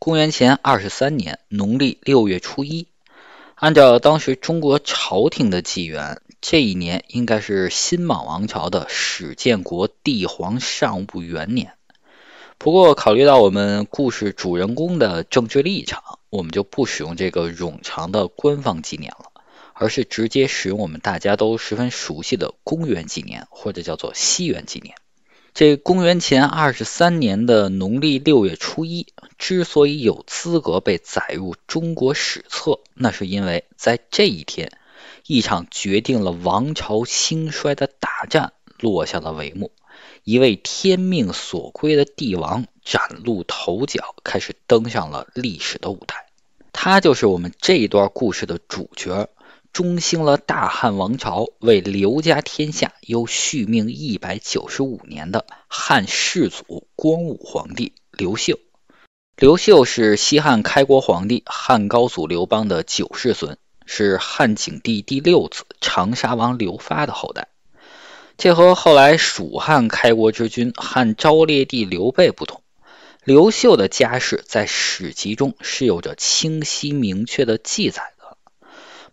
公元前二十三年农历六月初一，按照当时中国朝廷的纪元，这一年应该是新莽王朝的始建国帝皇上戊元年。不过，考虑到我们故事主人公的政治立场，我们就不使用这个冗长的官方纪年了，而是直接使用我们大家都十分熟悉的公元纪年，或者叫做西元纪年。这公元前二十三年的农历六月初一，之所以有资格被载入中国史册，那是因为在这一天，一场决定了王朝兴衰的大战落下了帷幕，一位天命所归的帝王崭露头角，开始登上了历史的舞台。他就是我们这一段故事的主角。中兴了大汉王朝，为刘家天下又续命一百九十五年的汉世祖光武皇帝刘秀。刘秀是西汉开国皇帝汉高祖刘邦的九世孙，是汉景帝第六子长沙王刘发的后代。这和后来蜀汉开国之君汉昭烈帝刘备不同。刘秀的家世在史籍中是有着清晰明确的记载。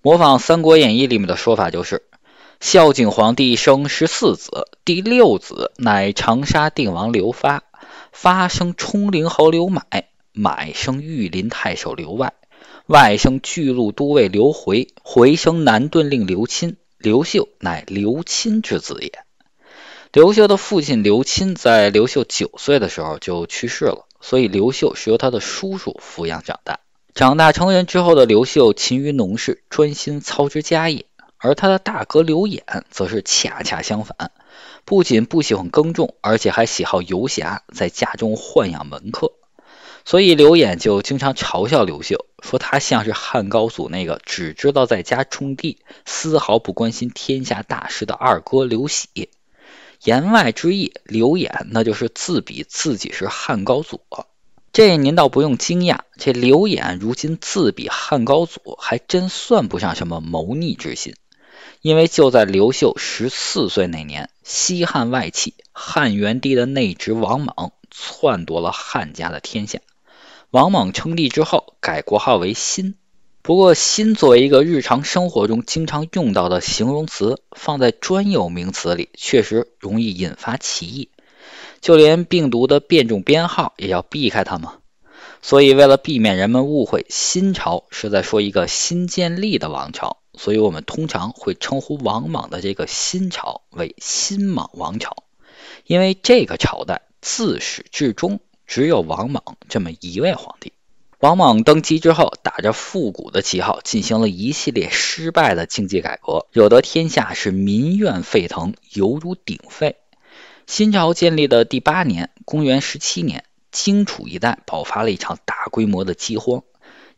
模仿《三国演义》里面的说法，就是孝景皇帝生十四子，第六子乃长沙定王刘发，发生冲陵侯刘买，买生御林太守刘外，外生巨鹿都尉刘回，回生南顿令刘钦。刘秀乃刘钦之子也。刘秀的父亲刘钦在刘秀九岁的时候就去世了，所以刘秀是由他的叔叔抚养长大。长大成人之后的刘秀勤于农事，专心操持家业，而他的大哥刘演则是恰恰相反，不仅不喜欢耕种，而且还喜好游侠，在家中豢养门客，所以刘演就经常嘲笑刘秀，说他像是汉高祖那个只知道在家种地，丝毫不关心天下大事的二哥刘喜。言外之意，刘演那就是自比自己是汉高祖。这您倒不用惊讶，这刘演如今自比汉高祖，还真算不上什么谋逆之心。因为就在刘秀十四岁那年，西汉外戚汉元帝的内侄王莽篡夺了汉家的天下。王莽称帝之后，改国号为新。不过“新”作为一个日常生活中经常用到的形容词，放在专有名词里，确实容易引发歧义。就连病毒的变种编号也要避开它吗？所以为了避免人们误会“新朝”是在说一个新建立的王朝，所以我们通常会称呼王莽的这个新朝为“新莽王朝”，因为这个朝代自始至终只有王莽这么一位皇帝。王莽登基之后，打着复古的旗号，进行了一系列失败的经济改革，惹得天下是民怨沸腾，犹如鼎沸。新朝建立的第八年，公元十七年，荆楚一带爆发了一场大规模的饥荒。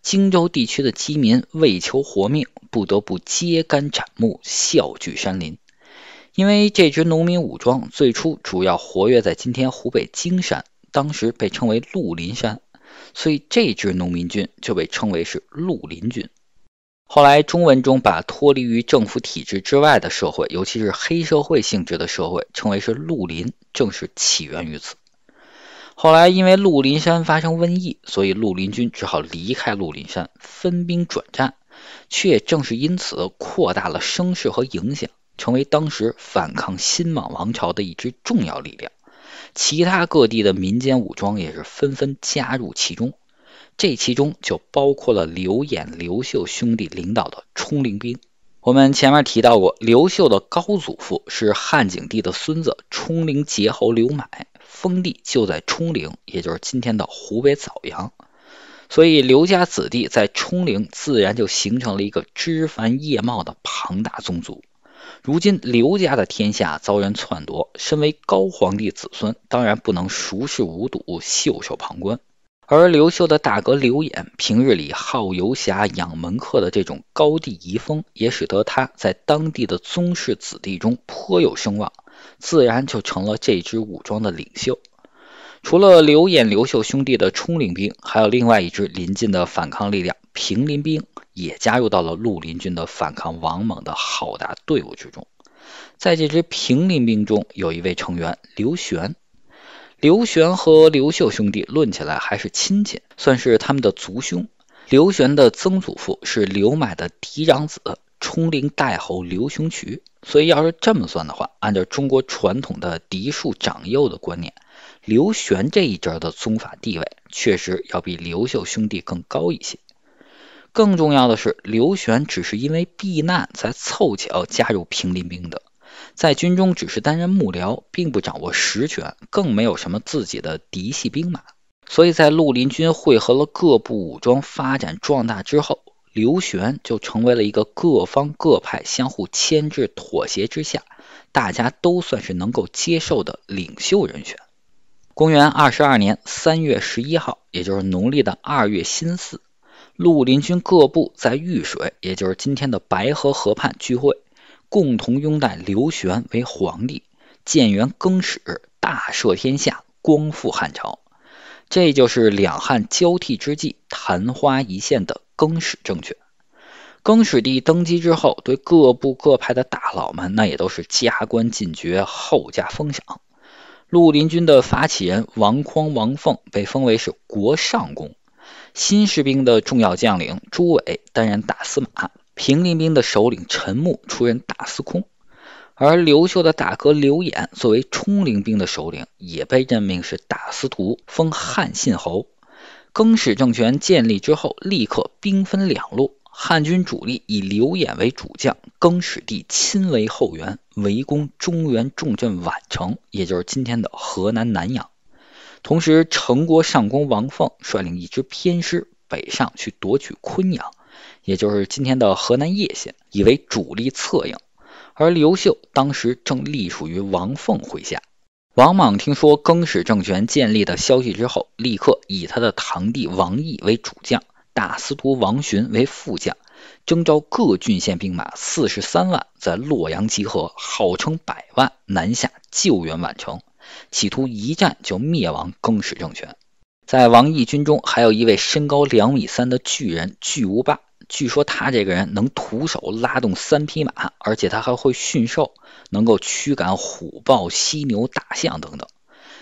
荆州地区的饥民为求活命，不得不揭竿斩木，啸聚山林。因为这支农民武装最初主要活跃在今天湖北荆山，当时被称为绿林山，所以这支农民军就被称为是绿林军。后来中文中把脱离于政府体制之外的社会，尤其是黑社会性质的社会，称为是“绿林”，正是起源于此。后来因为绿林山发生瘟疫，所以绿林军只好离开绿林山，分兵转战，却也正是因此扩大了声势和影响，成为当时反抗新莽王朝的一支重要力量。其他各地的民间武装也是纷纷加入其中。这其中就包括了刘演、刘秀兄弟领导的冲灵兵。我们前面提到过，刘秀的高祖父是汉景帝的孙子冲灵节侯刘买，封地就在冲陵，也就是今天的湖北枣阳。所以刘家子弟在冲陵自然就形成了一个枝繁叶茂的庞大宗族。如今刘家的天下遭人篡夺，身为高皇帝子孙，当然不能熟视无睹、袖手旁观。而刘秀的大哥刘演，平日里好游侠、养门客的这种高地遗风，也使得他在当地的宗室子弟中颇有声望，自然就成了这支武装的领袖。除了刘演、刘秀兄弟的冲领兵，还有另外一支临近的反抗力量——平林兵，也加入到了绿林军的反抗王莽的浩大队伍之中。在这支平林兵中，有一位成员刘玄。刘玄和刘秀兄弟论起来还是亲戚，算是他们的族兄。刘玄的曾祖父是刘买，的嫡长子，冲陵代侯刘雄渠。所以要是这么算的话，按照中国传统的嫡庶长幼的观念，刘玄这一家的宗法地位确实要比刘秀兄弟更高一些。更重要的是，刘玄只是因为避难才凑巧加入平林兵的。在军中只是担任幕僚，并不掌握实权，更没有什么自己的嫡系兵马，所以在绿林军汇合了各部武装发展壮大之后，刘玄就成为了一个各方各派相互牵制、妥协之下，大家都算是能够接受的领袖人选。公元二十二年三月十一号，也就是农历的二月辛巳，绿林军各部在玉水，也就是今天的白河河畔聚会。共同拥戴刘玄为皇帝，建元更始，大赦天下，光复汉朝。这就是两汉交替之际昙花一现的更始政权。更始帝登基之后，对各部各派的大佬们，那也都是加官进爵、厚加封赏。绿林军的发起人王匡、王凤被封为是国上公，新士兵的重要将领朱伟担任大司马。平陵兵的首领陈牧出任大司空，而刘秀的大哥刘演作为冲陵兵的首领，也被任命是大司徒，封汉信侯。更始政权建立之后，立刻兵分两路，汉军主力以刘演为主将，更始帝亲为后援，围攻中原重镇宛城，也就是今天的河南南阳。同时，成国上公王凤率领一支偏师北上去夺取昆阳。也就是今天的河南叶县，以为主力策应，而刘秀当时正隶属于王凤麾下。王莽听说更始政权建立的消息之后，立刻以他的堂弟王邑为主将，大司徒王寻为副将，征召各郡县兵马四十三万，在洛阳集合，号称百万，南下救援宛城，企图一战就灭亡更始政权。在王邑军中，还有一位身高两米三的巨人——巨无霸。据说他这个人能徒手拉动三匹马，而且他还会驯兽，能够驱赶虎豹、犀牛、大象等等。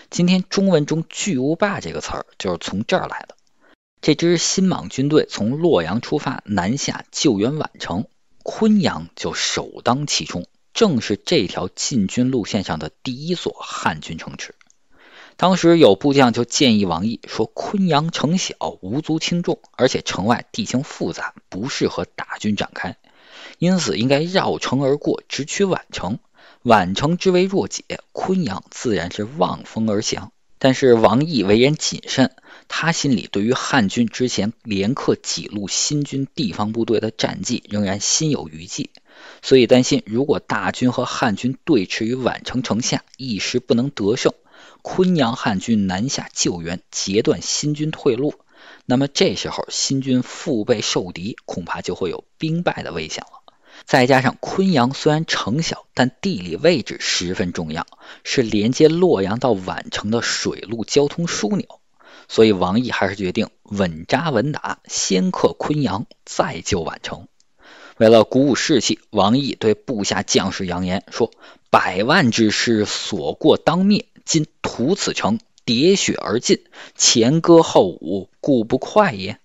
今天中文中“巨无霸”这个词儿就是从这儿来的。这支新莽军队从洛阳出发南下救援宛城，昆阳就首当其冲，正是这条进军路线上的第一座汉军城池。当时有部将就建议王毅说：“昆阳城小，无足轻重，而且城外地形复杂，不适合大军展开，因此应该绕城而过，直取宛城。宛城之围若解，昆阳自然是望风而降。”但是王毅为人谨慎，他心里对于汉军之前连克几路新军地方部队的战绩仍然心有余悸，所以担心如果大军和汉军对峙于宛城城下，一时不能得胜。昆阳汉军南下救援，截断新军退路。那么这时候新军腹背受敌，恐怕就会有兵败的危险了。再加上昆阳虽然城小，但地理位置十分重要，是连接洛阳到宛城的水陆交通枢纽。所以王毅还是决定稳扎稳打，先克昆阳，再救宛城。为了鼓舞士气，王毅对部下将士扬言说：“百万之师，所过当灭。”今屠此城，喋血而尽，前歌后舞，故不快也。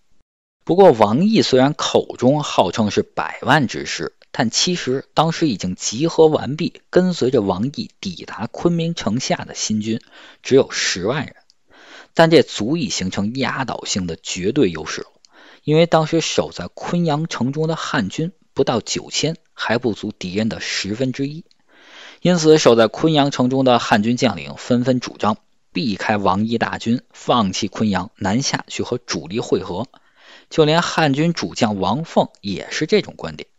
不过王毅虽然口中号称是百万之师，但其实当时已经集合完毕，跟随着王毅抵达昆明城下的新军只有十万人，但这足以形成压倒性的绝对优势了。因为当时守在昆阳城中的汉军不到九千，还不足敌人的十分之一。因此，守在昆阳城中的汉军将领纷纷主张避开王毅大军，放弃昆阳，南下去和主力会合。就连汉军主将王凤也是这种观点。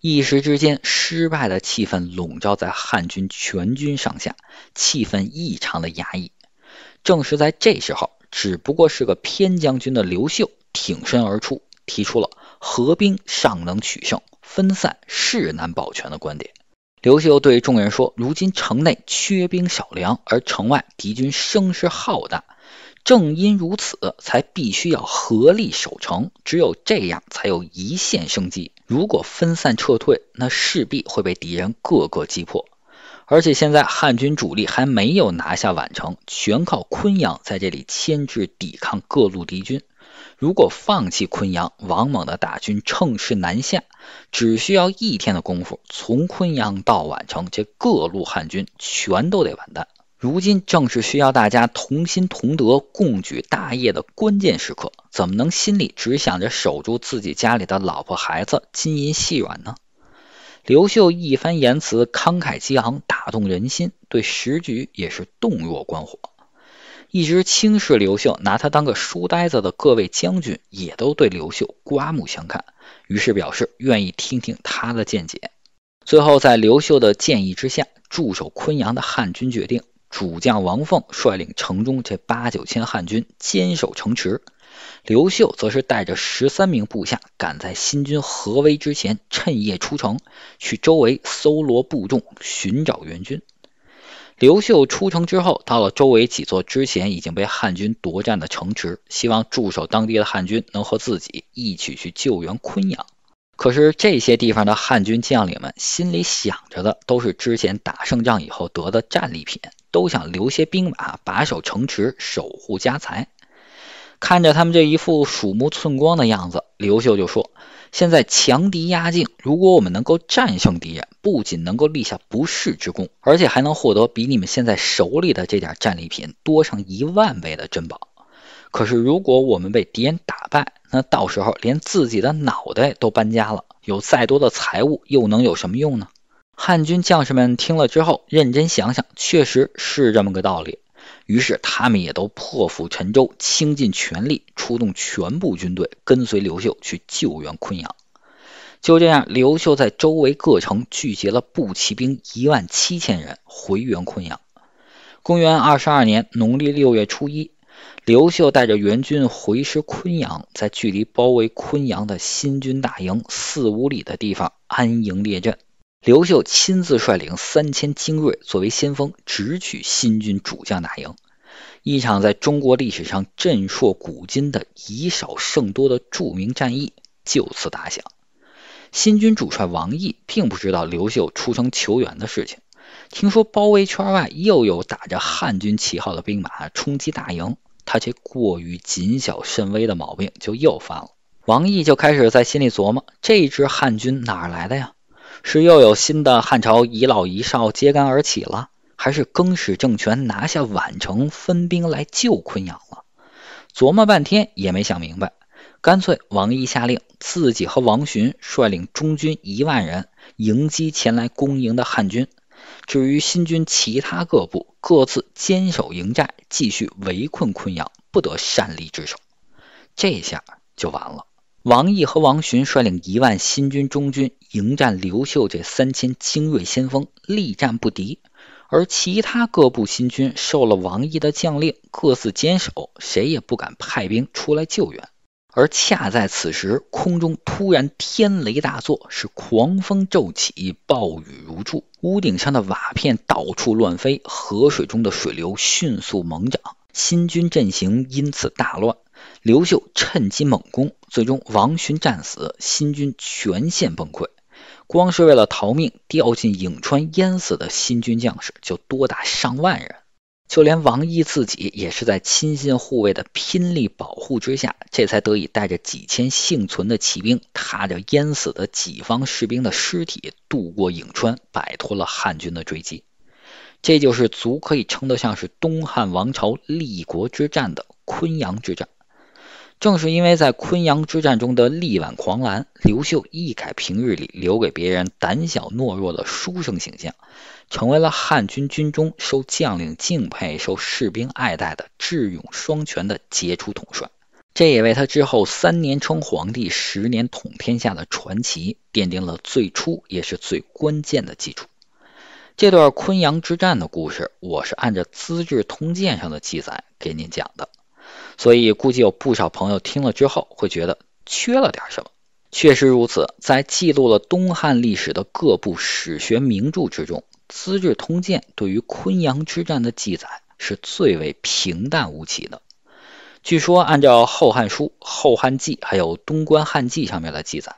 一时之间，失败的气氛笼罩在汉军全军上下，气氛异常的压抑。正是在这时候，只不过是个偏将军的刘秀挺身而出，提出了合兵尚能取胜，分散势难保全的观点。刘秀对众人说：“如今城内缺兵少粮，而城外敌军声势浩大。正因如此，才必须要合力守城。只有这样，才有一线生机。如果分散撤退，那势必会被敌人各个击破。”而且现在汉军主力还没有拿下宛城，全靠昆阳在这里牵制抵抗各路敌军。如果放弃昆阳，王莽的大军乘势南下，只需要一天的功夫，从昆阳到宛城，这各路汉军全都得完蛋。如今正是需要大家同心同德、共举大业的关键时刻，怎么能心里只想着守住自己家里的老婆孩子、金银细软呢？刘秀一番言辞慷慨激昂，打动人心，对时局也是洞若观火。一直轻视刘秀，拿他当个书呆子的各位将军也都对刘秀刮目相看，于是表示愿意听听他的见解。最后，在刘秀的建议之下，驻守昆阳的汉军决定，主将王凤率领城中这八九千汉军坚守城池。刘秀则是带着十三名部下，赶在新军合围之前，趁夜出城，去周围搜罗部众，寻找援军。刘秀出城之后，到了周围几座之前已经被汉军夺占的城池，希望驻守当地的汉军能和自己一起去救援昆阳。可是这些地方的汉军将领们心里想着的都是之前打胜仗以后得的战利品，都想留些兵马把守城池，守护家财。看着他们这一副鼠目寸光的样子，刘秀就说：“现在强敌压境，如果我们能够战胜敌人，不仅能够立下不世之功，而且还能获得比你们现在手里的这点战利品多上一万倍的珍宝。可是如果我们被敌人打败，那到时候连自己的脑袋都搬家了，有再多的财物又能有什么用呢？”汉军将士们听了之后，认真想想，确实是这么个道理。于是，他们也都破釜沉舟，倾尽全力，出动全部军队，跟随刘秀去救援昆阳。就这样，刘秀在周围各城聚集了步骑兵一万七千人，回援昆阳。公元二十二年农历六月初一，刘秀带着援军回师昆阳，在距离包围昆阳的新军大营四五里的地方安营列阵。刘秀亲自率领三千精锐作为先锋，直取新军主将大营。一场在中国历史上震烁古今的以少胜多的著名战役就此打响。新军主帅王毅并不知道刘秀出城求援的事情，听说包围圈外又有打着汉军旗号的兵马冲击大营，他这过于谨小慎微的毛病就又犯了。王毅就开始在心里琢磨：这支汉军哪来的呀？是又有新的汉朝遗老遗少揭竿而起了，还是更始政权拿下宛城分兵来救昆阳了？琢磨半天也没想明白，干脆王毅下令，自己和王寻率领中军一万人迎击前来攻营的汉军。至于新军其他各部，各自坚守营寨，继续围困昆阳，不得擅离职守。这下就完了。王毅和王寻率领一万新军中军迎战刘秀这三千精锐先锋，力战不敌。而其他各部新军受了王毅的将令，各自坚守，谁也不敢派兵出来救援。而恰在此时，空中突然天雷大作，是狂风骤起，暴雨如注，屋顶上的瓦片到处乱飞，河水中的水流迅速猛涨，新军阵型因此大乱。刘秀趁机猛攻，最终王寻战死，新军全线崩溃。光是为了逃命，掉进颍川淹死的新军将士就多达上万人。就连王毅自己也是在亲信护卫的拼力保护之下，这才得以带着几千幸存的骑兵，踏着淹死的己方士兵的尸体渡过颍川，摆脱了汉军的追击。这就是足可以称得上是东汉王朝立国之战的昆阳之战。正是因为在昆阳之战中的力挽狂澜，刘秀一改平日里留给别人胆小懦弱的书生形象，成为了汉军军中受将领敬佩、受士兵爱戴的智勇双全的杰出统帅。这也为他之后三年称皇帝、十年统天下的传奇奠定了最初也是最关键的基础。这段昆阳之战的故事，我是按照《资治通鉴》上的记载给您讲的。所以，估计有不少朋友听了之后会觉得缺了点什么。确实如此，在记录了东汉历史的各部史学名著之中，《资治通鉴》对于昆阳之战的记载是最为平淡无奇的。据说，按照《后汉书》《后汉纪》还有《东关汉记》上面的记载，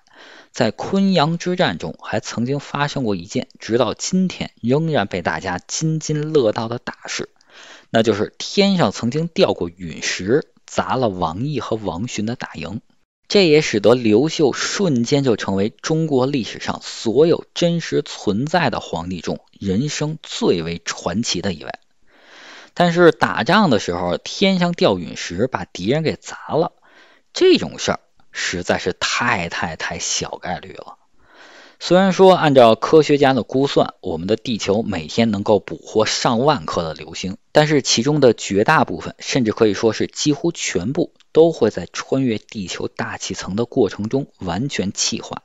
在昆阳之战中还曾经发生过一件直到今天仍然被大家津津乐道的大事，那就是天上曾经掉过陨石。砸了王毅和王洵的大营，这也使得刘秀瞬间就成为中国历史上所有真实存在的皇帝中人生最为传奇的一位。但是打仗的时候天上掉陨石把敌人给砸了，这种事儿实在是太太太小概率了。虽然说，按照科学家的估算，我们的地球每天能够捕获上万颗的流星，但是其中的绝大部分，甚至可以说是几乎全部，都会在穿越地球大气层的过程中完全气化，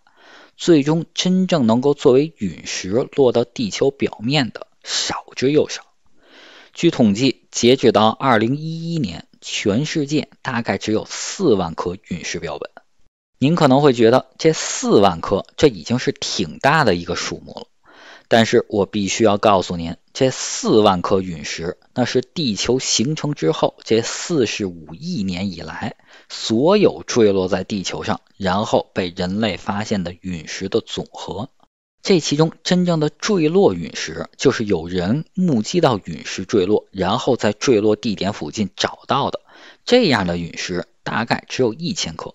最终真正能够作为陨石落到地球表面的少之又少。据统计，截止到2011年，全世界大概只有四万颗陨石标本。您可能会觉得这四万颗，这已经是挺大的一个数目了。但是我必须要告诉您，这四万颗陨石，那是地球形成之后这四十五亿年以来所有坠落在地球上，然后被人类发现的陨石的总和。这其中真正的坠落陨石，就是有人目击到陨石坠落，然后在坠落地点附近找到的这样的陨石，大概只有一千颗。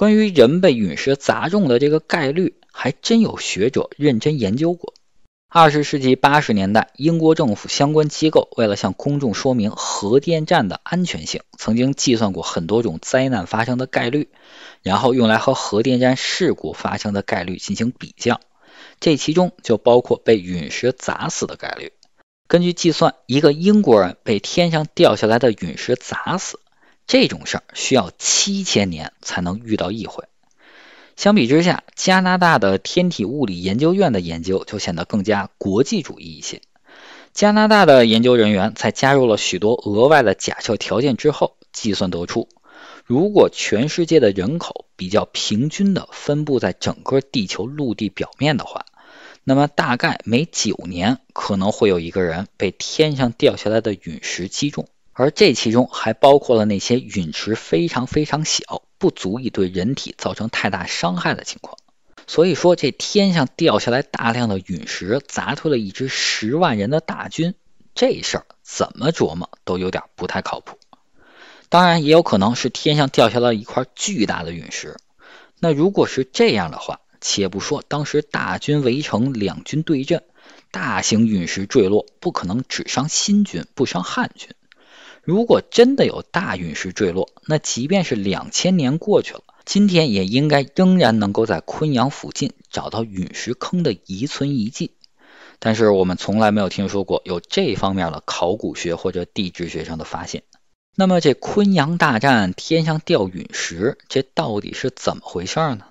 关于人被陨石砸中的这个概率，还真有学者认真研究过。二十世纪八十年代，英国政府相关机构为了向公众说明核电站的安全性，曾经计算过很多种灾难发生的概率，然后用来和核电站事故发生的概率进行比较。这其中就包括被陨石砸死的概率。根据计算，一个英国人被天上掉下来的陨石砸死。这种事儿需要七千年才能遇到一回。相比之下，加拿大的天体物理研究院的研究就显得更加国际主义一些。加拿大的研究人员在加入了许多额外的假设条件之后，计算得出，如果全世界的人口比较平均的分布在整个地球陆地表面的话，那么大概每九年可能会有一个人被天上掉下来的陨石击中。而这其中还包括了那些陨石非常非常小，不足以对人体造成太大伤害的情况。所以说，这天上掉下来大量的陨石砸退了一支十万人的大军，这事儿怎么琢磨都有点不太靠谱。当然，也有可能是天上掉下了一块巨大的陨石。那如果是这样的话，且不说当时大军围城，两军对阵，大型陨石坠落，不可能只伤新军不伤汉军。如果真的有大陨石坠落，那即便是两千年过去了，今天也应该仍然能够在昆阳附近找到陨石坑的遗存遗迹。但是我们从来没有听说过有这方面的考古学或者地质学上的发现。那么这昆阳大战天上掉陨石，这到底是怎么回事呢？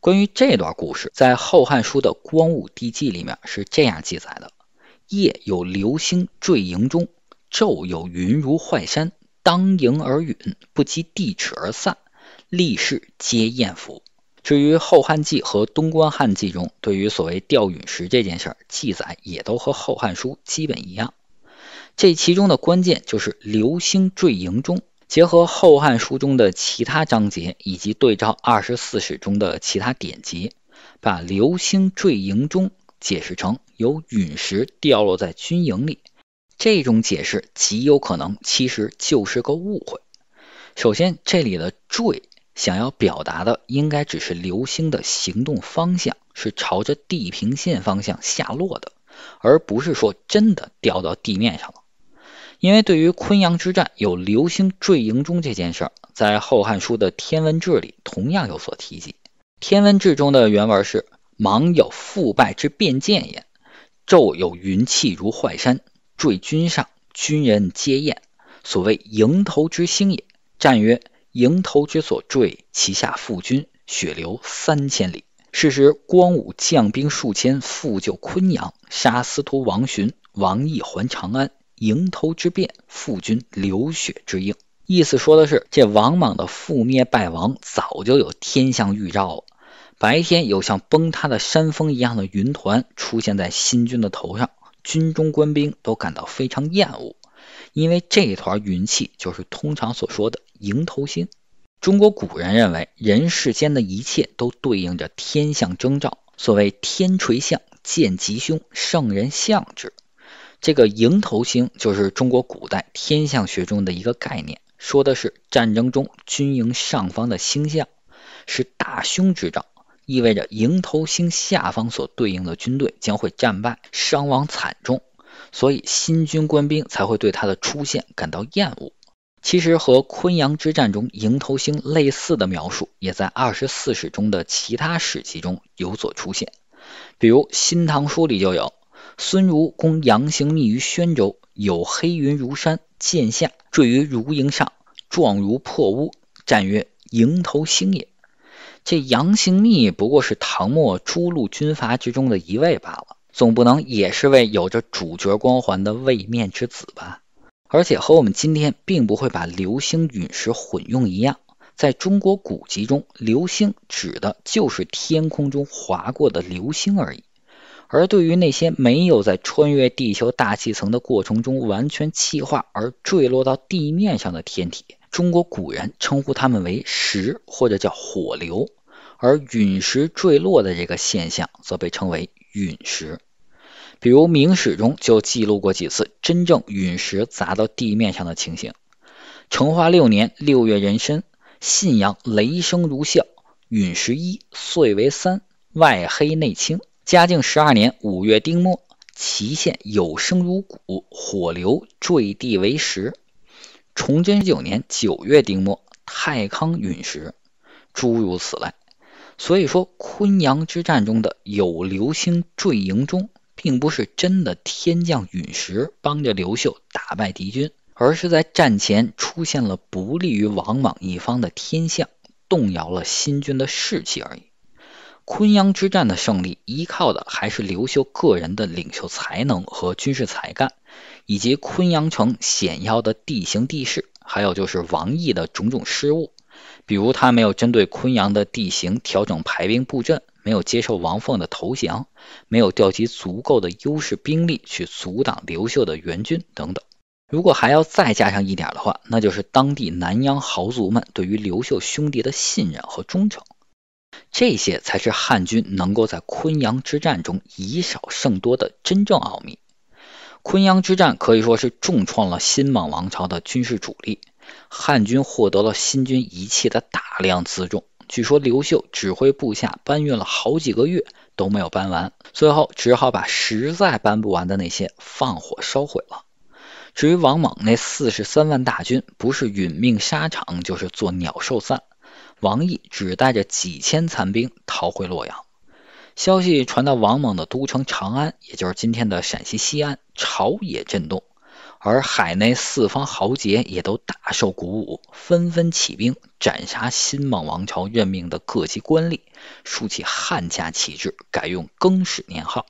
关于这段故事，在《后汉书》的光武帝纪里面是这样记载的：夜有流星坠营中。昼有云如坏山，当迎而陨，不及地尺而散，立士皆厌服。至于《后汉纪》和《东观汉记》中，对于所谓掉陨石这件事儿，记载也都和《后汉书》基本一样。这其中的关键就是流星坠营中，结合《后汉书》中的其他章节，以及对照《二十四史》中的其他典籍，把流星坠营中解释成有陨石掉落在军营里。这种解释极有可能，其实就是个误会。首先，这里的坠想要表达的，应该只是流星的行动方向是朝着地平线方向下落的，而不是说真的掉到地面上了。因为对于昆阳之战有流星坠营中这件事，在《后汉书》的《天文志》里同样有所提及。《天文志》中的原文是：“莽有覆败之变见也，昼有云气如坏山。”坠君上，军人皆厌。所谓迎头之星也。战曰：迎头之所坠，其下覆军，血流三千里。是时，光武将兵数千，复救昆阳，杀司徒王寻、王邑，还长安。迎头之变，覆君流血之应。意思说的是，这王莽的覆灭败亡，早就有天象预兆了。白天有像崩塌的山峰一样的云团出现在新君的头上。军中官兵都感到非常厌恶，因为这团云气就是通常所说的迎头星。中国古人认为，人世间的一切都对应着天象征兆，所谓“天垂象，见吉凶，圣人象之”。这个迎头星就是中国古代天象学中的一个概念，说的是战争中军营上方的星象是大凶之兆。意味着迎头星下方所对应的军队将会战败，伤亡惨重，所以新军官兵才会对它的出现感到厌恶。其实和昆阳之战中迎头星类似的描述，也在二十四史中的其他史籍中有所出现。比如《新唐书》里就有：“孙儒攻杨行密于宣州，有黑云如山，剑下坠于如营上，状如破屋，战曰迎头星也。”这杨行密不过是唐末诸路军阀之中的一位罢了，总不能也是位有着主角光环的位面之子吧？而且和我们今天并不会把流星陨石混用一样，在中国古籍中，流星指的就是天空中划过的流星而已。而对于那些没有在穿越地球大气层的过程中完全气化而坠落到地面上的天体，中国古人称呼它们为石或者叫火流而陨石坠落的这个现象则被称为陨石，比如《明史》中就记录过几次真正陨石砸到地面上的情形。成化六年六月壬申，信阳雷声如啸，陨石一碎为三，外黑内青。嘉靖十二年五月丁末，祁县有声如鼓，火流坠地为石。崇祯九年九月丁末，太康陨石，诸如此类。所以说，昆阳之战中的有流星坠营中，并不是真的天降陨石帮着刘秀打败敌军，而是在战前出现了不利于王莽一方的天象，动摇了新军的士气而已。昆阳之战的胜利，依靠的还是刘秀个人的领袖才能和军事才干，以及昆阳城险要的地形地势，还有就是王邑的种种失误。比如他没有针对昆阳的地形调整排兵布阵，没有接受王凤的投降，没有调集足够的优势兵力去阻挡刘秀的援军等等。如果还要再加上一点的话，那就是当地南阳豪族们对于刘秀兄弟的信任和忠诚。这些才是汉军能够在昆阳之战中以少胜多的真正奥秘。昆阳之战可以说是重创了新莽王朝的军事主力。汉军获得了新军遗弃的大量辎重，据说刘秀指挥部下搬运了好几个月都没有搬完，最后只好把实在搬不完的那些放火烧毁了。至于王莽那四十三万大军，不是殒命沙场，就是作鸟兽散。王毅只带着几千残兵逃回洛阳，消息传到王莽的都城长安，也就是今天的陕西西安，朝野震动。而海内四方豪杰也都大受鼓舞，纷纷起兵，斩杀新莽王朝任命的各级官吏，竖起汉家旗帜，改用更始年号。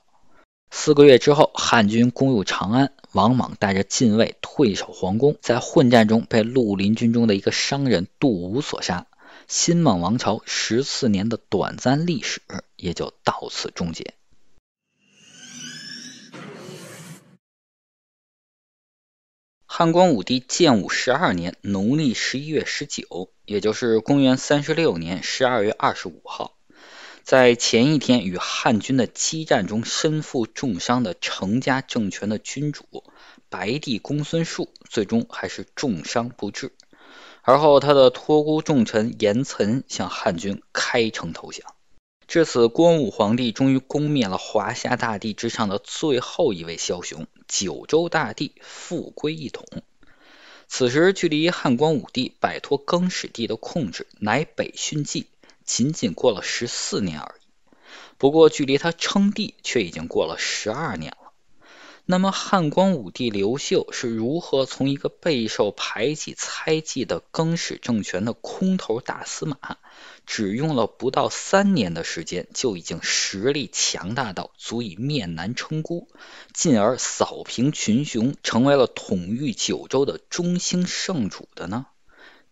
四个月之后，汉军攻入长安，王莽带着禁卫退守皇宫，在混战中被绿林军中的一个商人杜武所杀。新莽王朝十四年的短暂历史也就到此终结。汉光武帝建武十二年农历十一月十九，也就是公元三十六年十二月二十五号，在前一天与汉军的激战中身负重伤的成家政权的君主白帝公孙述，最终还是重伤不治。而后，他的托孤重臣严岑向汉军开城投降。至此，光武皇帝终于攻灭了华夏大地之上的最后一位枭雄九州大地复归一统。此时，距离汉光武帝摆脱更始帝的控制，乃北巡祭，仅仅过了十四年而已。不过，距离他称帝，却已经过了十二年了。那么汉光武帝刘秀是如何从一个备受排挤猜忌的更始政权的空头大司马，只用了不到三年的时间，就已经实力强大到足以面南称孤，进而扫平群雄，成为了统御九州的中兴圣主的呢？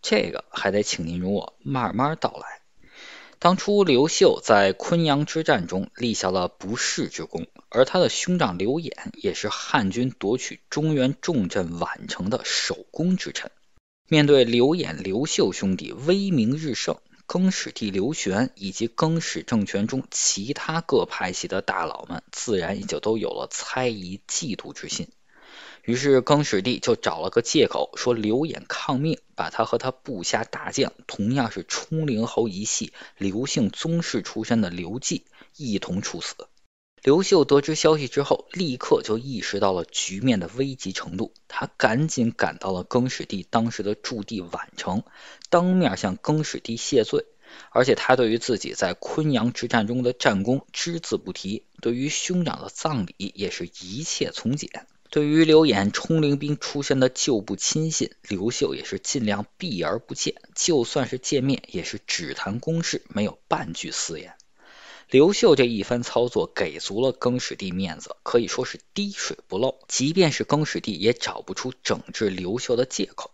这个还得请您容我慢慢道来。当初刘秀在昆阳之战中立下了不世之功，而他的兄长刘演也是汉军夺取中原重镇宛城的首功之臣。面对刘演、刘秀兄弟威名日盛，更始帝刘玄以及更始政权中其他各派系的大佬们，自然也就都有了猜疑、嫉妒之心。于是，更始帝就找了个借口，说刘演抗命，把他和他部下大将，同样是冲灵侯一系刘姓宗室出身的刘季一同处死。刘秀得知消息之后，立刻就意识到了局面的危急程度，他赶紧赶到了更始帝当时的驻地宛城，当面向更始帝谢罪，而且他对于自己在昆阳之战中的战功只字不提，对于兄长的葬礼也是一切从简。对于刘演充灵兵出身的旧部亲信，刘秀也是尽量避而不见，就算是见面，也是只谈公事，没有半句私言。刘秀这一番操作，给足了更始帝面子，可以说是滴水不漏，即便是更始帝也找不出整治刘秀的借口。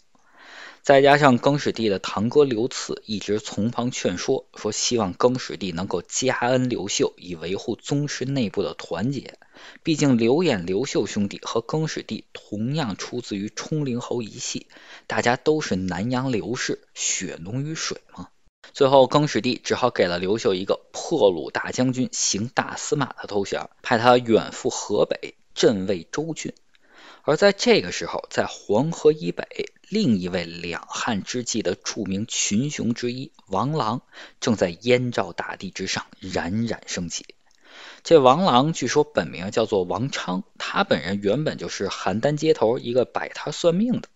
再加上更始帝的堂哥刘赐一直从旁劝说，说希望更始帝能够加恩刘秀，以维护宗室内部的团结。毕竟刘演、刘秀兄弟和更始帝同样出自于冲灵侯一系，大家都是南阳刘氏，血浓于水嘛。最后，更始帝只好给了刘秀一个破虏大将军、行大司马的头衔，派他远赴河北镇卫州郡。而在这个时候，在黄河以北。另一位两汉之际的著名群雄之一王朗，正在燕赵大地之上冉冉升起。这王朗据说本名叫做王昌，他本人原本就是邯郸街头一个摆摊算命的。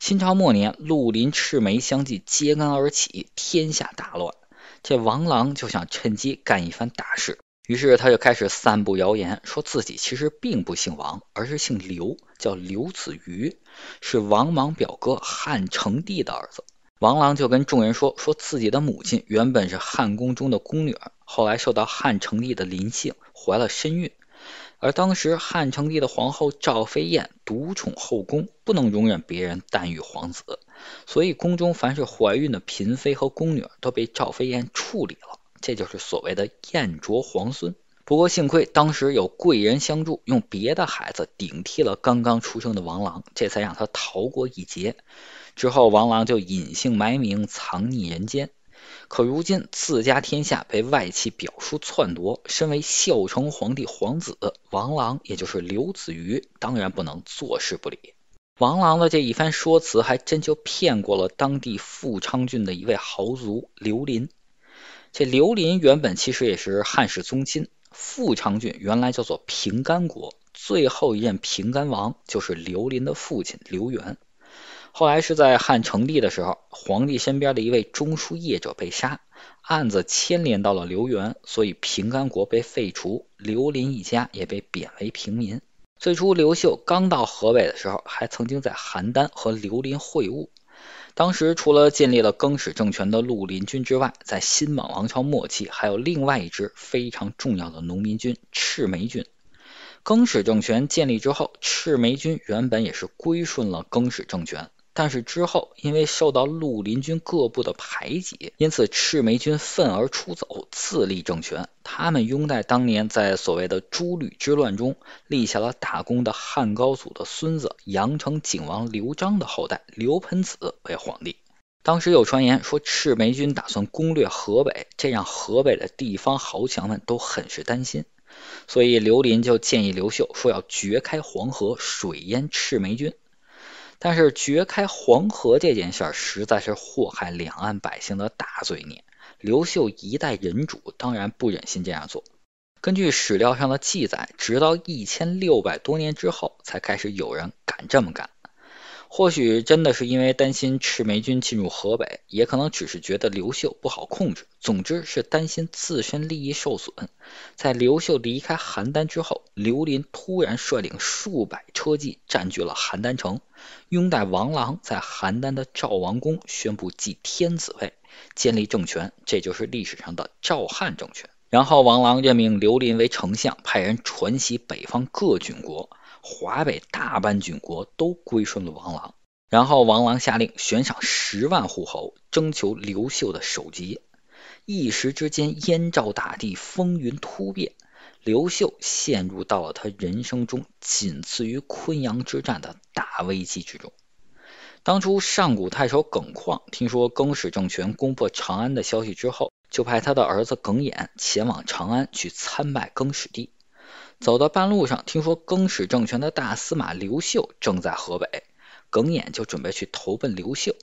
新朝末年，绿林赤眉相继揭竿而起，天下大乱。这王朗就想趁机干一番大事。于是他就开始散布谣言，说自己其实并不姓王，而是姓刘，叫刘子瑜，是王莽表哥汉成帝的儿子。王莽就跟众人说，说自己的母亲原本是汉宫中的宫女，后来受到汉成帝的临幸，怀了身孕。而当时汉成帝的皇后赵飞燕独宠后宫，不能容忍别人诞育皇子，所以宫中凡是怀孕的嫔妃和宫女都被赵飞燕处理了。这就是所谓的“燕啄皇孙”，不过幸亏当时有贵人相助，用别的孩子顶替了刚刚出生的王朗，这才让他逃过一劫。之后，王朗就隐姓埋名，藏匿人间。可如今自家天下被外戚表叔篡夺，身为孝成皇帝皇子，王朗，也就是刘子瑜，当然不能坐视不理。王朗的这一番说辞，还真就骗过了当地富昌郡的一位豪族刘林。这刘林原本其实也是汉室宗亲，富昌郡原来叫做平干国，最后一任平干王就是刘林的父亲刘元。后来是在汉成帝的时候，皇帝身边的一位中书业者被杀，案子牵连到了刘元，所以平干国被废除，刘林一家也被贬为平民。最初刘秀刚到河北的时候，还曾经在邯郸和刘林会晤。当时除了建立了更始政权的绿林军之外，在新莽王朝末期还有另外一支非常重要的农民军——赤眉军。更始政权建立之后，赤眉军原本也是归顺了更始政权。但是之后，因为受到绿林军各部的排挤，因此赤眉军愤而出走，自立政权。他们拥戴当年在所谓的“诸吕之乱”中立下了大功的汉高祖的孙子、阳城景王刘章的后代刘盆子为皇帝。当时有传言说赤眉军打算攻略河北，这让河北的地方豪强们都很是担心。所以刘林就建议刘秀说要掘开黄河，水淹赤眉军。但是掘开黄河这件事儿，实在是祸害两岸百姓的大罪孽。刘秀一代人主，当然不忍心这样做。根据史料上的记载，直到一千六百多年之后，才开始有人敢这么干。或许真的是因为担心赤眉军进入河北，也可能只是觉得刘秀不好控制。总之是担心自身利益受损。在刘秀离开邯郸之后，刘林突然率领数百车骑占据了邯郸城，拥戴王郎在邯郸的赵王宫宣布继天子位，建立政权，这就是历史上的赵汉政权。然后王郎任命刘林为丞相，派人传习北方各郡国。华北大半郡国都归顺了王朗，然后王朗下令悬赏十万户侯，征求刘秀的首级。一时之间，燕赵大地风云突变，刘秀陷入到了他人生中仅次于昆阳之战的大危机之中。当初上古太守耿况听说更始政权攻破长安的消息之后，就派他的儿子耿衍前往长安去参拜更始帝。走到半路上，听说更始政权的大司马刘秀正在河北，耿弇就准备去投奔刘秀。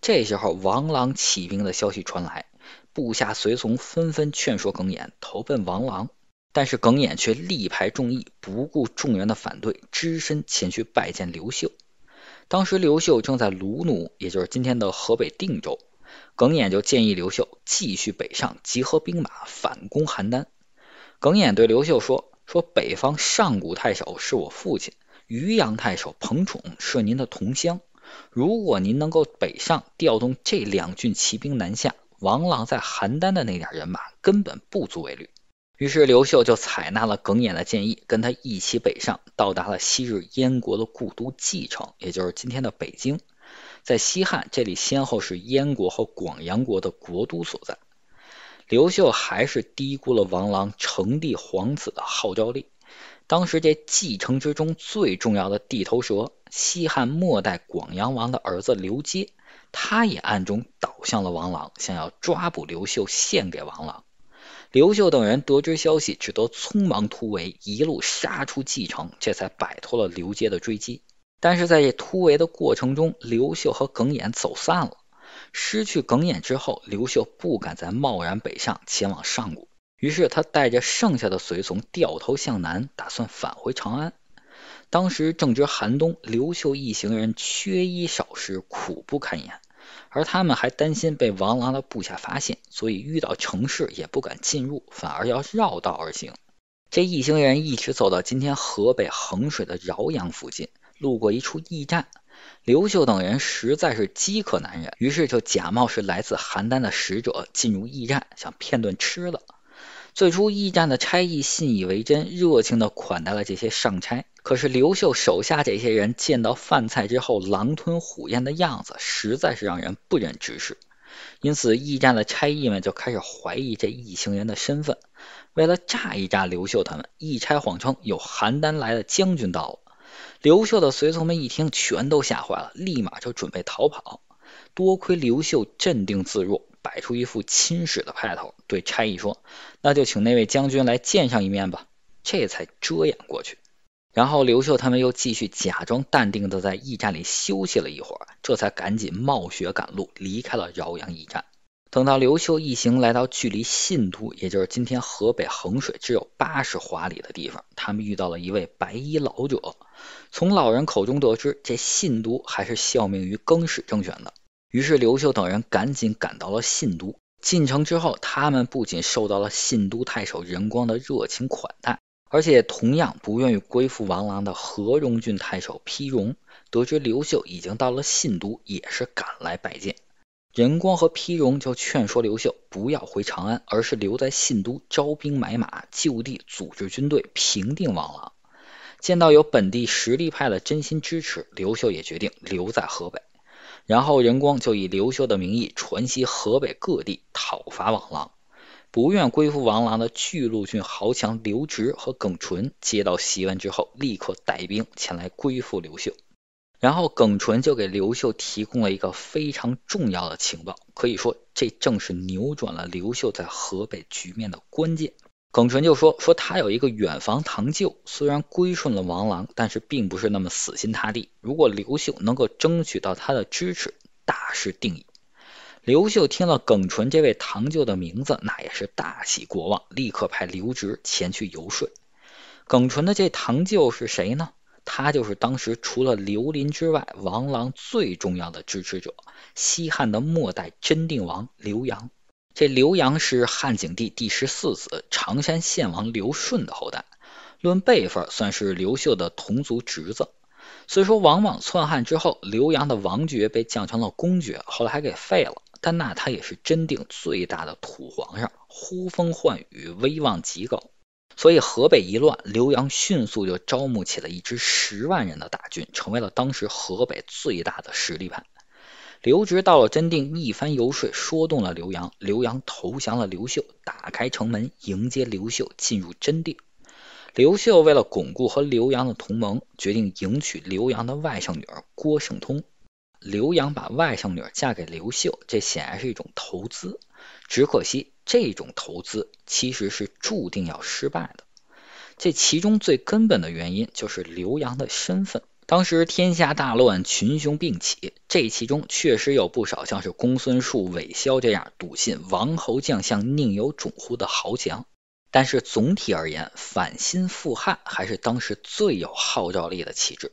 这时候王朗起兵的消息传来，部下随从纷纷劝说耿弇投奔王朗，但是耿弇却力排众议，不顾众人的反对，只身前去拜见刘秀。当时刘秀正在卢弩，也就是今天的河北定州，耿弇就建议刘秀继续北上，集合兵马反攻邯郸。耿弇对刘秀说。说北方上古太守是我父亲，渔阳太守彭宠是您的同乡。如果您能够北上调动这两郡骑兵南下，王朗在邯郸的那点人马根本不足为虑。于是刘秀就采纳了耿弇的建议，跟他一起北上，到达了昔日燕国的故都蓟城，也就是今天的北京。在西汉，这里先后是燕国和广阳国的国都所在。刘秀还是低估了王朗成帝皇子的号召力。当时这蓟城之中最重要的地头蛇，西汉末代广阳王的儿子刘阶，他也暗中倒向了王朗，想要抓捕刘秀献给王朗。刘秀等人得知消息，只得匆忙突围，一路杀出蓟城，这才摆脱了刘阶的追击。但是在这突围的过程中，刘秀和耿弇走散了。失去耿弇之后，刘秀不敢再贸然北上前往上谷，于是他带着剩下的随从掉头向南，打算返回长安。当时正值寒冬，刘秀一行人缺衣少食，苦不堪言，而他们还担心被王朗的部下发现，所以遇到城市也不敢进入，反而要绕道而行。这一行人一直走到今天河北衡水的饶阳附近，路过一处驿站。刘秀等人实在是饥渴难忍，于是就假冒是来自邯郸的使者进入驿站，想骗顿吃的。最初驿站的差役信以为真，热情的款待了这些上差。可是刘秀手下这些人见到饭菜之后狼吞虎咽的样子，实在是让人不忍直视。因此驿站的差役们就开始怀疑这一行人的身份。为了诈一诈刘秀他们，一差谎称有邯郸来的将军到了。刘秀的随从们一听，全都吓坏了，立马就准备逃跑。多亏刘秀镇定自若，摆出一副亲使的派头，对差役说：“那就请那位将军来见上一面吧。”这才遮掩过去。然后刘秀他们又继续假装淡定的在驿站里休息了一会儿，这才赶紧冒雪赶路，离开了饶阳驿站。等到刘秀一行来到距离信都，也就是今天河北衡水只有八十华里的地方，他们遇到了一位白衣老者。从老人口中得知，这信都还是效命于更始政权的。于是刘秀等人赶紧赶到了信都。进城之后，他们不仅受到了信都太守任光的热情款待，而且同样不愿意归附王郎的何荣郡太守披荣，得知刘秀已经到了信都，也是赶来拜见。任光和丕荣就劝说刘秀不要回长安，而是留在信都招兵买马，就地组织军队平定王朗。见到有本地实力派的真心支持，刘秀也决定留在河北。然后任光就以刘秀的名义传袭河北各地讨伐王朗。不愿归附王朗的巨鹿郡豪强刘植和耿纯接到檄文之后，立刻带兵前来归附刘秀。然后耿纯就给刘秀提供了一个非常重要的情报，可以说这正是扭转了刘秀在河北局面的关键。耿纯就说：“说他有一个远房堂舅，虽然归顺了王朗，但是并不是那么死心塌地。如果刘秀能够争取到他的支持，大势定矣。”刘秀听了耿纯这位堂舅的名字，那也是大喜过望，立刻派刘植前去游说。耿纯的这堂舅是谁呢？他就是当时除了刘林之外，王朗最重要的支持者，西汉的末代真定王刘阳。这刘阳是汉景帝第十四子常山县王刘顺的后代，论辈分算是刘秀的同族侄子。虽说王莽篡汉之后，刘阳的王爵被降成了公爵，后来还给废了，但那他也是真定最大的土皇上，呼风唤雨，威望极高。所以河北一乱，刘洋迅速就招募起了一支十万人的大军，成为了当时河北最大的实力派。刘植到了真定，一番游说，说动了刘洋，刘洋投降了刘秀，打开城门迎接刘秀进入真定。刘秀为了巩固和刘洋的同盟，决定迎娶刘洋的外甥女儿郭圣通。刘洋把外甥女儿嫁给刘秀，这显然是一种投资。只可惜，这种投资其实是注定要失败的。这其中最根本的原因就是刘洋的身份。当时天下大乱，群雄并起，这其中确实有不少像是公孙述、韦骁这样笃信“王侯将相宁有种乎”的豪强。但是总体而言，反心复汉还是当时最有号召力的旗帜。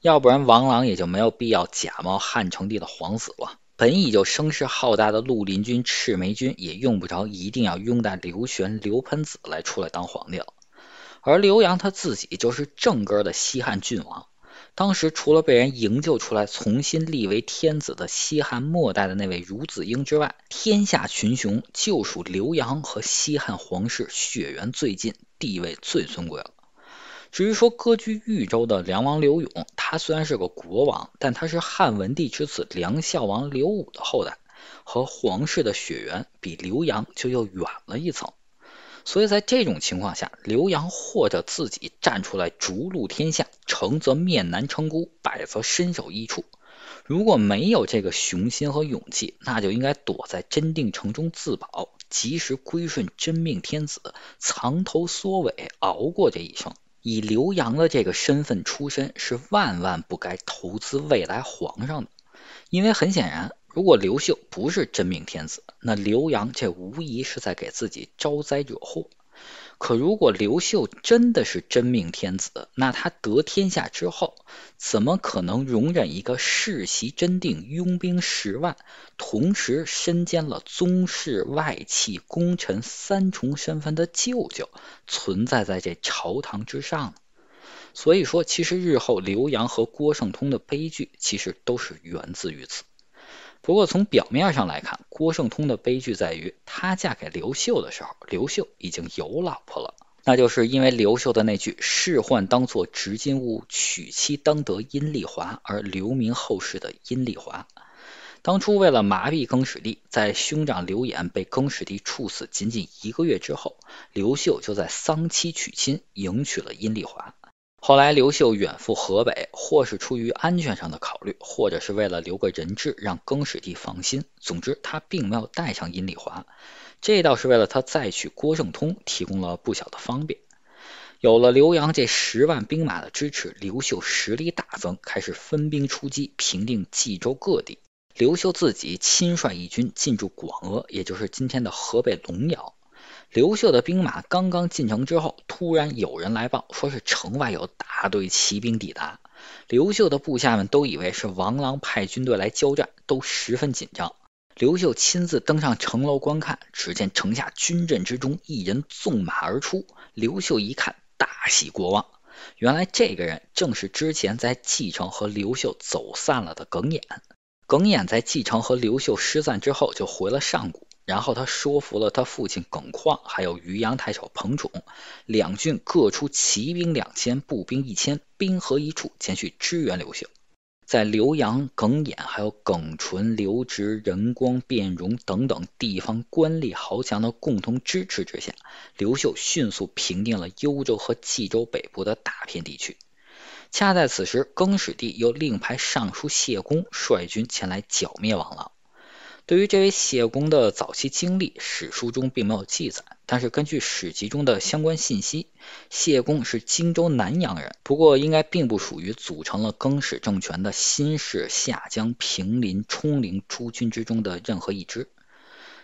要不然，王朗也就没有必要假冒汉成帝的皇子了。本已就声势浩大的绿林军、赤眉军，也用不着一定要拥戴刘玄、刘喷子来出来当皇帝了。而刘阳他自己就是正根的西汉郡王。当时除了被人营救出来、重新立为天子的西汉末代的那位孺子婴之外，天下群雄就属刘阳和西汉皇室血缘最近、地位最尊贵了。至于说割据豫州的梁王刘永，他虽然是个国王，但他是汉文帝之子梁孝王刘武的后代，和皇室的血缘比刘阳就又远了一层。所以在这种情况下，刘阳或者自己站出来逐鹿天下，成则面南成孤，败则身首异处。如果没有这个雄心和勇气，那就应该躲在真定城中自保，及时归顺真命天子，藏头缩尾，熬过这一生。以刘洋的这个身份出身，是万万不该投资未来皇上的。因为很显然，如果刘秀不是真命天子，那刘洋这无疑是在给自己招灾惹祸。可如果刘秀真的是真命天子，那他得天下之后，怎么可能容忍一个世袭真定、拥兵十万、同时身兼了宗室、外戚、功臣三重身份的舅舅存在在这朝堂之上呢？所以说，其实日后刘洋和郭圣通的悲剧，其实都是源自于此。不过从表面上来看，郭圣通的悲剧在于她嫁给刘秀的时候，刘秀已经有老婆了。那就是因为刘秀的那句“仕宦当作执金吾，娶妻当得阴丽华”，而留名后世的阴丽华。当初为了麻痹更始帝，在兄长刘演被更始帝处死仅仅一个月之后，刘秀就在丧妻娶亲，迎娶了阴丽华。后来，刘秀远赴河北，或是出于安全上的考虑，或者是为了留个人质让更始帝放心。总之，他并没有带上阴丽华，这倒是为了他再娶郭圣通提供了不小的方便。有了刘阳这十万兵马的支持，刘秀实力大增，开始分兵出击，平定冀州各地。刘秀自己亲率一军进驻广阿，也就是今天的河北隆尧。刘秀的兵马刚刚进城之后，突然有人来报，说是城外有大队骑兵抵达。刘秀的部下们都以为是王郎派军队来交战，都十分紧张。刘秀亲自登上城楼观看，只见城下军阵之中，一人纵马而出。刘秀一看，大喜过望，原来这个人正是之前在蓟城和刘秀走散了的耿眼。耿眼在蓟城和刘秀失散之后，就回了上谷。然后他说服了他父亲耿况，还有渔阳太守彭宠，两郡各出骑兵两千、步兵一千，兵合一处，前去支援刘秀。在刘阳、耿弇、还有耿纯、刘植、任光、卞荣等等地方官吏豪强的共同支持之下，刘秀迅速平定了幽州和冀州北部的大片地区。恰在此时，更始帝又另派尚书谢公率军前来剿灭王郎。对于这位谢公的早期经历，史书中并没有记载。但是根据《史籍中的相关信息，谢公是荆州南阳人，不过应该并不属于组成了更始政权的新式下江、平林、冲陵诸军之中的任何一支。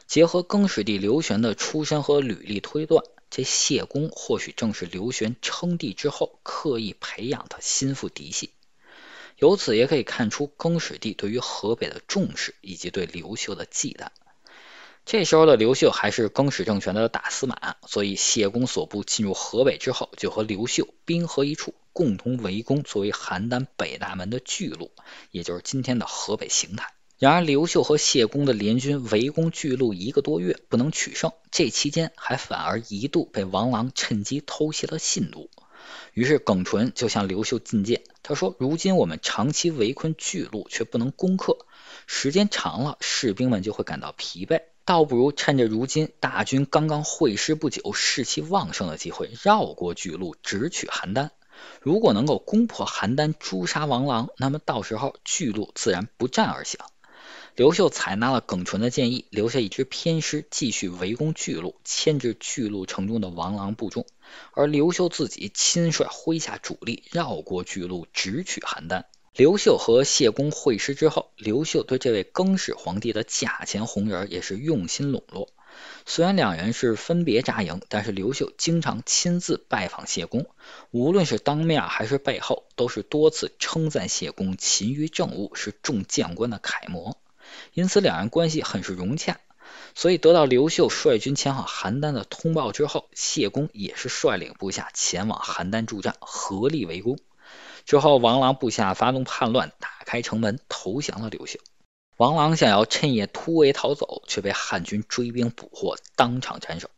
结合更始帝刘玄的出身和履历推断，这谢公或许正是刘玄称帝之后刻意培养的心腹嫡系。由此也可以看出，更始帝对于河北的重视以及对刘秀的忌惮。这时候的刘秀还是更始政权的大司马，所以谢公所部进入河北之后，就和刘秀兵合一处，共同围攻作为邯郸北大门的巨鹿，也就是今天的河北邢台。然而刘秀和谢公的联军围攻巨鹿一个多月不能取胜，这期间还反而一度被王郎趁机偷袭了信都。于是耿纯就向刘秀进谏，他说：“如今我们长期围困巨鹿，却不能攻克，时间长了，士兵们就会感到疲惫，倒不如趁着如今大军刚刚会师不久、士气旺盛的机会，绕过巨鹿，直取邯郸。如果能够攻破邯郸，诛杀王郎，那么到时候巨鹿自然不战而降。”刘秀采纳了耿纯的建议，留下一支偏师继续围攻巨鹿，牵制巨鹿城中的王郎部众，而刘秀自己亲率麾下主力绕过巨鹿，直取邯郸。刘秀和谢公会师之后，刘秀对这位更始皇帝的假钱红人也是用心笼络。虽然两人是分别扎营，但是刘秀经常亲自拜访谢公，无论是当面还是背后，都是多次称赞谢公勤于政务，是众将官的楷模。因此，两人关系很是融洽。所以，得到刘秀率军前往邯郸的通报之后，谢公也是率领部下前往邯郸助战，合力围攻。之后，王朗部下发动叛乱，打开城门投降了刘秀。王朗想要趁夜突围逃走，却被汉军追兵捕获，当场斩首。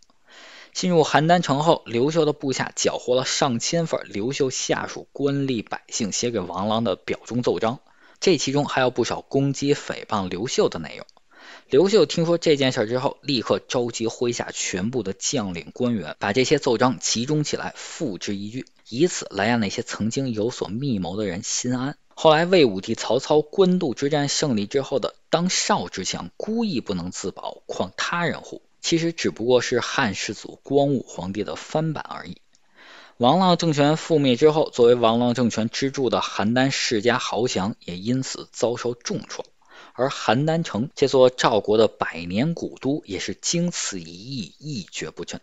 进入邯郸城后，刘秀的部下缴获了上千份刘秀下属官吏百姓写给王朗的表忠奏章。这其中还有不少攻击、诽谤刘秀的内容。刘秀听说这件事之后，立刻召集麾下全部的将领官员，把这些奏章集中起来，付之一炬，以此来让那些曾经有所密谋的人心安。后来，魏武帝曹操官渡之战胜利之后的“当少之强，孤亦不能自保，况他人乎？”其实只不过是汉世祖光武皇帝的翻版而已。王浪政权覆灭之后，作为王浪政权支柱的邯郸世家豪强也因此遭受重创，而邯郸城这座赵国的百年古都，也是经此一役一蹶不振。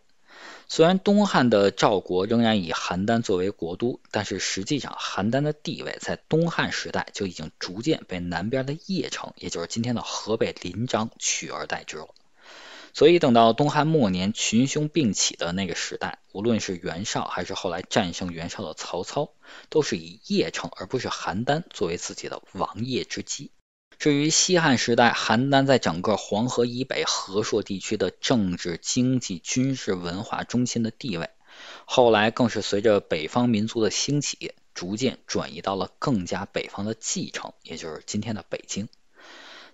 虽然东汉的赵国仍然以邯郸作为国都，但是实际上邯郸的地位在东汉时代就已经逐渐被南边的邺城，也就是今天的河北临漳取而代之了。所以，等到东汉末年群雄并起的那个时代，无论是袁绍还是后来战胜袁绍的曹操，都是以邺城而不是邯郸作为自己的王业之基。至于西汉时代，邯郸在整个黄河以北河朔地区的政治、经济、军事、文化中心的地位，后来更是随着北方民族的兴起，逐渐转移到了更加北方的蓟城，也就是今天的北京。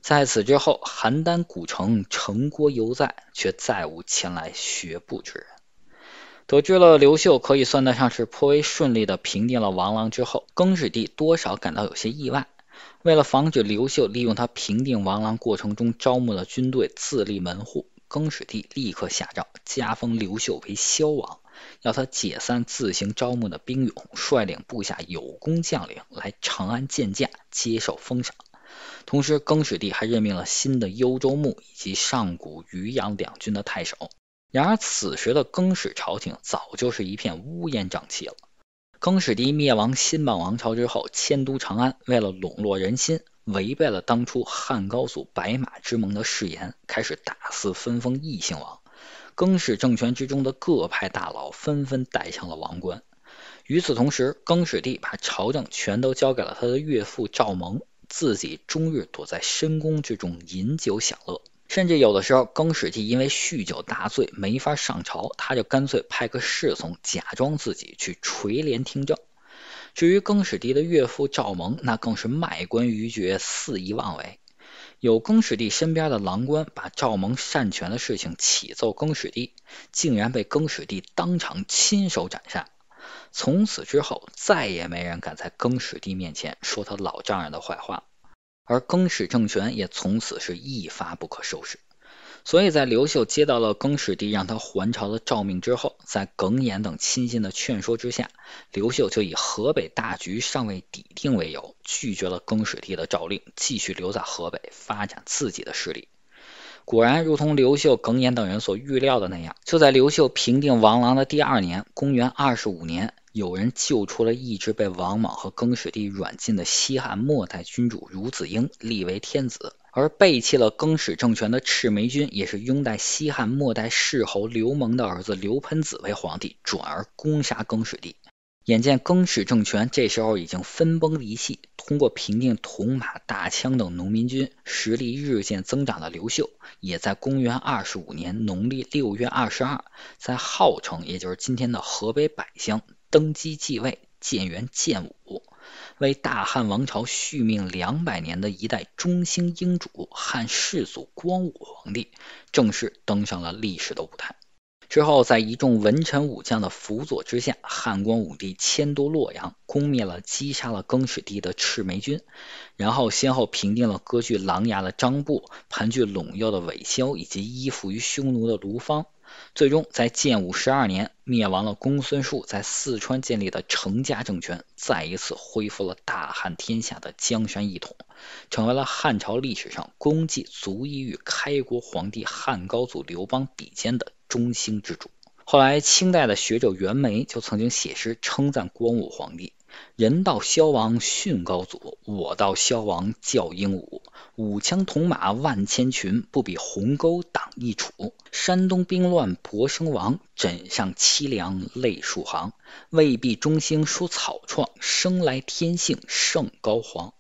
在此之后，邯郸古城城郭犹在，却再无前来学步之人。得知了刘秀可以算得上是颇为顺利的平定了王郎之后，更始帝多少感到有些意外。为了防止刘秀利用他平定王郎过程中招募的军队自立门户，更始帝立刻下诏加封刘秀为萧王，要他解散自行招募的兵勇，率领部下有功将领来长安见驾，接受封赏。同时，更始帝还任命了新的幽州牧以及上古渔阳两郡的太守。然而，此时的更始朝廷早就是一片乌烟瘴气了。更始帝灭亡新莽王朝之后，迁都长安，为了笼络人心，违背了当初汉高祖白马之盟的誓言，开始大肆分封异姓王。更始政权之中的各派大佬纷纷戴上了王冠。与此同时，更始帝把朝政全都交给了他的岳父赵蒙，自己终日躲在深宫之中饮酒享乐，甚至有的时候，更始帝因为酗酒大醉没法上朝，他就干脆派个侍从假装自己去垂帘听政。至于更始帝的岳父赵蒙，那更是卖官鬻爵、肆意妄为。有更始帝身边的郎官把赵蒙擅权的事情启奏更始帝，竟然被更始帝当场亲手斩杀。从此之后，再也没人敢在更始帝面前说他老丈人的坏话，而更始政权也从此是一发不可收拾。所以在刘秀接到了更始帝让他还朝的诏命之后，在耿弇等亲信的劝说之下，刘秀就以河北大局尚未底定为由，拒绝了更始帝的诏令，继续留在河北发展自己的势力。果然，如同刘秀、耿弇等人所预料的那样，就在刘秀平定王郎的第二年，公元二十五年。有人救出了一直被王莽和更始帝软禁的西汉末代君主孺子婴，立为天子。而背弃了更始政权的赤眉军，也是拥戴西汉末代世侯刘蒙的儿子刘喷子为皇帝，转而攻杀更始帝。眼见更始政权这时候已经分崩离析，通过平定铜马、大羌等农民军，实力日渐增长的刘秀，也在公元二十五年农历六月二十二，在号城，也就是今天的河北柏乡。登基继位，建元建武，为大汉王朝续命两百年的一代中兴英主汉世祖光武皇帝正式登上了历史的舞台。之后，在一众文臣武将的辅佐之下，汉光武帝迁都洛阳，攻灭了击杀了更始帝的赤眉军，然后先后平定了割据琅琊的张布、盘踞陇右的韦骁以及依附于匈奴的卢芳。最终在建武十二年灭亡了公孙述在四川建立的成家政权，再一次恢复了大汉天下的江山一统，成为了汉朝历史上功绩足以与开国皇帝汉高祖刘邦比肩的中兴之主。后来，清代的学者袁枚就曾经写诗称赞光武皇帝。人道消亡逊高祖，我道消亡教英武。五枪铜马万千群，不比鸿沟挡一杵。山东兵乱博生亡，枕上凄凉泪数行。未必中兴疏草创，生来天性胜高皇。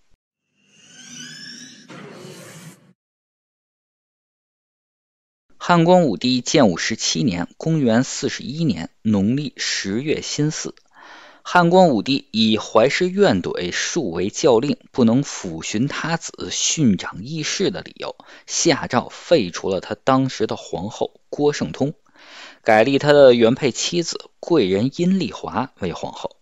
汉光武帝建武十七年，公元四十一年，农历十月辛巳。汉光武帝以怀氏怨怼、数为教令、不能抚循他子、训长议事的理由，下诏废除了他当时的皇后郭圣通，改立他的原配妻子贵人阴丽华为皇后。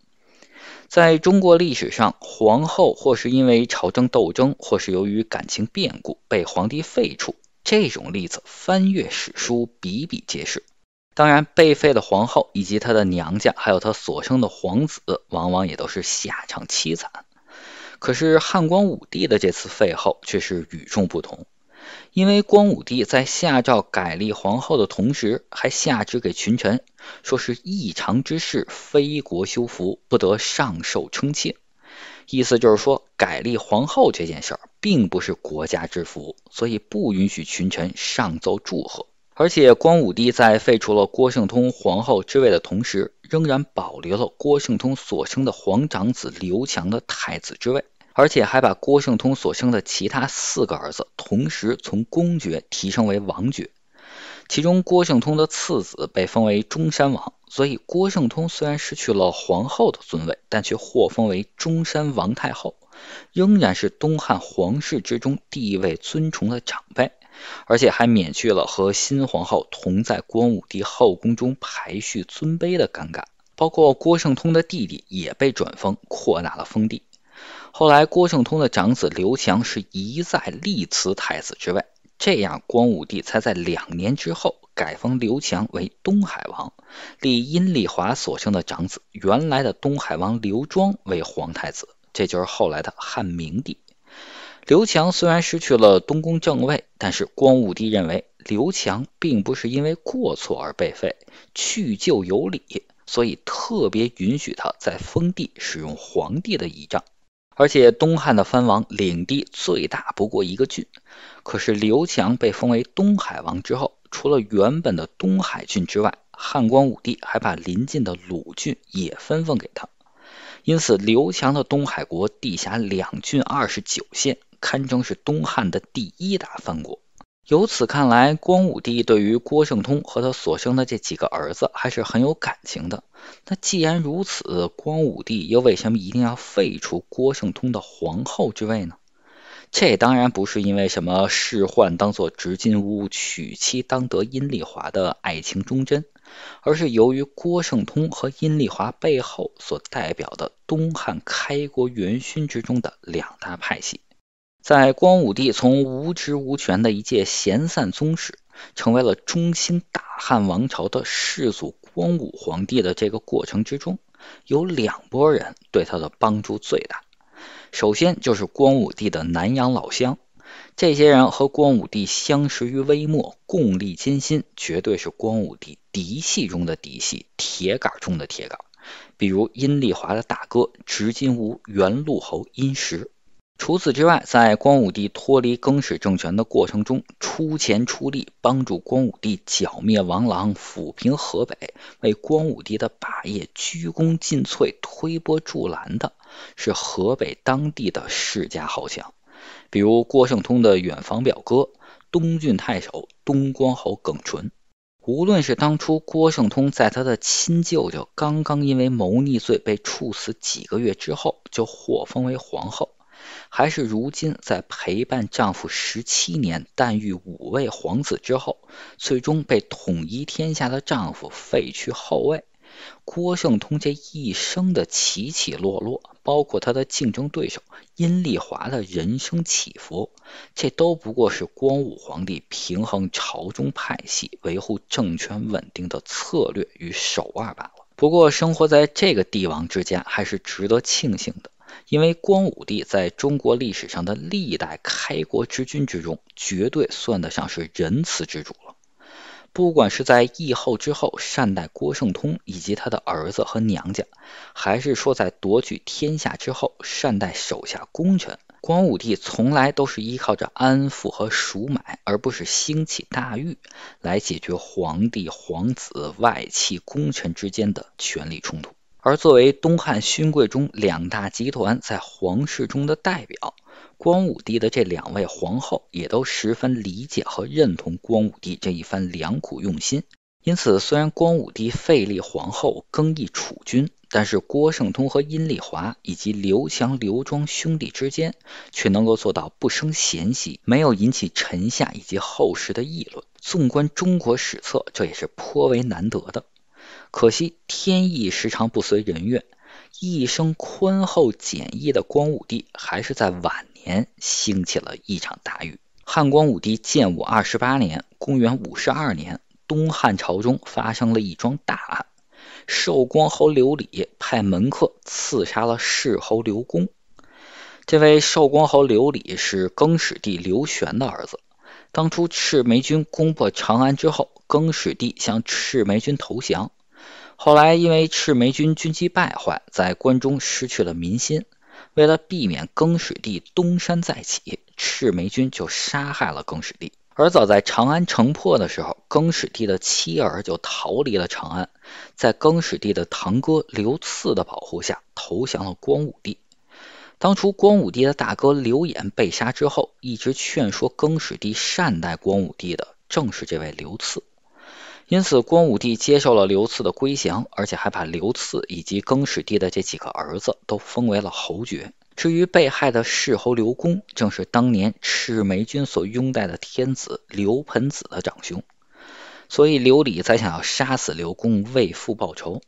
在中国历史上，皇后或是因为朝政斗争，或是由于感情变故被皇帝废除，这种例子翻阅史书比比皆是。当然，被废的皇后以及她的娘家，还有她所生的皇子，往往也都是下场凄惨。可是汉光武帝的这次废后却是与众不同，因为光武帝在下诏改立皇后的同时，还下旨给群臣，说是异常之事，非国修福，不得上寿称庆。意思就是说，改立皇后这件事并不是国家之福，所以不允许群臣上奏祝贺。而且，光武帝在废除了郭圣通皇后之位的同时，仍然保留了郭圣通所生的皇长子刘强的太子之位，而且还把郭圣通所生的其他四个儿子同时从公爵提升为王爵。其中，郭圣通的次子被封为中山王，所以郭圣通虽然失去了皇后的尊位，但却获封为中山王太后，仍然是东汉皇室之中地位尊崇的长辈。而且还免去了和新皇后同在光武帝后宫中排序尊卑的尴尬，包括郭圣通的弟弟也被转封，扩大了封地。后来，郭圣通的长子刘强是一再力辞太子之位，这样光武帝才在两年之后改封刘强为东海王，立阴丽华所生的长子，原来的东海王刘庄为皇太子，这就是后来的汉明帝。刘强虽然失去了东宫正位，但是光武帝认为刘强并不是因为过错而被废，去旧有礼，所以特别允许他在封地使用皇帝的仪仗。而且东汉的藩王领地最大不过一个郡，可是刘强被封为东海王之后，除了原本的东海郡之外，汉光武帝还把邻近的鲁郡也分封给他。因此，刘强的东海国地辖两郡二十九县。堪称是东汉的第一大藩国。由此看来，光武帝对于郭圣通和他所生的这几个儿子还是很有感情的。那既然如此，光武帝又为什么一定要废除郭圣通的皇后之位呢？这当然不是因为什么“仕宦当作执金吾，娶妻当得阴丽华”的爱情忠贞，而是由于郭圣通和阴丽华背后所代表的东汉开国元勋之中的两大派系。在光武帝从无职无权的一介闲散宗室，成为了中兴大汉王朝的世祖光武皇帝的这个过程之中，有两拨人对他的帮助最大。首先就是光武帝的南阳老乡，这些人和光武帝相识于微末，共历艰辛，绝对是光武帝嫡系中的嫡系，铁杆中的铁杆。比如殷丽华的大哥直金吾原录侯殷实。除此之外，在光武帝脱离更始政权的过程中，出钱出力帮助光武帝剿灭王朗、抚平河北，为光武帝的霸业鞠躬尽瘁、推波助澜的是河北当地的世家豪强，比如郭圣通的远房表哥东郡太守东光侯耿纯。无论是当初郭圣通在他的亲舅舅刚刚因为谋逆罪被处死几个月之后，就获封为皇后。还是如今在陪伴丈夫十七年、诞育五位皇子之后，最终被统一天下的丈夫废去后位。郭圣通这一生的起起落落，包括他的竞争对手阴丽华的人生起伏，这都不过是光武皇帝平衡朝中派系、维护政权稳定的策略与手腕罢了。不过，生活在这个帝王之家，还是值得庆幸的。因为光武帝在中国历史上的历代开国之君之中，绝对算得上是仁慈之主了。不管是在义后之后善待郭圣通以及他的儿子和娘家，还是说在夺取天下之后善待手下功臣，光武帝从来都是依靠着安抚和赎买，而不是兴起大狱来解决皇帝、皇子、外戚、功臣之间的权力冲突。而作为东汉勋贵中两大集团在皇室中的代表，光武帝的这两位皇后也都十分理解和认同光武帝这一番良苦用心。因此，虽然光武帝废立皇后、更易储君，但是郭圣通和阴丽华以及刘翔、刘庄兄弟之间却能够做到不生嫌隙，没有引起臣下以及后世的议论。纵观中国史册，这也是颇为难得的。可惜天意时常不随人愿，一生宽厚简易的光武帝还是在晚年兴起了一场大狱。汉光武帝建武二十八年（公元五十二年），东汉朝中发生了一桩大案。寿光侯刘礼派门客刺杀了侍侯刘公。这位寿光侯刘礼是更始帝刘玄的儿子。当初赤眉军攻破长安之后，更始帝向赤眉军投降。后来，因为赤眉军军机败坏，在关中失去了民心。为了避免更始帝东山再起，赤眉军就杀害了更始帝。而早在长安城破的时候，更始帝的妻儿就逃离了长安，在更始帝的堂哥刘赐的保护下，投降了光武帝。当初光武帝的大哥刘演被杀之后，一直劝说更始帝善待光武帝的，正是这位刘赐。因此，光武帝接受了刘赐的归降，而且还把刘赐以及更始帝的这几个儿子都封为了侯爵。至于被害的侍侯刘公，正是当年赤眉军所拥戴的天子刘盆子的长兄，所以刘礼才想要杀死刘公为父报仇。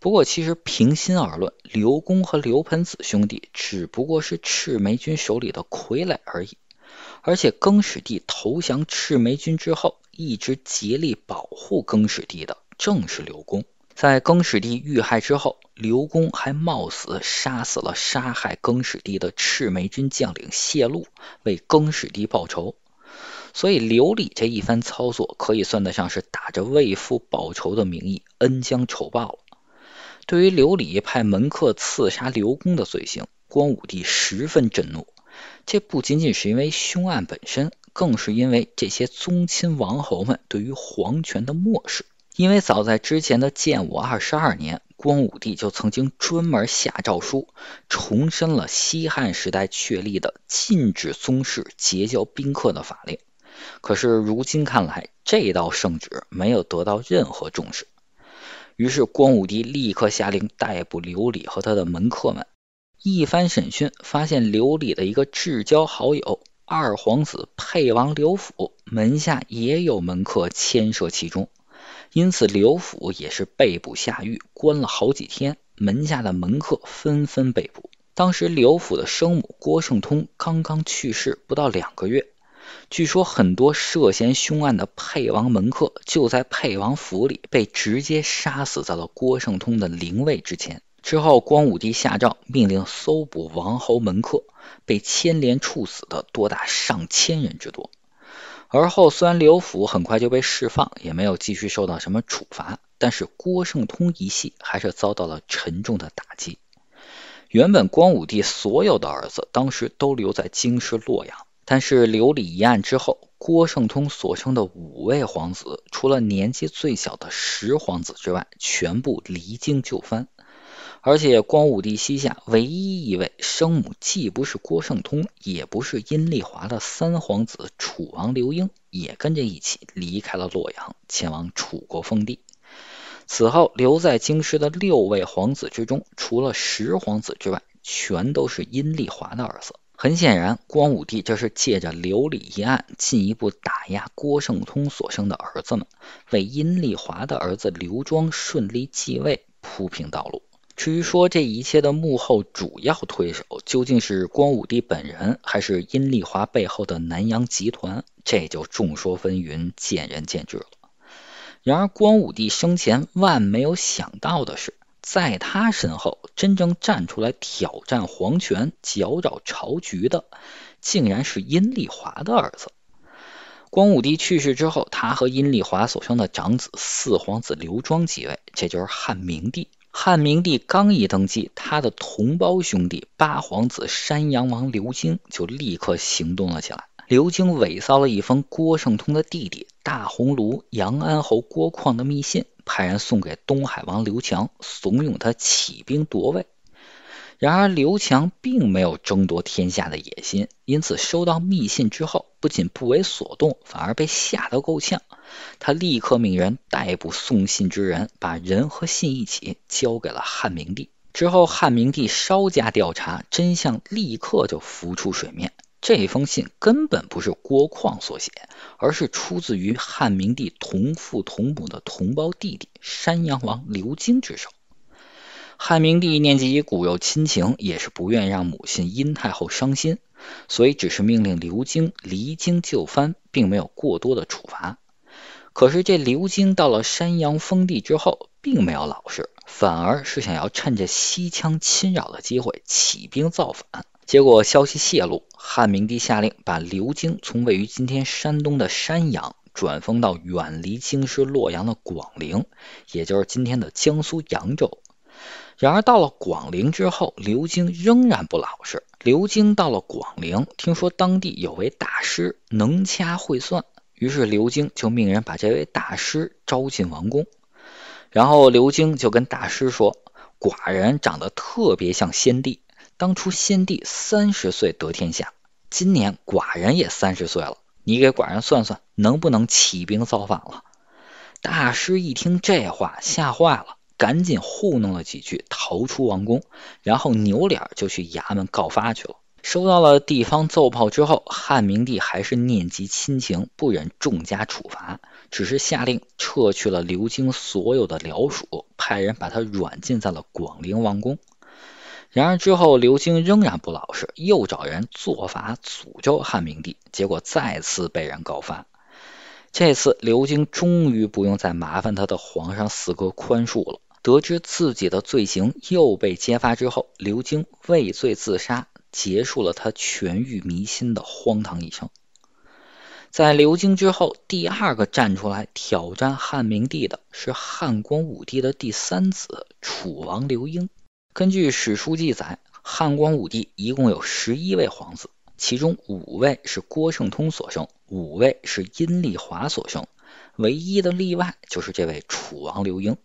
不过，其实平心而论，刘公和刘盆子兄弟只不过是赤眉军手里的傀儡而已。而且，更始帝投降赤眉军之后，一直竭力保护更始帝的，正是刘公。在更始帝遇害之后，刘公还冒死杀死了杀害更始帝的赤眉军将领谢禄，为更始帝报仇。所以，刘礼这一番操作可以算得上是打着为父报仇的名义，恩将仇报了。对于刘礼派门客刺杀刘公的罪行，光武帝十分震怒。这不仅仅是因为凶案本身，更是因为这些宗亲王侯们对于皇权的漠视。因为早在之前的建武二十二年，光武帝就曾经专门下诏书，重申了西汉时代确立的禁止宗室结交宾客的法令。可是如今看来，这道圣旨没有得到任何重视，于是光武帝立刻下令逮捕刘礼和他的门客们。一番审讯，发现刘礼的一个至交好友二皇子沛王刘辅门下也有门客牵涉其中，因此刘辅也是被捕下狱，关了好几天。门下的门客纷纷被捕。当时刘辅的生母郭圣通刚刚去世不到两个月，据说很多涉嫌凶案的沛王门客就在沛王府里被直接杀死在了郭圣通的灵位之前。之后，光武帝下诏命令搜捕王侯门客，被牵连处死的多达上千人之多。而后，虽然刘府很快就被释放，也没有继续受到什么处罚，但是郭圣通一系还是遭到了沉重的打击。原本光武帝所有的儿子当时都留在京师洛阳，但是刘礼一案之后，郭圣通所生的五位皇子，除了年纪最小的十皇子之外，全部离京就藩。而且，光武帝膝下唯一一位生母既不是郭圣通，也不是阴丽华的三皇子楚王刘英，也跟着一起离开了洛阳，前往楚国封地。此后留在京师的六位皇子之中，除了十皇子之外，全都是阴丽华的儿子。很显然，光武帝这是借着刘礼一案，进一步打压郭圣通所生的儿子们，为阴丽华的儿子刘庄顺利继位铺平道路。至于说这一切的幕后主要推手究竟是光武帝本人，还是殷丽华背后的南洋集团，这就众说纷纭，见仁见智了。然而，光武帝生前万没有想到的是，在他身后真正站出来挑战皇权、搅扰朝局的，竟然是殷丽华的儿子。光武帝去世之后，他和殷丽华所生的长子四皇子刘庄即位，这就是汉明帝。汉明帝刚一登基，他的同胞兄弟八皇子山阳王刘京就立刻行动了起来。刘京伪造了一封郭圣通的弟弟大鸿胪杨安侯郭况的密信，派人送给东海王刘强，怂恿他起兵夺位。然而，刘强并没有争夺天下的野心，因此收到密信之后，不仅不为所动，反而被吓得够呛。他立刻命人逮捕送信之人，把人和信一起交给了汉明帝。之后，汉明帝稍加调查，真相立刻就浮出水面：这封信根本不是郭况所写，而是出自于汉明帝同父同母的同胞弟弟山阳王刘京之手。汉明帝念及骨肉亲情，也是不愿让母亲殷太后伤心，所以只是命令刘京离京就藩，并没有过多的处罚。可是这刘京到了山阳封地之后，并没有老实，反而是想要趁着西羌侵扰的机会起兵造反。结果消息泄露，汉明帝下令把刘京从位于今天山东的山阳转封到远离京师洛阳的广陵，也就是今天的江苏扬州。然而到了广陵之后，刘京仍然不老实。刘京到了广陵，听说当地有位大师能掐会算，于是刘京就命人把这位大师招进王宫。然后刘京就跟大师说：“寡人长得特别像先帝，当初先帝三十岁得天下，今年寡人也三十岁了，你给寡人算算，能不能起兵造反了？”大师一听这话，吓坏了。赶紧糊弄了几句，逃出王宫，然后扭脸就去衙门告发去了。收到了地方奏报之后，汉明帝还是念及亲情，不忍重加处罚，只是下令撤去了刘京所有的僚属，派人把他软禁在了广陵王宫。然而之后，刘京仍然不老实，又找人做法诅咒汉明帝，结果再次被人告发。这次刘京终于不用再麻烦他的皇上四哥宽恕了。得知自己的罪行又被揭发之后，刘京畏罪自杀，结束了他权欲迷心的荒唐一生。在刘京之后，第二个站出来挑战汉明帝的是汉光武帝的第三子楚王刘英。根据史书记载，汉光武帝一共有十一位皇子，其中五位是郭圣通所生，五位是阴丽华所生，唯一的例外就是这位楚王刘英。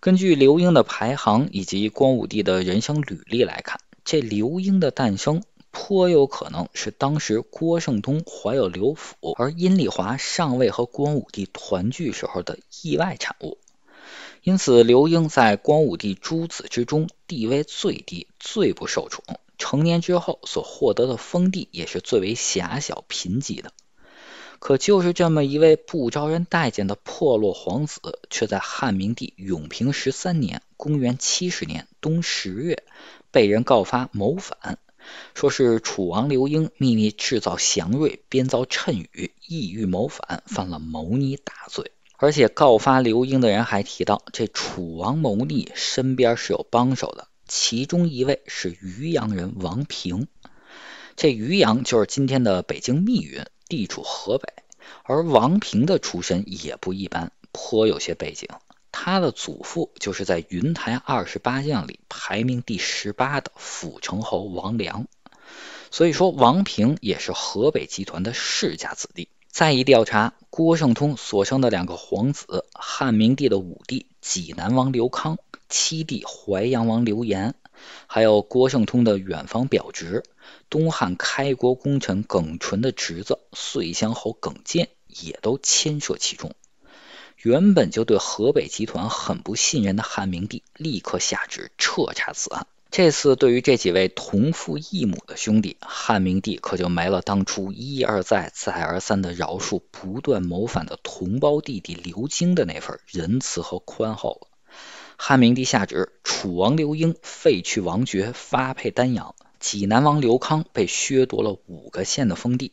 根据刘英的排行以及光武帝的人生履历来看，这刘英的诞生颇有可能是当时郭圣通怀有刘辅，而阴丽华尚未和光武帝团聚时候的意外产物。因此，刘英在光武帝诸子之中地位最低，最不受宠。成年之后所获得的封地也是最为狭小贫瘠的。可就是这么一位不招人待见的破落皇子，却在汉明帝永平十三年（公元七十年）冬十月被人告发谋反，说是楚王刘英秘密制造祥瑞，编造谶语，意欲谋反，犯了谋逆大罪。而且告发刘英的人还提到，这楚王谋逆身边是有帮手的，其中一位是渔阳人王平，这渔阳就是今天的北京密云。地处河北，而王平的出身也不一般，颇有些背景。他的祖父就是在云台二十八将里排名第十八的府成侯王良，所以说王平也是河北集团的世家子弟。再一调查，郭圣通所生的两个皇子，汉明帝的五弟济南王刘康、七弟淮阳王刘延，还有郭圣通的远房表侄。东汉开国功臣耿纯的侄子遂乡侯耿建也都牵涉其中。原本就对河北集团很不信任的汉明帝立刻下旨彻查此案。这次对于这几位同父异母的兄弟，汉明帝可就没了当初一而再、再而三的饶恕不断谋反的同胞弟弟刘京的那份仁慈和宽厚。汉明帝下旨，楚王刘英废去王爵，发配丹阳。济南王刘康被削夺了五个县的封地，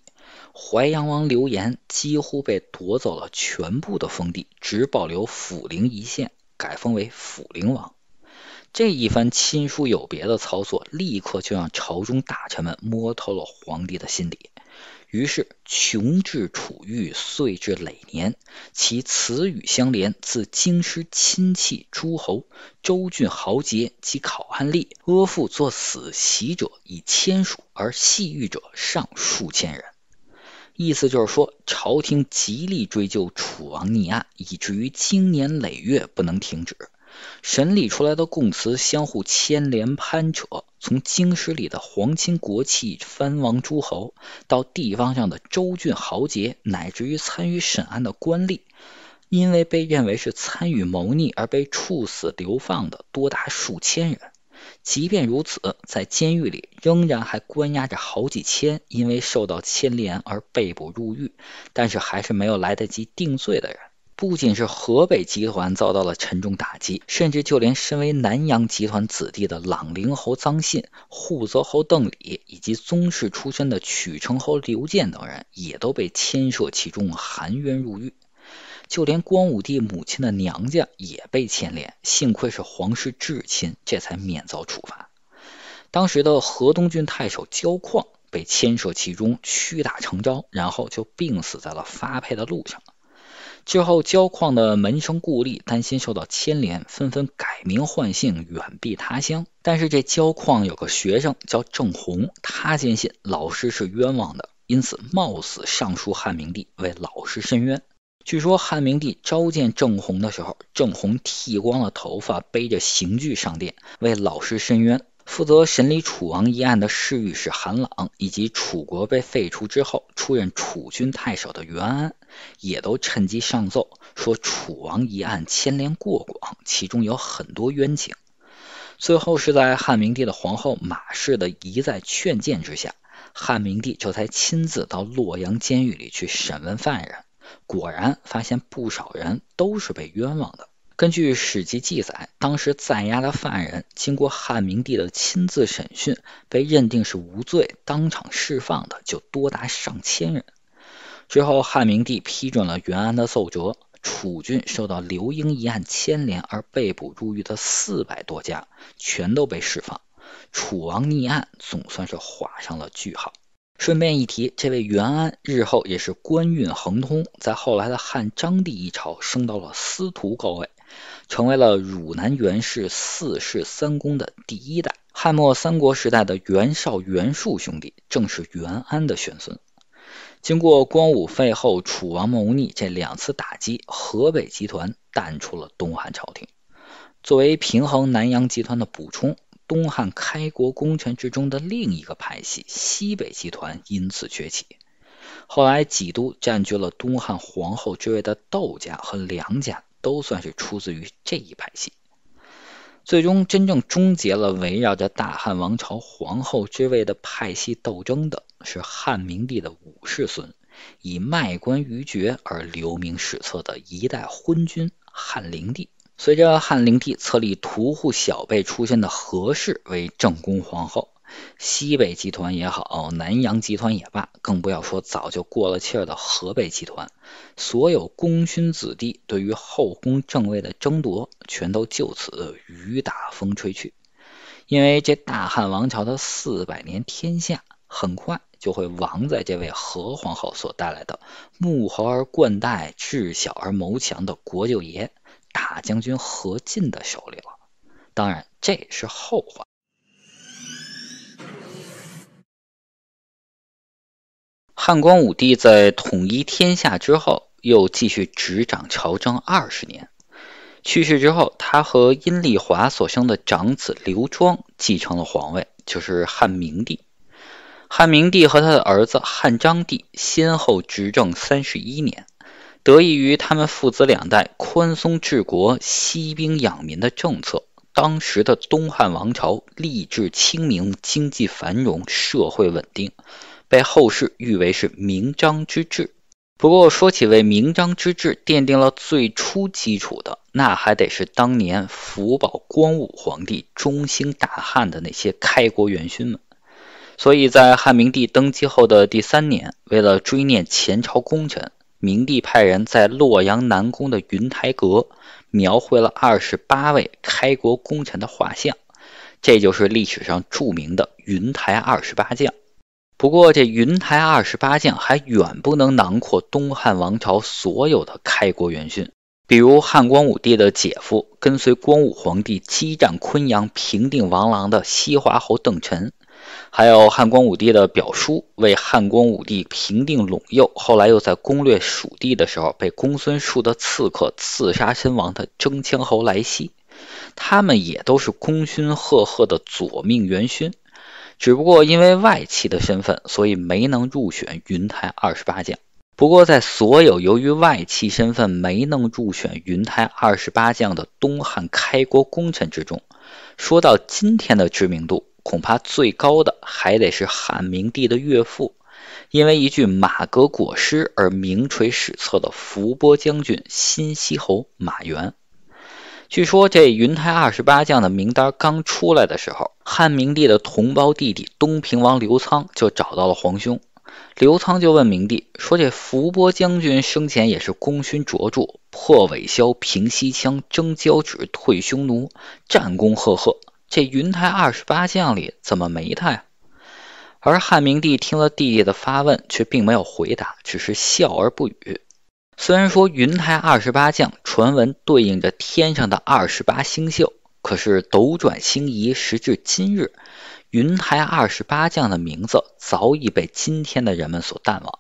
淮阳王刘延几乎被夺走了全部的封地，只保留阜陵一县，改封为阜陵王。这一番亲疏有别的操作，立刻就让朝中大臣们摸透了皇帝的心理。于是穷至楚狱，岁至累年，其词语相连，自京师亲戚、诸侯、州郡豪杰及考案吏，阿父作死，袭者以千数，而细狱者上数千人。意思就是说，朝廷极力追究楚王逆案，以至于经年累月不能停止。审理出来的供词相互牵连攀扯，从京师里的皇亲国戚、藩王诸侯，到地方上的州郡豪杰，乃至于参与审案的官吏，因为被认为是参与谋逆而被处死流放的多达数千人。即便如此，在监狱里仍然还关押着好几千因为受到牵连而被捕入狱，但是还是没有来得及定罪的人。不仅是河北集团遭到了沉重打击，甚至就连身为南阳集团子弟的朗陵侯臧信、护泽侯邓礼，以及宗室出身的曲成侯刘建等人，也都被牵涉其中，含冤入狱。就连光武帝母亲的娘家也被牵连，幸亏是皇室至亲，这才免遭处罚。当时的河东郡太守焦况被牵涉其中，屈打成招，然后就病死在了发配的路上。之后，焦旷的门生故吏担心受到牵连，纷纷改名换姓，远避他乡。但是，这焦旷有个学生叫郑弘，他坚信老师是冤枉的，因此冒死上书汉明帝为老师申冤。据说，汉明帝召见郑弘的时候，郑弘剃光了头发，背着刑具上殿为老师申冤。负责审理楚王一案的侍御史韩朗，以及楚国被废除之后出任楚军太守的袁安，也都趁机上奏说楚王一案牵连过广，其中有很多冤情。最后是在汉明帝的皇后马氏的一再劝谏之下，汉明帝这才亲自到洛阳监狱里去审问犯人，果然发现不少人都是被冤枉的。根据《史记》记载，当时在押的犯人，经过汉明帝的亲自审讯，被认定是无罪，当场释放的就多达上千人。之后，汉明帝批准了袁安的奏折，楚郡受到刘英一案牵连而被捕入狱的四百多家，全都被释放。楚王逆案总算是画上了句号。顺便一提，这位袁安日后也是官运亨通，在后来的汉章帝一朝升到了司徒高位。成为了汝南袁氏四世三公的第一代。汉末三国时代的袁绍、袁术兄弟正是袁安的玄孙。经过光武废后、楚王谋逆这两次打击，河北集团淡出了东汉朝廷。作为平衡南阳集团的补充，东汉开国功臣之中的另一个派系——西北集团因此崛起。后来几度占据了东汉皇后之位的窦家和梁家。都算是出自于这一派系。最终真正终结了围绕着大汉王朝皇后之位的派系斗争的，是汉明帝的五世孙，以卖官鬻爵而留名史册的一代昏君汉灵帝。随着汉灵帝册立屠户小辈出现的何氏为正宫皇后。西北集团也好，南洋集团也罢，更不要说早就过了气儿的河北集团，所有功勋子弟对于后宫正位的争夺，全都就此雨打风吹去。因为这大汉王朝的四百年天下，很快就会亡在这位何皇后所带来的目猴而冠带、智小而谋强的国舅爷、大将军何进的手里了。当然，这是后话。汉光武帝在统一天下之后，又继续执掌朝政二十年。去世之后，他和阴丽华所生的长子刘庄继承了皇位，就是汉明帝。汉明帝和他的儿子汉章帝先后执政三十一年，得益于他们父子两代宽松治国、息兵养民的政策，当时的东汉王朝吏治清明，经济繁荣，社会稳定。被后世誉为是明章之治。不过说起为明章之治奠定了最初基础的，那还得是当年福保光武皇帝中兴大汉的那些开国元勋们。所以在汉明帝登基后的第三年，为了追念前朝功臣，明帝派人在洛阳南宫的云台阁描绘了二十八位开国功臣的画像，这就是历史上著名的云台二十八将。不过，这云台二十八将还远不能囊括东汉王朝所有的开国元勋，比如汉光武帝的姐夫，跟随光武皇帝激战昆阳、平定王朗的西华侯邓晨，还有汉光武帝的表叔，为汉光武帝平定陇右，后来又在攻略蜀地的时候被公孙述的刺客刺杀身亡的征羌侯来西，他们也都是功勋赫赫的左命元勋。只不过因为外戚的身份，所以没能入选云台二十八将。不过，在所有由于外戚身份没能入选云台二十八将的东汉开国功臣之中，说到今天的知名度，恐怕最高的还得是汉明帝的岳父，因为一句马革裹尸而名垂史册的伏波将军新息侯马援。据说这云台二十八将的名单刚出来的时候，汉明帝的同胞弟弟东平王刘仓就找到了皇兄。刘仓就问明帝说：“这伏波将军生前也是功勋卓著，破尾萧、平西羌、征交趾、退匈奴，战功赫赫。这云台二十八将里怎么没他呀？”而汉明帝听了弟弟的发问，却并没有回答，只是笑而不语。虽然说云台二十八将传闻对应着天上的二十八星宿，可是斗转星移，时至今日，云台二十八将的名字早已被今天的人们所淡忘。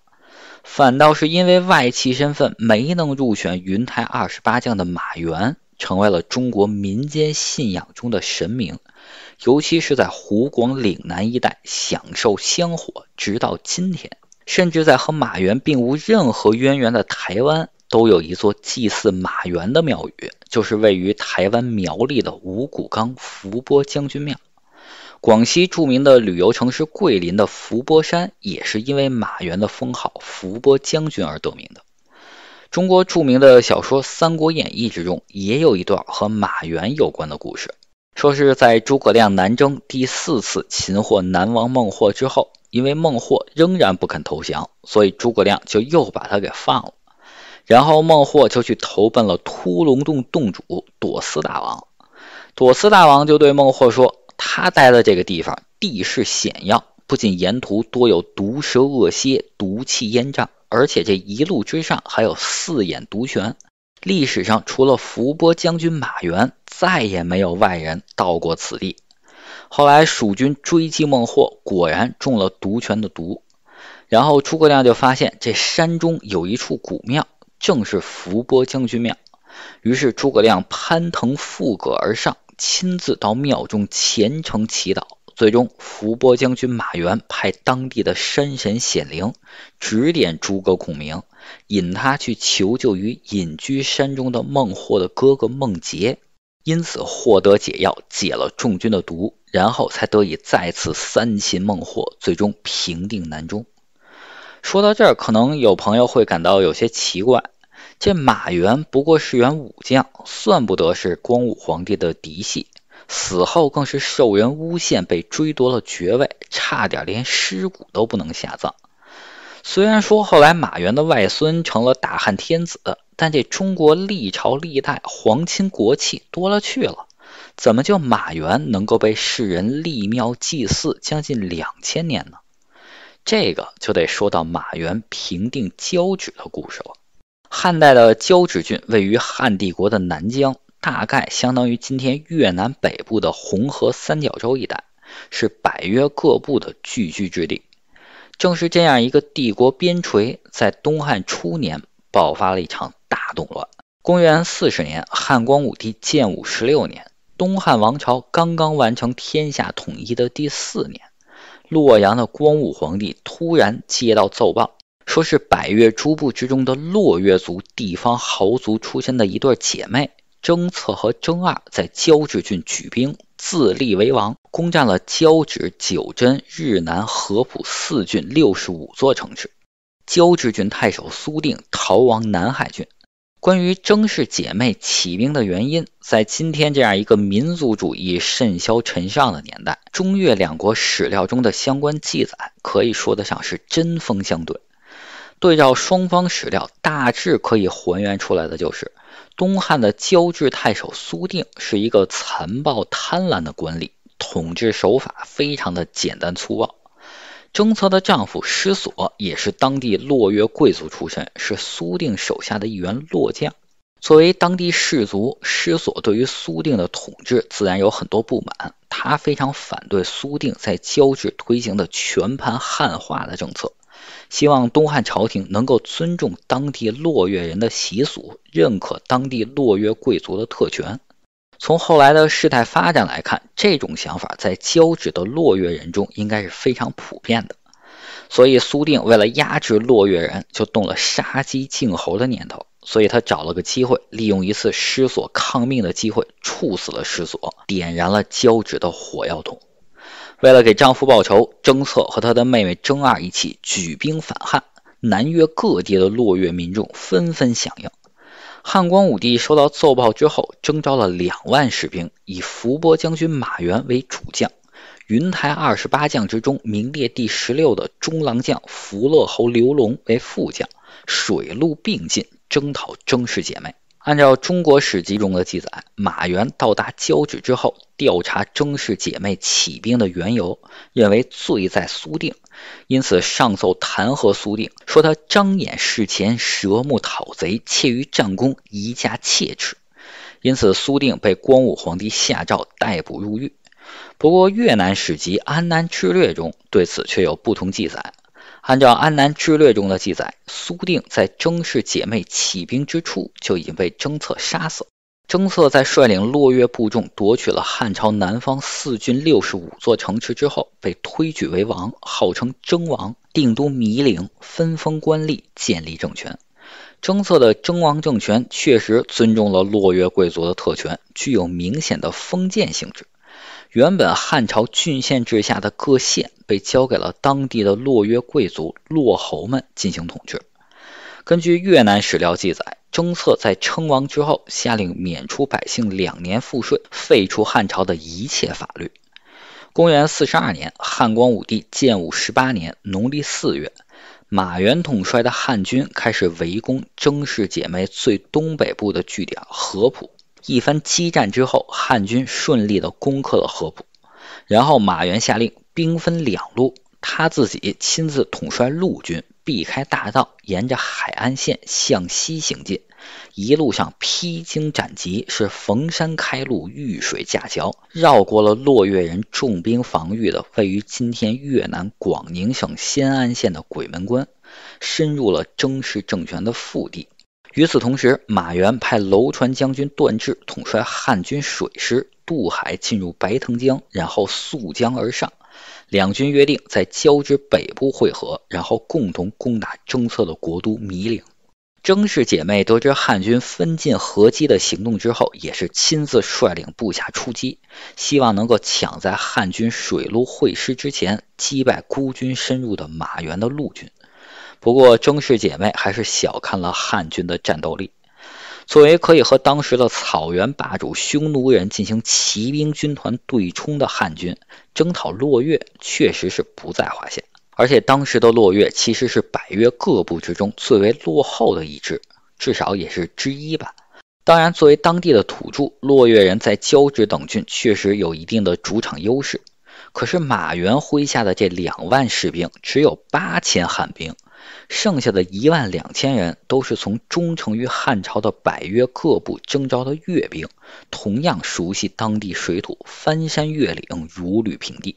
反倒是因为外戚身份没能入选云台二十八将的马援，成为了中国民间信仰中的神明，尤其是在湖广岭南一带享受香火，直到今天。甚至在和马援并无任何渊源的台湾，都有一座祭祀马援的庙宇，就是位于台湾苗栗的五谷冈伏波将军庙。广西著名的旅游城市桂林的伏波山，也是因为马援的封号伏波将军而得名的。中国著名的小说《三国演义》之中，也有一段和马援有关的故事，说是在诸葛亮南征第四次擒获南王孟获之后。因为孟获仍然不肯投降，所以诸葛亮就又把他给放了。然后孟获就去投奔了突龙洞洞主朵思大王。朵思大王就对孟获说：“他待的这个地方地势险要，不仅沿途多有毒蛇恶蝎、毒气烟瘴，而且这一路之上还有四眼毒泉。历史上除了伏波将军马援，再也没有外人到过此地。”后来，蜀军追击孟获，果然中了毒泉的毒。然后，诸葛亮就发现这山中有一处古庙，正是伏波将军庙。于是，诸葛亮攀藤附葛而上，亲自到庙中虔诚祈祷。最终，伏波将军马援派当地的山神显灵，指点诸葛孔明，引他去求救于隐居山中的孟获的哥哥孟杰，因此获得解药，解了众军的毒。然后才得以再次三擒孟获，最终平定南中。说到这儿，可能有朋友会感到有些奇怪：这马援不过是员武将，算不得是光武皇帝的嫡系，死后更是受人诬陷，被追夺了爵位，差点连尸骨都不能下葬。虽然说后来马援的外孙成了大汉天子，但这中国历朝历代皇亲国戚多了去了。怎么就马援能够被世人立庙祭祀将近两千年呢？这个就得说到马援平定交趾的故事了。汉代的交趾郡位于汉帝国的南疆，大概相当于今天越南北部的红河三角洲一带，是百越各部的聚居之地。正是这样一个帝国边陲，在东汉初年爆发了一场大动乱。公元四十年，汉光武帝建武十六年。东汉王朝刚刚完成天下统一的第四年，洛阳的光武皇帝突然接到奏报，说是百越诸部之中的洛越族地方豪族出身的一对姐妹征策和征二，在交趾郡举兵自立为王，攻占了交趾、九真、日南、合浦四郡六十五座城市，交趾郡太守苏定逃亡南海郡。关于甄氏姐妹起兵的原因，在今天这样一个民族主义甚嚣尘上的年代，中越两国史料中的相关记载可以说得上是针锋相对。对照双方史料，大致可以还原出来的就是，东汉的交趾太守苏定是一个残暴贪婪的官吏，统治手法非常的简单粗暴。征策的丈夫施索也是当地落月贵族出身，是苏定手下的一员落将。作为当地士族，施索对于苏定的统治自然有很多不满。他非常反对苏定在交治推行的全盘汉化的政策，希望东汉朝廷能够尊重当地落月人的习俗，认可当地落月贵族的特权。从后来的事态发展来看，这种想法在交趾的落月人中应该是非常普遍的。所以苏定为了压制落月人，就动了杀鸡儆猴的念头。所以他找了个机会，利用一次师所抗命的机会，处死了师所，点燃了交趾的火药桶。为了给丈夫报仇，征策和他的妹妹征二一起举兵反汉。南越各地的落月民众纷纷响应。汉光武帝收到奏报之后，征召了两万士兵，以伏波将军马援为主将，云台二十八将之中名列第十六的中郎将伏乐侯刘龙为副将，水陆并进，征讨征氏姐妹。按照中国史籍中的记载，马援到达交趾之后，调查征氏姐妹起兵的缘由，认为罪在苏定。因此上奏弹劾苏定，说他张眼视前，舌目讨贼，窃于战功，宜加切齿。因此苏定被光武皇帝下诏逮捕入狱。不过越南史籍《安南之略》中对此却有不同记载。按照《安南之略》中的记载，苏定在征氏姐妹起兵之初就已经被征策杀死。征策在率领落月部众夺取了汉朝南方四郡六十五座城池之后，被推举为王，号称征王，定都米陵，分封官吏，建立政权。征策的征王政权确实尊重了落月贵族的特权，具有明显的封建性质。原本汉朝郡县制下的各县被交给了当地的落月贵族落侯们进行统治。根据越南史料记载，征策在称王之后，下令免除百姓两年赋税，废除汉朝的一切法律。公元四十二年，汉光武帝建武十八年农历四月，马援统帅的汉军开始围攻征氏姐妹最东北部的据点合浦。一番激战之后，汉军顺利的攻克了合浦。然后马援下令兵分两路，他自己亲自统帅陆军。避开大道，沿着海岸线向西行进，一路上披荆斩棘，是逢山开路，遇水架桥，绕过了落月人重兵防御的位于今天越南广宁省新安县的鬼门关，深入了征氏政权的腹地。与此同时，马援派楼船将军段志统帅汉军水师渡海进入白藤江，然后溯江而上。两军约定在交趾北部会合，然后共同攻打征策的国都米岭。征氏姐妹得知汉军分进合击的行动之后，也是亲自率领部下出击，希望能够抢在汉军水陆会师之前击败孤军深入的马援的陆军。不过，征氏姐妹还是小看了汉军的战斗力。作为可以和当时的草原霸主匈奴人进行骑兵军团对冲的汉军，征讨落月确实是不在话下。而且当时的落月其实是百越各部之中最为落后的一支，至少也是之一吧。当然，作为当地的土著，落月人在交趾等郡确实有一定的主场优势。可是马援麾下的这两万士兵，只有八千汉兵。剩下的一万两千人都是从忠诚于汉朝的百越各部征召的越兵，同样熟悉当地水土，翻山越岭如履平地。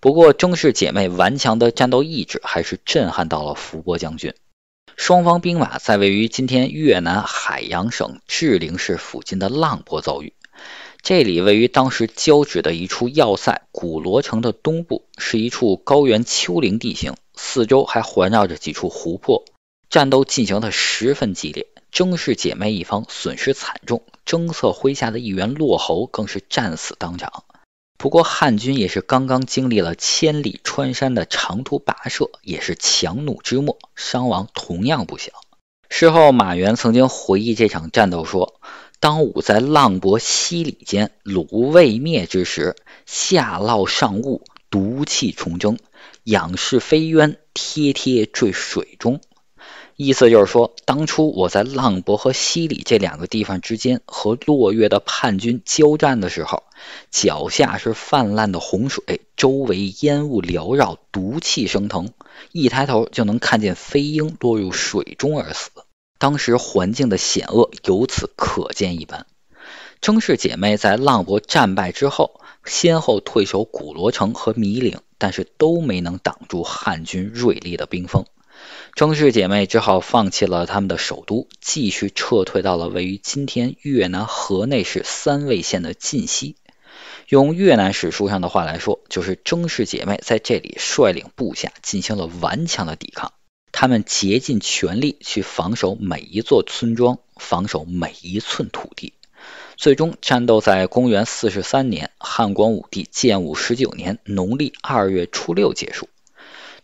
不过，征氏姐妹顽强的战斗意志还是震撼到了伏波将军。双方兵马在位于今天越南海洋省志灵市附近的浪坡遭遇，这里位于当时交趾的一处要塞古罗城的东部，是一处高原丘陵地形。四周还环绕着几处湖泊，战斗进行的十分激烈，征氏姐妹一方损失惨重，征策麾下的一员落侯更是战死当场。不过汉军也是刚刚经历了千里穿山的长途跋涉，也是强弩之末，伤亡同样不小。事后马援曾经回忆这场战斗说：“当吾在浪泊溪里间，虏未灭之时，下涝上雾，毒气重征，仰视飞鸢，贴贴坠水中。意思就是说，当初我在浪博和西里这两个地方之间和落月的叛军交战的时候，脚下是泛滥的洪水，周围烟雾缭绕，毒气升腾，一抬头就能看见飞鹰落入水中而死。当时环境的险恶由此可见一斑。甄氏姐妹在浪博战败之后，先后退守古罗城和米岭。但是都没能挡住汉军锐利的兵锋，郑氏姐妹只好放弃了他们的首都，继续撤退到了位于今天越南河内市三位县的晋西。用越南史书上的话来说，就是郑氏姐妹在这里率领部下进行了顽强的抵抗，他们竭尽全力去防守每一座村庄，防守每一寸土地。最终战斗在公元四十三年汉光武帝建武十九年农历二月初六结束。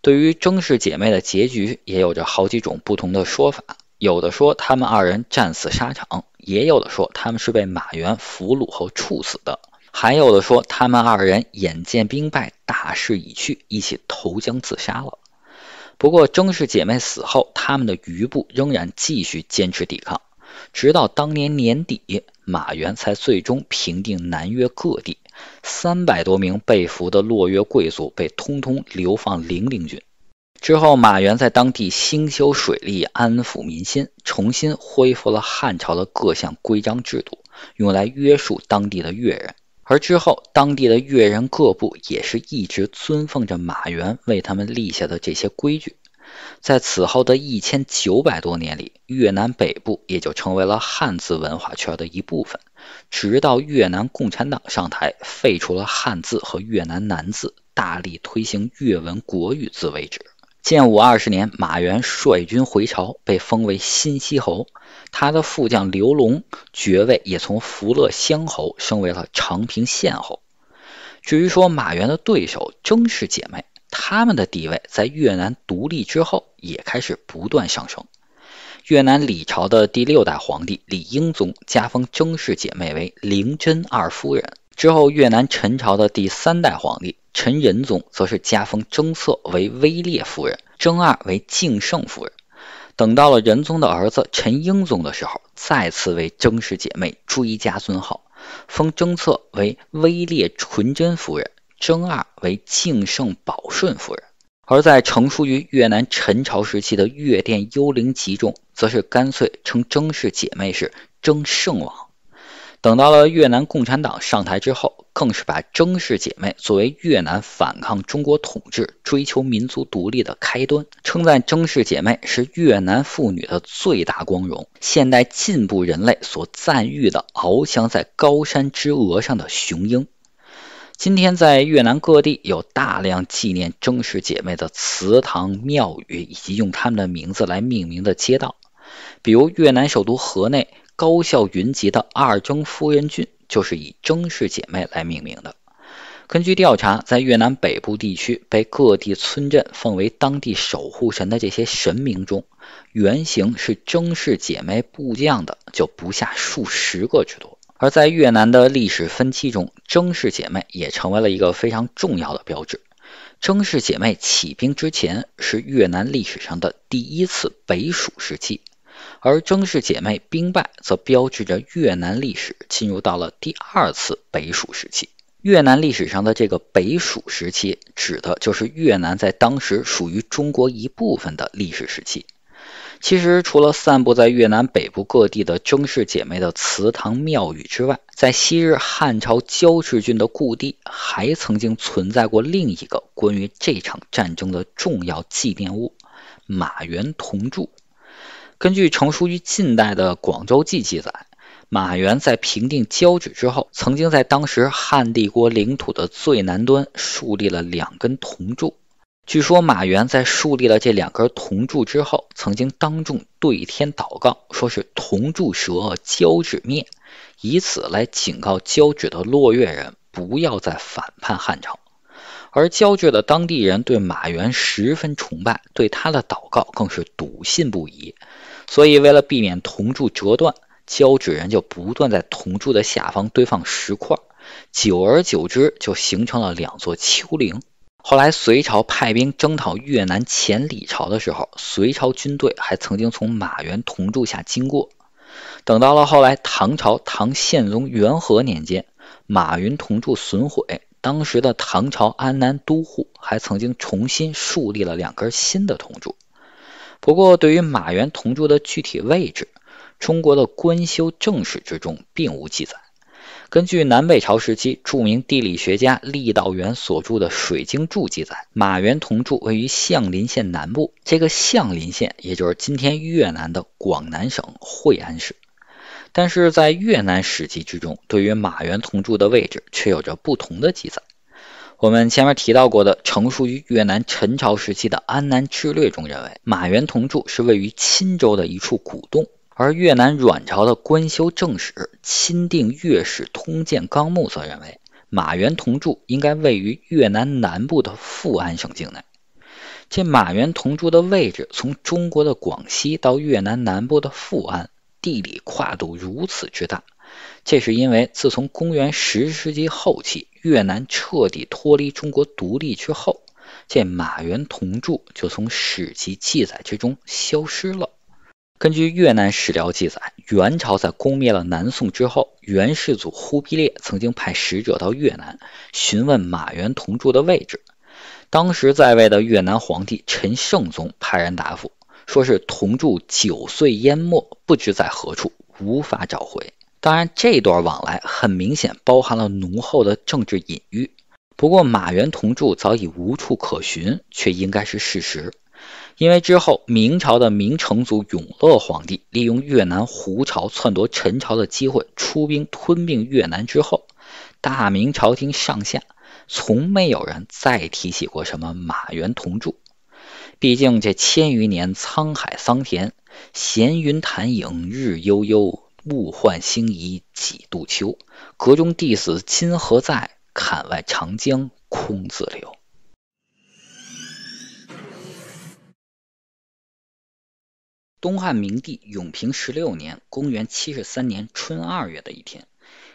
对于甄氏姐妹的结局也有着好几种不同的说法，有的说她们二人战死沙场，也有的说她们是被马援俘虏后处死的，还有的说她们二人眼见兵败大势已去，一起投江自杀了。不过甄氏姐妹死后，他们的余部仍然继续坚持抵抗。直到当年年底，马援才最终平定南越各地。三百多名被俘的落越贵族被通通流放零陵郡。之后，马援在当地兴修水利，安抚民心，重新恢复了汉朝的各项规章制度，用来约束当地的越人。而之后，当地的越人各部也是一直尊奉着马援为他们立下的这些规矩。在此后的一千九百多年里，越南北部也就成为了汉字文化圈的一部分，直到越南共产党上台废除了汉字和越南南字，大力推行越文国语字为止。建武二十年，马援率军回朝，被封为新息侯，他的副将刘龙爵位也从福乐乡侯升为了长平县侯。至于说马援的对手，正是姐妹。他们的地位在越南独立之后也开始不断上升。越南李朝的第六代皇帝李英宗加封征氏姐妹为灵珍二夫人。之后，越南陈朝的第三代皇帝陈仁宗则是加封征策为威烈夫人，征二为敬圣夫人。等到了仁宗的儿子陈英宗的时候，再次为征氏姐妹追加尊号，封征策为威烈纯贞夫人。征二为敬圣保顺夫人，而在成书于越南陈朝时期的《月殿幽灵集》中，则是干脆称争氏姐妹是争圣王。等到了越南共产党上台之后，更是把争氏姐妹作为越南反抗中国统治、追求民族独立的开端，称赞争氏姐妹是越南妇女的最大光荣，现代进步人类所赞誉的翱翔在高山之额上的雄鹰。今天在越南各地有大量纪念曾氏姐妹的祠堂、庙宇，以及用他们的名字来命名的街道。比如，越南首都河内高校云集的二征夫人郡就是以曾氏姐妹来命名的。根据调查，在越南北部地区被各地村镇奉为当地守护神的这些神明中，原型是曾氏姐妹部将的就不下数十个之多。而在越南的历史分期中，征氏姐妹也成为了一个非常重要的标志。征氏姐妹起兵之前，是越南历史上的第一次北属时期；而征氏姐妹兵败，则标志着越南历史进入到了第二次北属时期。越南历史上的这个北属时期，指的就是越南在当时属于中国一部分的历史时期。其实，除了散布在越南北部各地的甄氏姐妹的祠堂庙宇之外，在昔日汉朝交趾郡的故地，还曾经存在过另一个关于这场战争的重要纪念物——马援铜柱。根据成书于晋代的《广州记》记载，马援在平定交趾之后，曾经在当时汉帝国领土的最南端树立了两根铜柱。据说马援在树立了这两根铜柱之后，曾经当众对天祷告，说是铜柱折，交趾灭，以此来警告交趾的落月人不要再反叛汉朝。而交趾的当地人对马援十分崇拜，对他的祷告更是笃信不疑。所以为了避免铜柱折断，交趾人就不断在铜柱的下方堆放石块，久而久之就形成了两座丘陵。后来，隋朝派兵征讨越南前李朝的时候，隋朝军队还曾经从马援铜柱下经过。等到了后来唐朝唐宪宗元和年间，马云铜柱损毁，当时的唐朝安南都护还曾经重新树立了两根新的铜柱。不过，对于马援铜柱的具体位置，中国的官修正史之中并无记载。根据南北朝时期著名地理学家郦道元所著的《水经注》记载，马援铜柱位于象林县南部。这个象林县，也就是今天越南的广南省惠安市。但是在越南史籍之中，对于马援铜柱的位置却有着不同的记载。我们前面提到过的成书于越南陈朝时期的《安南志略》中认为，马援铜柱是位于钦州的一处古洞。而越南阮朝的官修正史《钦定越史通鉴纲目》则认为，马原铜柱应该位于越南南部的富安省境内。这马原铜柱的位置从中国的广西到越南南部的富安，地理跨度如此之大，这是因为自从公元十世纪后期越南彻底脱离中国独立之后，这马原铜柱就从史籍记载之中消失了。根据越南史料记载，元朝在攻灭了南宋之后，元世祖忽必烈曾经派使者到越南询问马元同住的位置。当时在位的越南皇帝陈圣宗派人答复，说是同住九岁淹没，不知在何处，无法找回。当然，这段往来很明显包含了浓厚的政治隐喻。不过，马元同住早已无处可寻，却应该是事实。因为之后，明朝的明成祖永乐皇帝利用越南胡朝篡夺陈朝的机会，出兵吞并越南之后，大明朝廷上下从没有人再提起过什么马援同柱。毕竟这千余年沧海桑田，闲云潭影日悠悠，物换星移几度秋。阁中弟子今何在？槛外长江空自流。东汉明帝永平十六年，公元七十三年春二月的一天，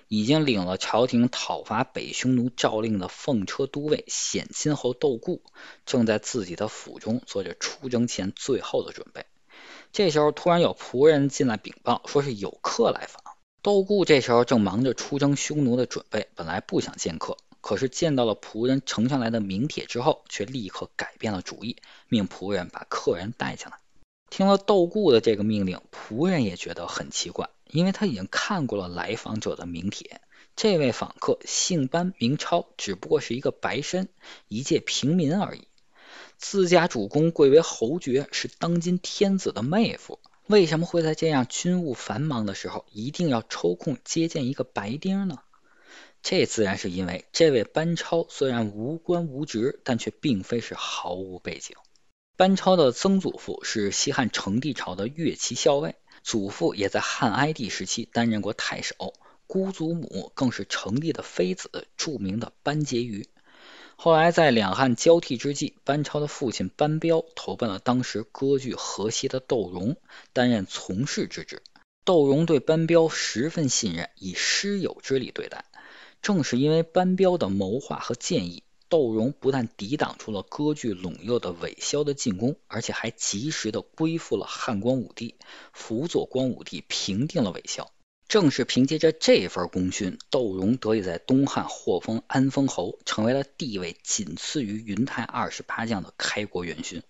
已经领了朝廷讨伐北匈奴诏令的奉车都尉显亲侯窦固，正在自己的府中做着出征前最后的准备。这时候突然有仆人进来禀报，说是有客来访。窦固这时候正忙着出征匈奴的准备，本来不想见客，可是见到了仆人呈上来的名帖之后，却立刻改变了主意，命仆人把客人带进来。听了窦固的这个命令，仆人也觉得很奇怪，因为他已经看过了来访者的名帖。这位访客姓班，名超，只不过是一个白身，一介平民而已。自家主公贵为侯爵，是当今天子的妹夫，为什么会在这样军务繁忙的时候，一定要抽空接见一个白丁呢？这自然是因为这位班超虽然无官无职，但却并非是毫无背景。班超的曾祖父是西汉成帝朝的乐骑校尉，祖父也在汉哀帝时期担任过太守，姑祖母更是成帝的妃子，著名的班婕妤。后来在两汉交替之际，班超的父亲班彪投奔了当时割据河西的窦融，担任从事之职。窦融对班彪十分信任，以师友之礼对待。正是因为班彪的谋划和建议。窦融不但抵挡住了割据陇右的韦骁的进攻，而且还及时的归附了汉光武帝，辅佐光武帝平定了韦骁。正是凭借着这份功勋，窦融得以在东汉获封安丰侯，成为了地位仅次于云台二十八将的开国元勋。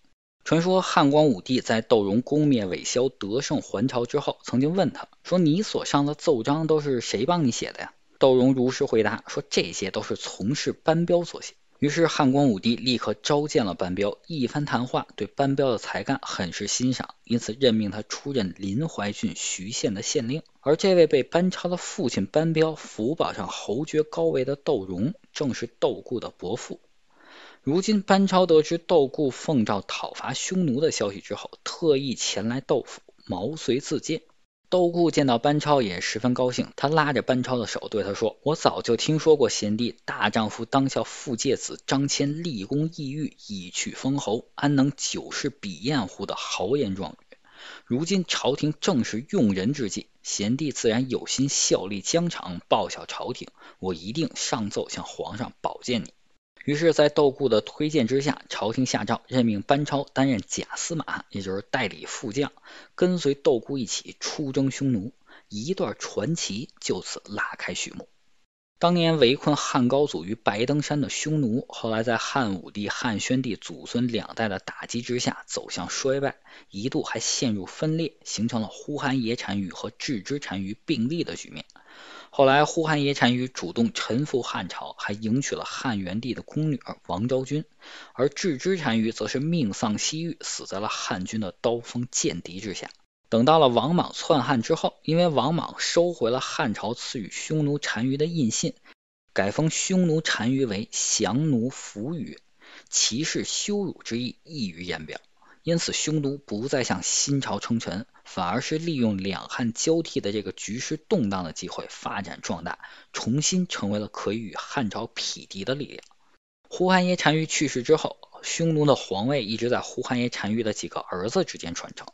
传说汉光武帝在窦融攻灭韦骁得胜还朝之后，曾经问他说：“你所上的奏章都是谁帮你写的呀？”窦融如实回答说：“这些都是从事班彪所写。”于是汉光武帝立刻召见了班彪，一番谈话，对班彪的才干很是欣赏，因此任命他出任临淮郡徐县的县令。而这位被班超的父亲班彪扶保上侯爵高位的窦融，正是窦固的伯父。如今班超得知窦固奉诏讨伐匈奴的消息之后，特意前来窦府毛遂自荐。窦固见到班超也十分高兴，他拉着班超的手对他说：“我早就听说过贤弟大丈夫当效傅介子、张骞立功异域，以取封侯，安能久视彼燕乎的豪言壮语。如今朝廷正是用人之际，贤弟自然有心效力疆场，报效朝廷，我一定上奏向皇上保荐你。”于是，在窦固的推荐之下，朝廷下诏任命班超担任假司马，也就是代理副将，跟随窦固一起出征匈奴。一段传奇就此拉开序幕。当年围困汉高祖于白登山的匈奴，后来在汉武帝、汉宣帝祖孙两代的打击之下走向衰败，一度还陷入分裂，形成了呼韩邪单于和郅支单于并立的局面。后来，呼韩邪单于主动臣服汉朝，还迎娶了汉元帝的宫女儿王昭君。而郅之单于则是命丧西域，死在了汉军的刀锋剑敌之下。等到了王莽篡汉之后，因为王莽收回了汉朝赐予匈奴单于的印信，改封匈奴单于为降奴扶于，其是羞辱之意，溢于言表。因此，匈奴不再向新朝称臣，反而是利用两汉交替的这个局势动荡的机会发展壮大，重新成为了可以与汉朝匹敌的力量。呼韩邪单于去世之后，匈奴的皇位一直在呼韩邪单于的几个儿子之间传承。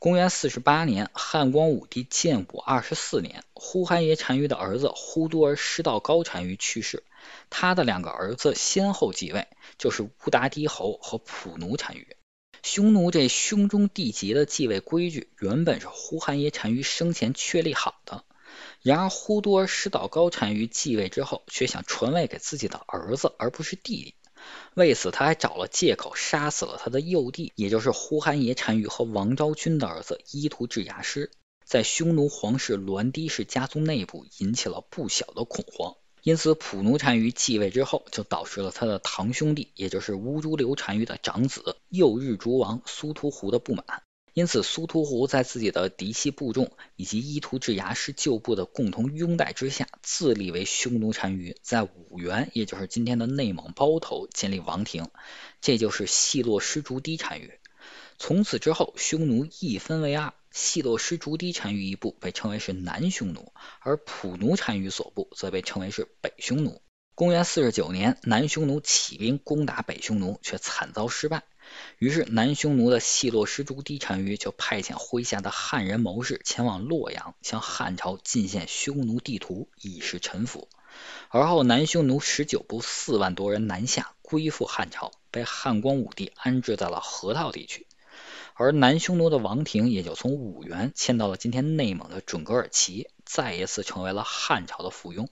公元四十八年，汉光武帝建武二十四年，呼韩邪单于的儿子呼多儿失道高单于去世，他的两个儿子先后继位，就是乌达低侯和普奴单于。匈奴这胸中地级的继位规矩，原本是呼韩邪单于生前确立好的。然而，呼多石道高单于继位之后，却想传位给自己的儿子，而不是弟弟。为此，他还找了借口杀死了他的幼弟，也就是呼韩邪单于和王昭君的儿子伊图智牙师，在匈奴皇室栾堤氏家族内部引起了不小的恐慌。因此，普奴单于继位之后，就导致了他的堂兄弟，也就是乌珠流单于的长子右日逐王苏屠胡的不满。因此，苏屠胡在自己的嫡系部众以及伊图治牙师旧部的共同拥戴之下，自立为匈奴单于，在五原，也就是今天的内蒙包头建立王庭，这就是细洛失族低单于。从此之后，匈奴一分为二。细洛失竹堤单于一部被称为是南匈奴，而普奴单于所部则被称为是北匈奴。公元四十九年，南匈奴起兵攻打北匈奴，却惨遭失败。于是，南匈奴的细洛失竹堤单于就派遣麾下的汉人谋士前往洛阳，向汉朝进献匈奴地图，以示臣服。而后，南匈奴十九部四万多人南下归附汉朝，被汉光武帝安置在了河套地区。而南匈奴的王庭也就从五原迁到了今天内蒙的准格尔旗，再一次成为了汉朝的附庸。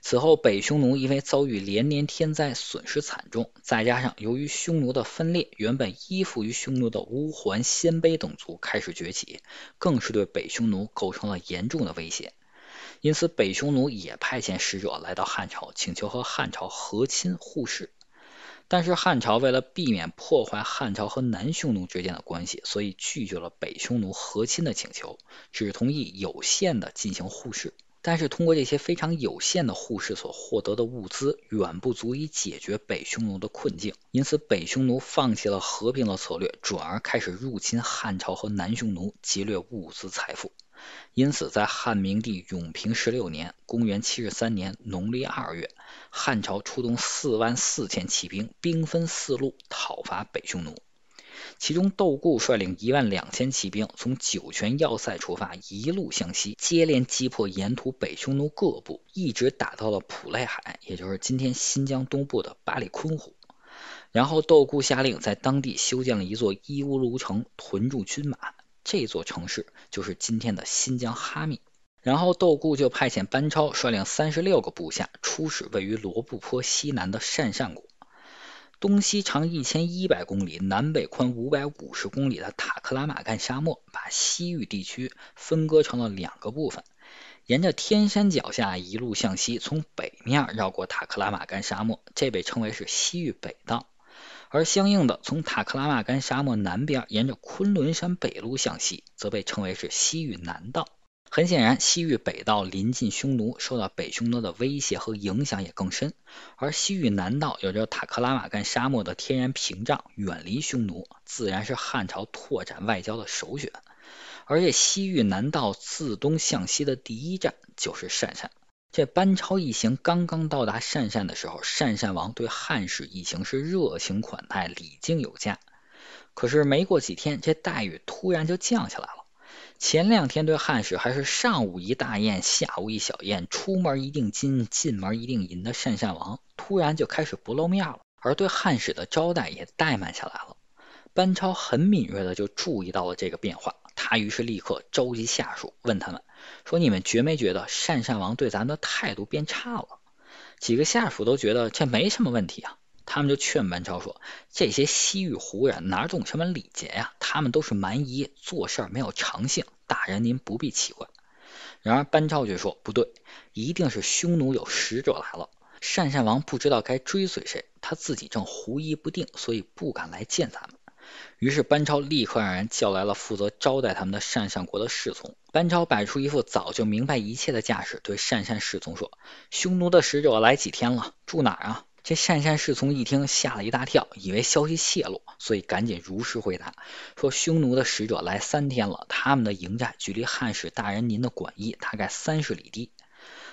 此后，北匈奴因为遭遇连年天灾，损失惨重，再加上由于匈奴的分裂，原本依附于匈奴的乌桓、鲜卑等族开始崛起，更是对北匈奴构成了严重的威胁。因此，北匈奴也派遣使者来到汉朝，请求和汉朝和亲互市。但是汉朝为了避免破坏汉朝和南匈奴之间的关系，所以拒绝了北匈奴和亲的请求，只同意有限的进行互市。但是通过这些非常有限的互市所获得的物资，远不足以解决北匈奴的困境。因此北匈奴放弃了和平的策略，转而开始入侵汉朝和南匈奴，劫掠物资财富。因此，在汉明帝永平十六年（公元73年）农历二月，汉朝出动四万四千骑兵，兵分四路讨伐北匈奴。其中，窦固率领一万两千骑兵从酒泉要塞出发，一路向西，接连击破沿途北匈奴各部，一直打到了普类海，也就是今天新疆东部的巴里坤湖。然后，窦固下令在当地修建了一座伊乌卢城，屯驻军马。这座城市就是今天的新疆哈密。然后窦固就派遣班超率领三十六个部下出使位于罗布泊西南的鄯善国。东西长一千一百公里，南北宽五百五十公里的塔克拉玛干沙漠，把西域地区分割成了两个部分。沿着天山脚下一路向西，从北面绕过塔克拉玛干沙漠，这被称为是西域北道。而相应的，从塔克拉玛干沙漠南边沿着昆仑山北路向西，则被称为是西域南道。很显然，西域北道临近匈奴，受到北匈奴的威胁和影响也更深；而西域南道有着塔克拉玛干沙漠的天然屏障，远离匈奴，自然是汉朝拓展外交的首选。而且，西域南道自东向西的第一站，就是鄯善。这班超一行刚刚到达鄯善的时候，鄯善王对汉使一行是热情款待，礼敬有加。可是没过几天，这待遇突然就降下来了。前两天对汉使还是上午一大宴，下午一小宴，出门一定金，进门一定银的鄯善王，突然就开始不露面了，而对汉使的招待也怠慢下来了。班超很敏锐的就注意到了这个变化，他于是立刻召集下属，问他们。说你们觉没觉得单善王对咱的态度变差了？几个下属都觉得这没什么问题啊，他们就劝班超说，这些西域胡人哪懂什么礼节呀，他们都是蛮夷，做事儿没有诚性，大人您不必奇怪。然而班超却说，不对，一定是匈奴有使者来了，单善王不知道该追随谁，他自己正狐疑不定，所以不敢来见咱们。于是，班超立刻让人叫来了负责招待他们的鄯善国的侍从。班超摆出一副早就明白一切的架势，对鄯善侍从说：“匈奴的使者来几天了？住哪儿啊？”这鄯善侍从一听，吓了一大跳，以为消息泄露，所以赶紧如实回答说：“匈奴的使者来三天了，他们的营寨距离汉使大人您的馆驿大概三十里地。”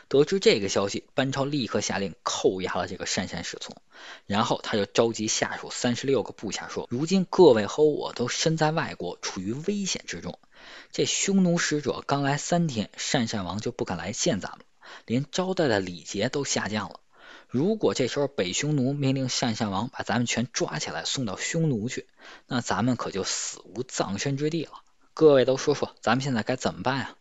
得知这个消息，班超立刻下令扣押了这个鄯善使从，然后他就召集下属三十六个部下说：“如今各位和我都身在外国，处于危险之中。这匈奴使者刚来三天，鄯善王就不敢来见咱们，连招待的礼节都下降了。如果这时候北匈奴命令鄯善王把咱们全抓起来送到匈奴去，那咱们可就死无葬身之地了。各位都说说，咱们现在该怎么办啊？”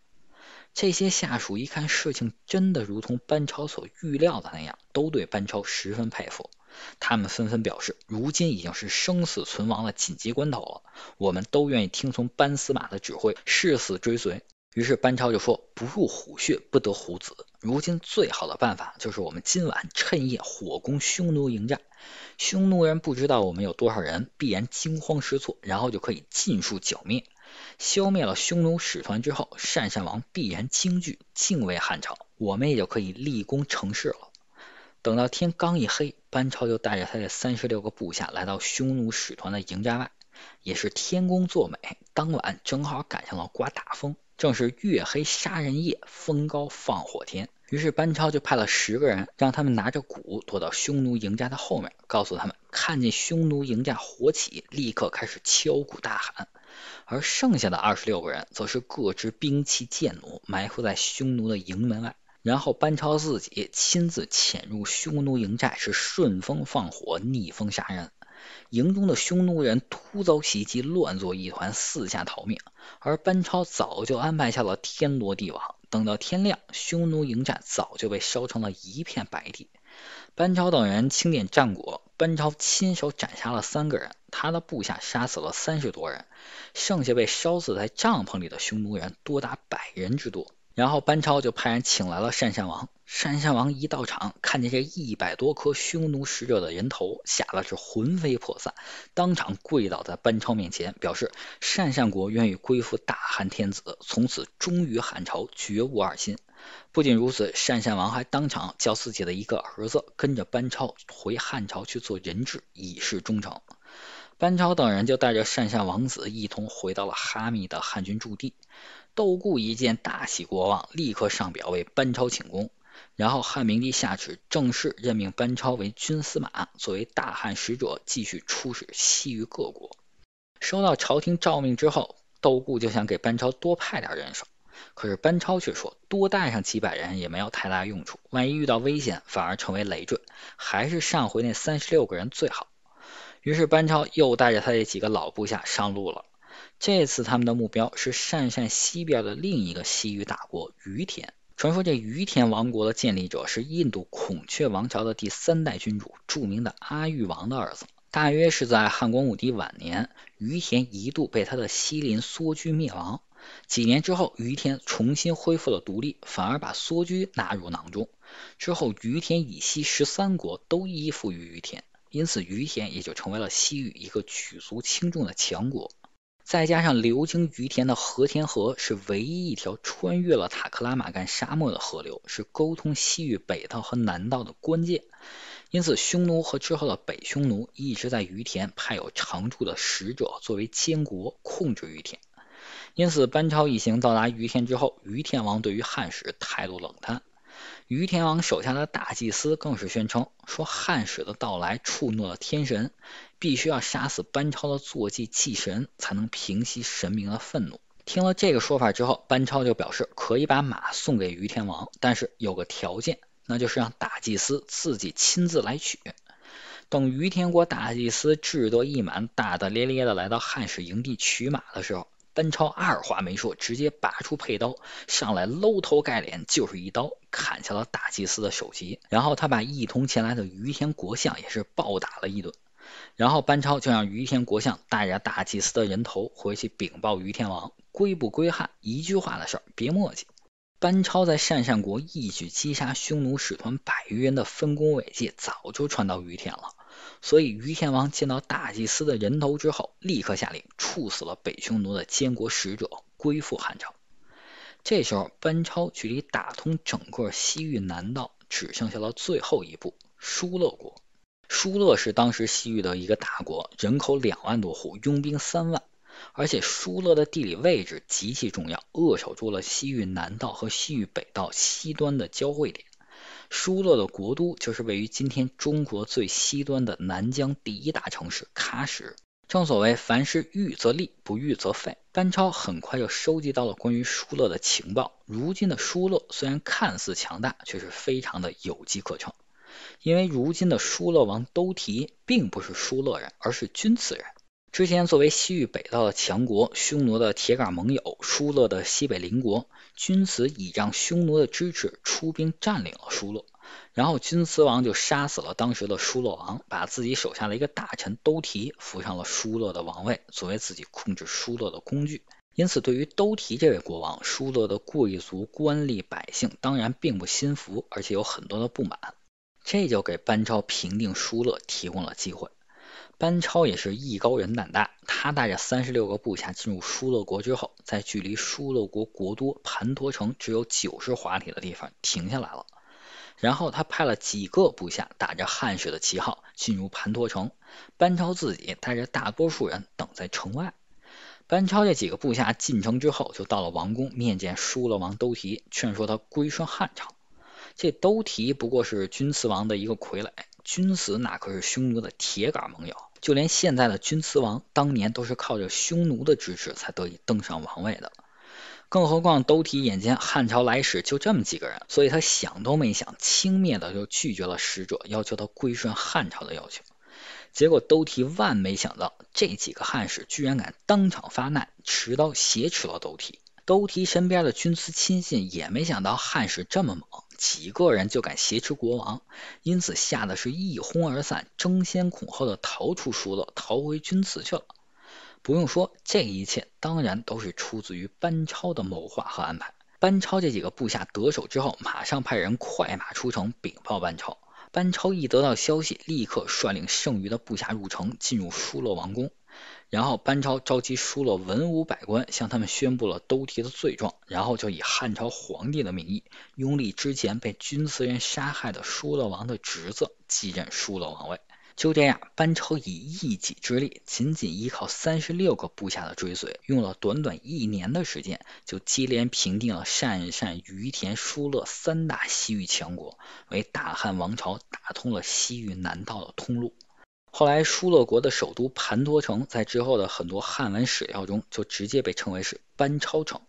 这些下属一看事情真的如同班超所预料的那样，都对班超十分佩服。他们纷纷表示，如今已经是生死存亡的紧急关头了，我们都愿意听从班司马的指挥，誓死追随。于是班超就说：“不入虎穴，不得虎子。如今最好的办法就是我们今晚趁夜火攻匈奴营寨，匈奴人不知道我们有多少人，必然惊慌失措，然后就可以尽数剿灭。”消灭了匈奴使团之后，鄯善王必然惊惧、敬畏汉朝，我们也就可以立功成事了。等到天刚一黑，班超就带着他的三十六个部下来到匈奴使团的营寨外。也是天公作美，当晚正好赶上了刮大风，正是月黑杀人夜，风高放火天。于是班超就派了十个人，让他们拿着鼓躲到匈奴营寨的后面，告诉他们看见匈奴营寨火起，立刻开始敲鼓大喊。而剩下的二十六个人，则是各执兵器剑弩，埋伏在匈奴的营门外。然后班超自己亲自潜入匈奴营寨，是顺风放火，逆风杀人。营中的匈奴人突遭袭击，乱作一团，四下逃命。而班超早就安排下了天罗地网，等到天亮，匈奴营寨早就被烧成了一片白地。班超等人清点战果，班超亲手斩杀了三个人，他的部下杀死了三十多人，剩下被烧死在帐篷里的匈奴人多达百人之多。然后班超就派人请来了单善王，单善王一到场，看见这一百多颗匈奴使者的人头，吓得是魂飞魄散，当场跪倒在班超面前，表示单善国愿意归附大汉天子，从此忠于汉朝，绝无二心。不仅如此，单善王还当场叫自己的一个儿子跟着班超回汉朝去做人质，以示忠诚。班超等人就带着单善王子一同回到了哈密的汉军驻地。窦固一见大喜过望，立刻上表为班超请功。然后汉明帝下旨正式任命班超为军司马，作为大汉使者继续出使西域各国。收到朝廷诏命之后，窦固就想给班超多派点人手。可是班超却说，多带上几百人也没有太大用处，万一遇到危险，反而成为累赘，还是上回那三十六个人最好。于是班超又带着他这几个老部下上路了。这次他们的目标是鄯善西边的另一个西域大国于田。传说这于田王国的建立者是印度孔雀王朝的第三代君主著名的阿育王的儿子。大约是在汉光武帝晚年，于田一度被他的西邻梭居灭亡。几年之后，于田重新恢复了独立，反而把梭居纳入囊中。之后，于田以西十三国都依附于于田，因此于田也就成为了西域一个举足轻重的强国。再加上流经于田的和田河是唯一一条穿越了塔克拉玛干沙漠的河流，是沟通西域北道和南道的关键。因此，匈奴和之后的北匈奴一直在于田派有常驻的使者作为监国，控制于田。因此，班超一行到达于天之后，于天王对于汉使态度冷淡。于天王手下的大祭司更是宣称说，汉使的到来触怒了天神，必须要杀死班超的坐骑祭神，才能平息神明的愤怒。听了这个说法之后，班超就表示可以把马送给于天王，但是有个条件，那就是让大祭司自己亲自来取。等于天国大祭司志得意满，大大咧咧的来到汉使营地取马的时候。班超二话没说，直接拔出佩刀，上来搂头盖脸就是一刀，砍下了大祭司的首级。然后他把一同前来的于天国相也是暴打了一顿。然后班超就让于天国相带着大祭司的人头回去禀报于天王，归不归汉，一句话的事儿，别墨迹。班超在鄯善国一举击杀匈奴使团百余人的丰功伟绩，早就传到于天了。所以于天王见到大祭司的人头之后，立刻下令处死了北匈奴的监国使者，归附汉朝。这时候，班超距离打通整个西域南道，只剩下了最后一步——疏勒国。疏勒是当时西域的一个大国，人口两万多户，拥兵三万，而且疏勒的地理位置极其重要，扼守住了西域南道和西域北道西端的交汇点。疏勒的国都就是位于今天中国最西端的南疆第一大城市喀什。正所谓，凡事欲则立，不欲则废。班超很快就收集到了关于疏勒的情报。如今的疏勒虽然看似强大，却是非常的有机可乘，因为如今的疏勒王兜提并不是疏勒人，而是钧刺人。之前作为西域北道的强国，匈奴的铁杆盟友，疏勒的西北邻国，钧瓷倚仗匈奴的支持，出兵占领了疏勒，然后钧瓷王就杀死了当时的疏勒王，把自己手下的一个大臣兜提扶上了疏勒的王位，作为自己控制疏勒的工具。因此，对于兜提这位国王，疏勒的贵族、官吏、百姓当然并不心服，而且有很多的不满，这就给班超平定疏勒提供了机会。班超也是艺高人胆大，他带着三十六个部下进入疏勒国之后，在距离疏勒国国都盘陀城只有九十华里的地方停下来了。然后他派了几个部下打着汉水的旗号进入盘陀城，班超自己带着大多数人等在城外。班超这几个部下进城之后，就到了王宫面见疏勒王兜提，劝说他归顺汉朝。这兜提不过是君瓷王的一个傀儡。钧瓷那可是匈奴的铁杆盟友，就连现在的钧瓷王当年都是靠着匈奴的支持才得以登上王位的。更何况兜提眼见汉朝来使就这么几个人，所以他想都没想，轻蔑的就拒绝了使者，要求他归顺汉朝的要求。结果兜提万没想到，这几个汉使居然敢当场发难，持刀挟持了兜提。兜提身边的军司亲信也没想到汉使这么猛。几个人就敢挟持国王，因此吓得是一哄而散，争先恐后的逃出疏勒，逃回钧祠去了。不用说，这一切当然都是出自于班超的谋划和安排。班超这几个部下得手之后，马上派人快马出城禀报班超。班超一得到消息，立刻率领剩余的部下入城，进入疏勒王宫。然后，班超召集疏勒文武百官，向他们宣布了兜提的罪状，然后就以汉朝皇帝的名义，拥立之前被军士人杀害的疏勒王的侄子继任疏勒王位。就这样，班超以一己之力，仅仅依靠三十六个部下的追随，用了短短一年的时间，就接连平定了鄯善、于田、疏勒三大西域强国，为大汉王朝打通了西域南道的通路。后来，疏勒国的首都盘陀城，在之后的很多汉文史料中，就直接被称为是班超城。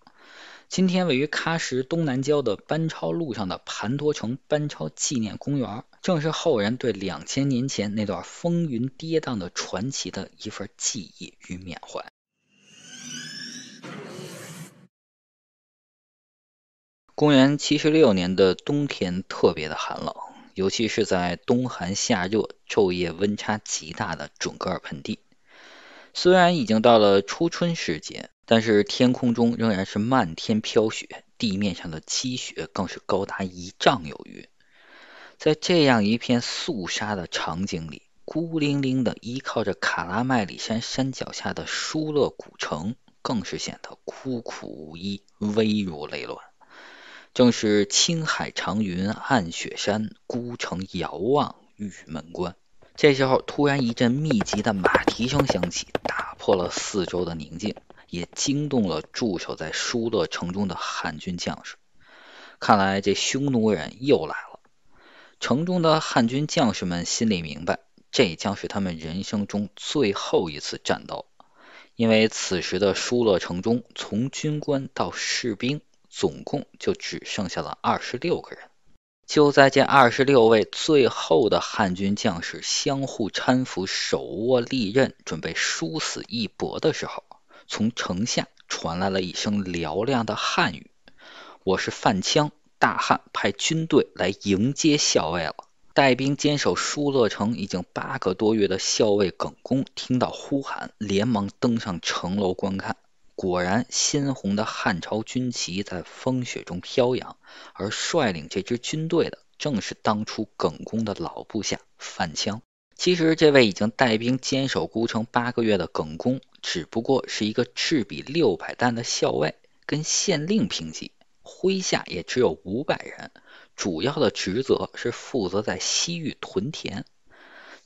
今天位于喀什东南郊的班超路上的盘陀城班超纪念公园，正是后人对两千年前那段风云跌宕的传奇的一份记忆与缅怀。公元七十六年的冬天，特别的寒冷。尤其是在冬寒夏热、昼夜温差极大的准格尔盆地，虽然已经到了初春时节，但是天空中仍然是漫天飘雪，地面上的积雪更是高达一丈有余。在这样一片肃杀的场景里，孤零零的依靠着卡拉麦里山山脚下的疏勒古城，更是显得孤苦无依，危如累卵。正是青海长云暗雪山，孤城遥望玉门关。这时候，突然一阵密集的马蹄声响起，打破了四周的宁静，也惊动了驻守在疏勒城中的汉军将士。看来这匈奴人又来了。城中的汉军将士们心里明白，这将是他们人生中最后一次战斗，因为此时的疏勒城中，从军官到士兵。总共就只剩下了二十六个人。就在这二十六位最后的汉军将士相互搀扶、手握利刃，准备殊死一搏的时候，从城下传来了一声嘹亮的汉语：“我是范羌，大汉派军队来迎接校尉了。”带兵坚守疏勒城已经八个多月的校尉耿恭听到呼喊，连忙登上城楼观看。果然，鲜红的汉朝军旗在风雪中飘扬，而率领这支军队的，正是当初耿恭的老部下范羌。其实，这位已经带兵坚守孤城八个月的耿恭，只不过是一个赤壁六百担的校尉，跟县令平级，麾下也只有五百人，主要的职责是负责在西域屯田。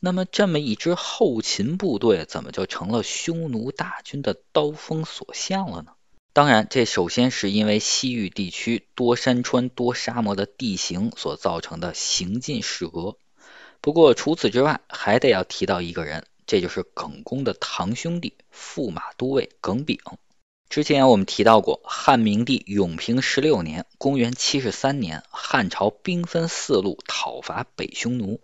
那么，这么一支后勤部队，怎么就成了匈奴大军的刀锋所向了呢？当然，这首先是因为西域地区多山川、多沙漠的地形所造成的行进失格。不过，除此之外，还得要提到一个人，这就是耿恭的堂兄弟、驸马都尉耿炳。之前我们提到过，汉明帝永平十六年（公元73年），汉朝兵分四路讨伐北匈奴。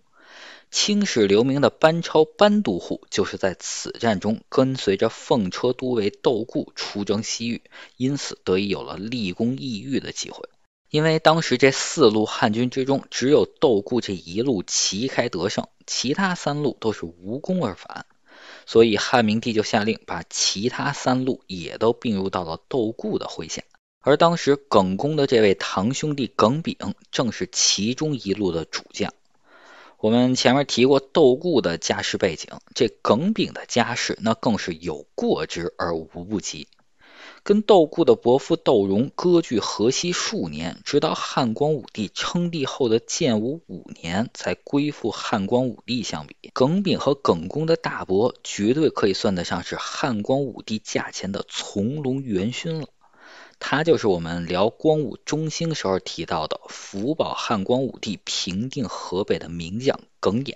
青史留名的班超班都护就是在此战中跟随着奉车都尉窦固出征西域，因此得以有了立功异域的机会。因为当时这四路汉军之中，只有窦固这一路旗开得胜，其他三路都是无功而返，所以汉明帝就下令把其他三路也都并入到了窦固的麾下。而当时耿恭的这位堂兄弟耿炳，正是其中一路的主将。我们前面提过窦固的家世背景，这耿炳的家世那更是有过之而无不及。跟窦固的伯父窦融割据河西数年，直到汉光武帝称帝后的建武五年才归附汉光武帝相比，耿炳和耿恭的大伯绝对可以算得上是汉光武帝驾前的从龙元勋了。他就是我们聊光武中兴时候提到的福保汉光武帝平定河北的名将耿弇。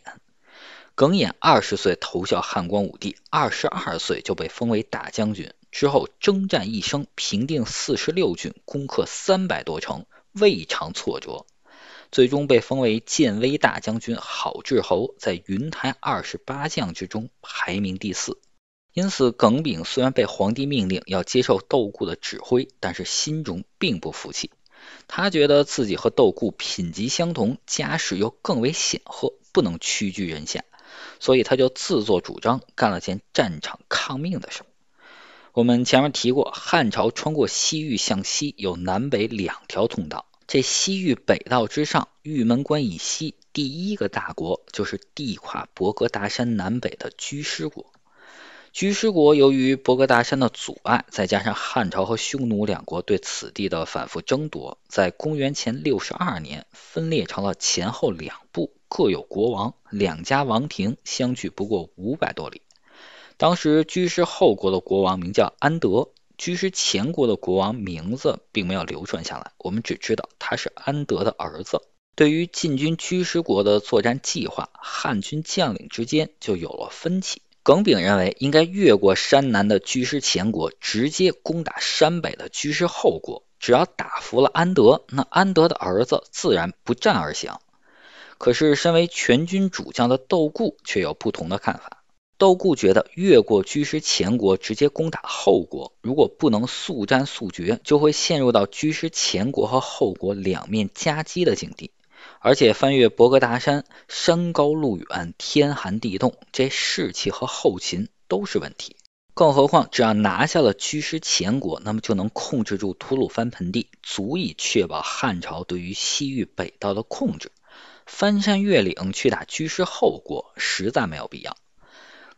耿弇二十岁投效汉光武帝，二十二岁就被封为大将军，之后征战一生，平定四十六郡，攻克三百多城，未尝挫折，最终被封为建威大将军、郝志侯，在云台二十八将之中排名第四。因此，耿炳虽然被皇帝命令要接受窦固的指挥，但是心中并不服气。他觉得自己和窦固品级相同，家世又更为显赫，不能屈居人下，所以他就自作主张干了件战场抗命的事。我们前面提过，汉朝穿过西域向西有南北两条通道，这西域北道之上，玉门关以西第一个大国就是地跨博格达山南北的居师国。居师国由于博格大山的阻碍，再加上汉朝和匈奴两国对此地的反复争夺，在公元前六十二年分裂成了前后两部，各有国王，两家王庭相距不过五百多里。当时居师后国的国王名叫安德，居师前国的国王名字并没有流传下来，我们只知道他是安德的儿子。对于进军居师国的作战计划，汉军将领之间就有了分歧。耿炳认为应该越过山南的居师前国，直接攻打山北的居师后国。只要打服了安德，那安德的儿子自然不战而降。可是身为全军主将的窦固却有不同的看法。窦固觉得越过居师前国直接攻打后国，如果不能速战速决，就会陷入到居师前国和后国两面夹击的境地。而且翻越博格达山，山高路远，天寒地冻，这士气和后勤都是问题。更何况，只要拿下了居师前国，那么就能控制住吐鲁番盆地，足以确保汉朝对于西域北道的控制。翻山越岭去打居师后国，实在没有必要。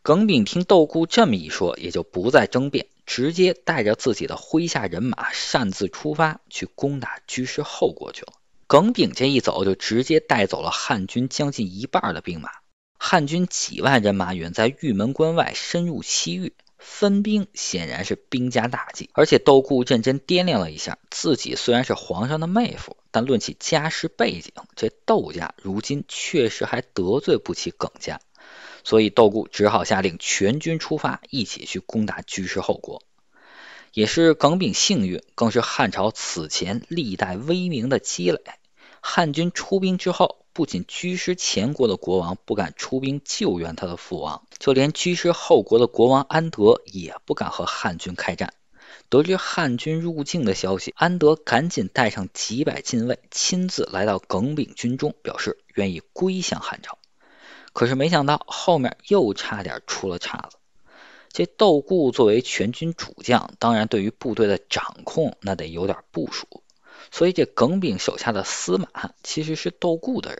耿炳听窦固这么一说，也就不再争辩，直接带着自己的麾下人马擅自出发去攻打居师后国去了。耿炳这一走，就直接带走了汉军将近一半的兵马。汉军几万人马远在玉门关外，深入西域，分兵显然是兵家大忌。而且窦固认真掂量了一下，自己虽然是皇上的妹夫，但论起家世背景，这窦家如今确实还得罪不起耿家，所以窦固只好下令全军出发，一起去攻打居士后国。也是耿炳幸运，更是汉朝此前历代威名的积累。汉军出兵之后，不仅居师前国的国王不敢出兵救援他的父王，就连居师后国的国王安德也不敢和汉军开战。得知汉军入境的消息，安德赶紧带上几百禁卫，亲自来到耿炳军中，表示愿意归降汉朝。可是没想到后面又差点出了岔子。这窦固作为全军主将，当然对于部队的掌控那得有点部署。所以这耿炳手下的司马其实是窦固的人，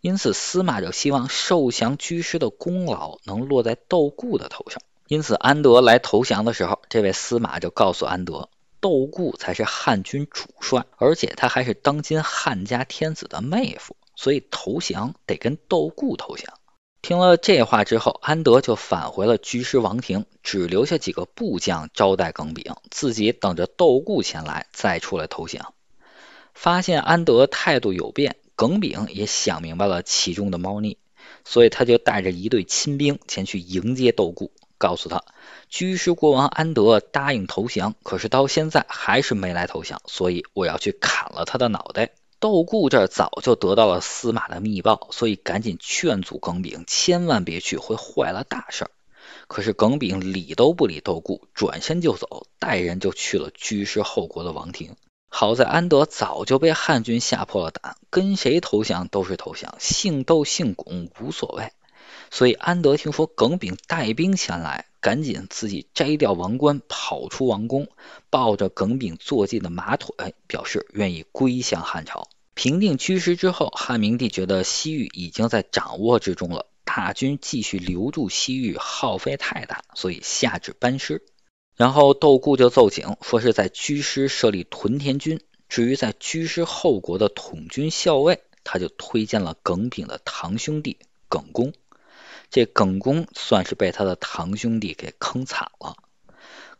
因此司马就希望受降居师的功劳能落在窦固的头上。因此安德来投降的时候，这位司马就告诉安德，窦固才是汉军主帅，而且他还是当今汉家天子的妹夫，所以投降得跟窦固投降。听了这话之后，安德就返回了居师王庭，只留下几个部将招待耿炳，自己等着窦固前来再出来投降。发现安德态度有变，耿炳也想明白了其中的猫腻，所以他就带着一队亲兵前去迎接窦固，告诉他居师国王安德答应投降，可是到现在还是没来投降，所以我要去砍了他的脑袋。窦固这早就得到了司马的密报，所以赶紧劝阻耿炳，千万别去，会坏了大事。可是耿炳理都不理窦固，转身就走，带人就去了居师后国的王庭。好在安德早就被汉军吓破了胆，跟谁投降都是投降，姓窦姓巩无所谓。所以安德听说耿炳带兵前来，赶紧自己摘掉王冠，跑出王宫，抱着耿炳坐骑的马腿，表示愿意归降汉朝。平定居师之后，汉明帝觉得西域已经在掌握之中了，大军继续留住西域耗费太大，所以下旨班师。然后窦固就奏请说是在居师设立屯田军，至于在居师后国的统军校尉，他就推荐了耿炳的堂兄弟耿恭。这耿恭算是被他的堂兄弟给坑惨了。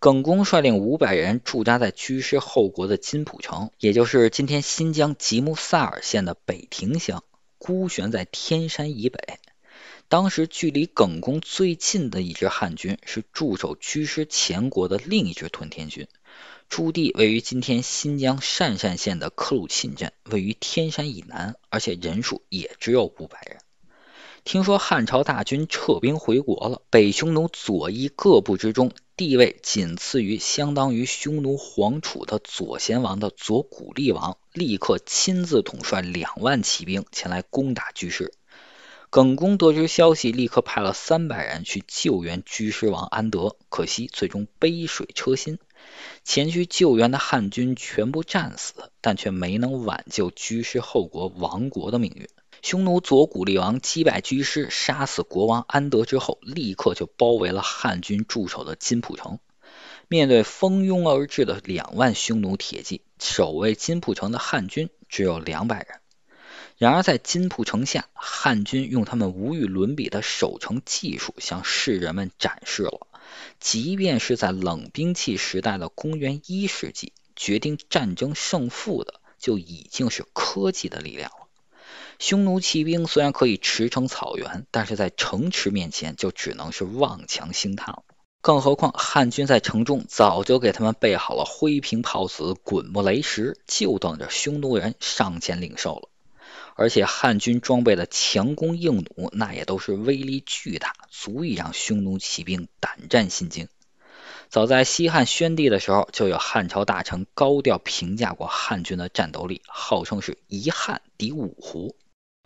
耿恭率领五百人驻扎在居师后国的金浦城，也就是今天新疆吉木萨尔县的北庭乡，孤悬在天山以北。当时距离耿恭最近的一支汉军是驻守居师前国的另一支屯田军，驻地位于今天新疆鄯善县的克鲁沁镇，位于天山以南，而且人数也只有五百人。听说汉朝大军撤兵回国了，北匈奴左翼各部之中地位仅次于相当于匈奴皇储的左贤王的左古力王，立刻亲自统帅两万骑兵前来攻打居师。耿恭得知消息，立刻派了三百人去救援居师王安德，可惜最终杯水车薪。前去救援的汉军全部战死，但却没能挽救居师后国亡国的命运。匈奴左谷立王击败居师，杀死国王安德之后，立刻就包围了汉军驻守的金蒲城。面对蜂拥而至的两万匈奴铁骑，守卫金蒲城的汉军只有两百人。然而，在金浦城下，汉军用他们无与伦比的守城技术向世人们展示了，即便是在冷兵器时代的公元一世纪，决定战争胜负的就已经是科技的力量了。匈奴骑兵虽然可以驰骋草原，但是在城池面前就只能是望强兴叹了。更何况，汉军在城中早就给他们备好了灰瓶炮子、滚木雷石，就等着匈奴人上前领受了。而且汉军装备的强弓硬弩，那也都是威力巨大，足以让匈奴骑兵胆战心惊。早在西汉宣帝的时候，就有汉朝大臣高调评价过汉军的战斗力，号称是一汉敌五胡。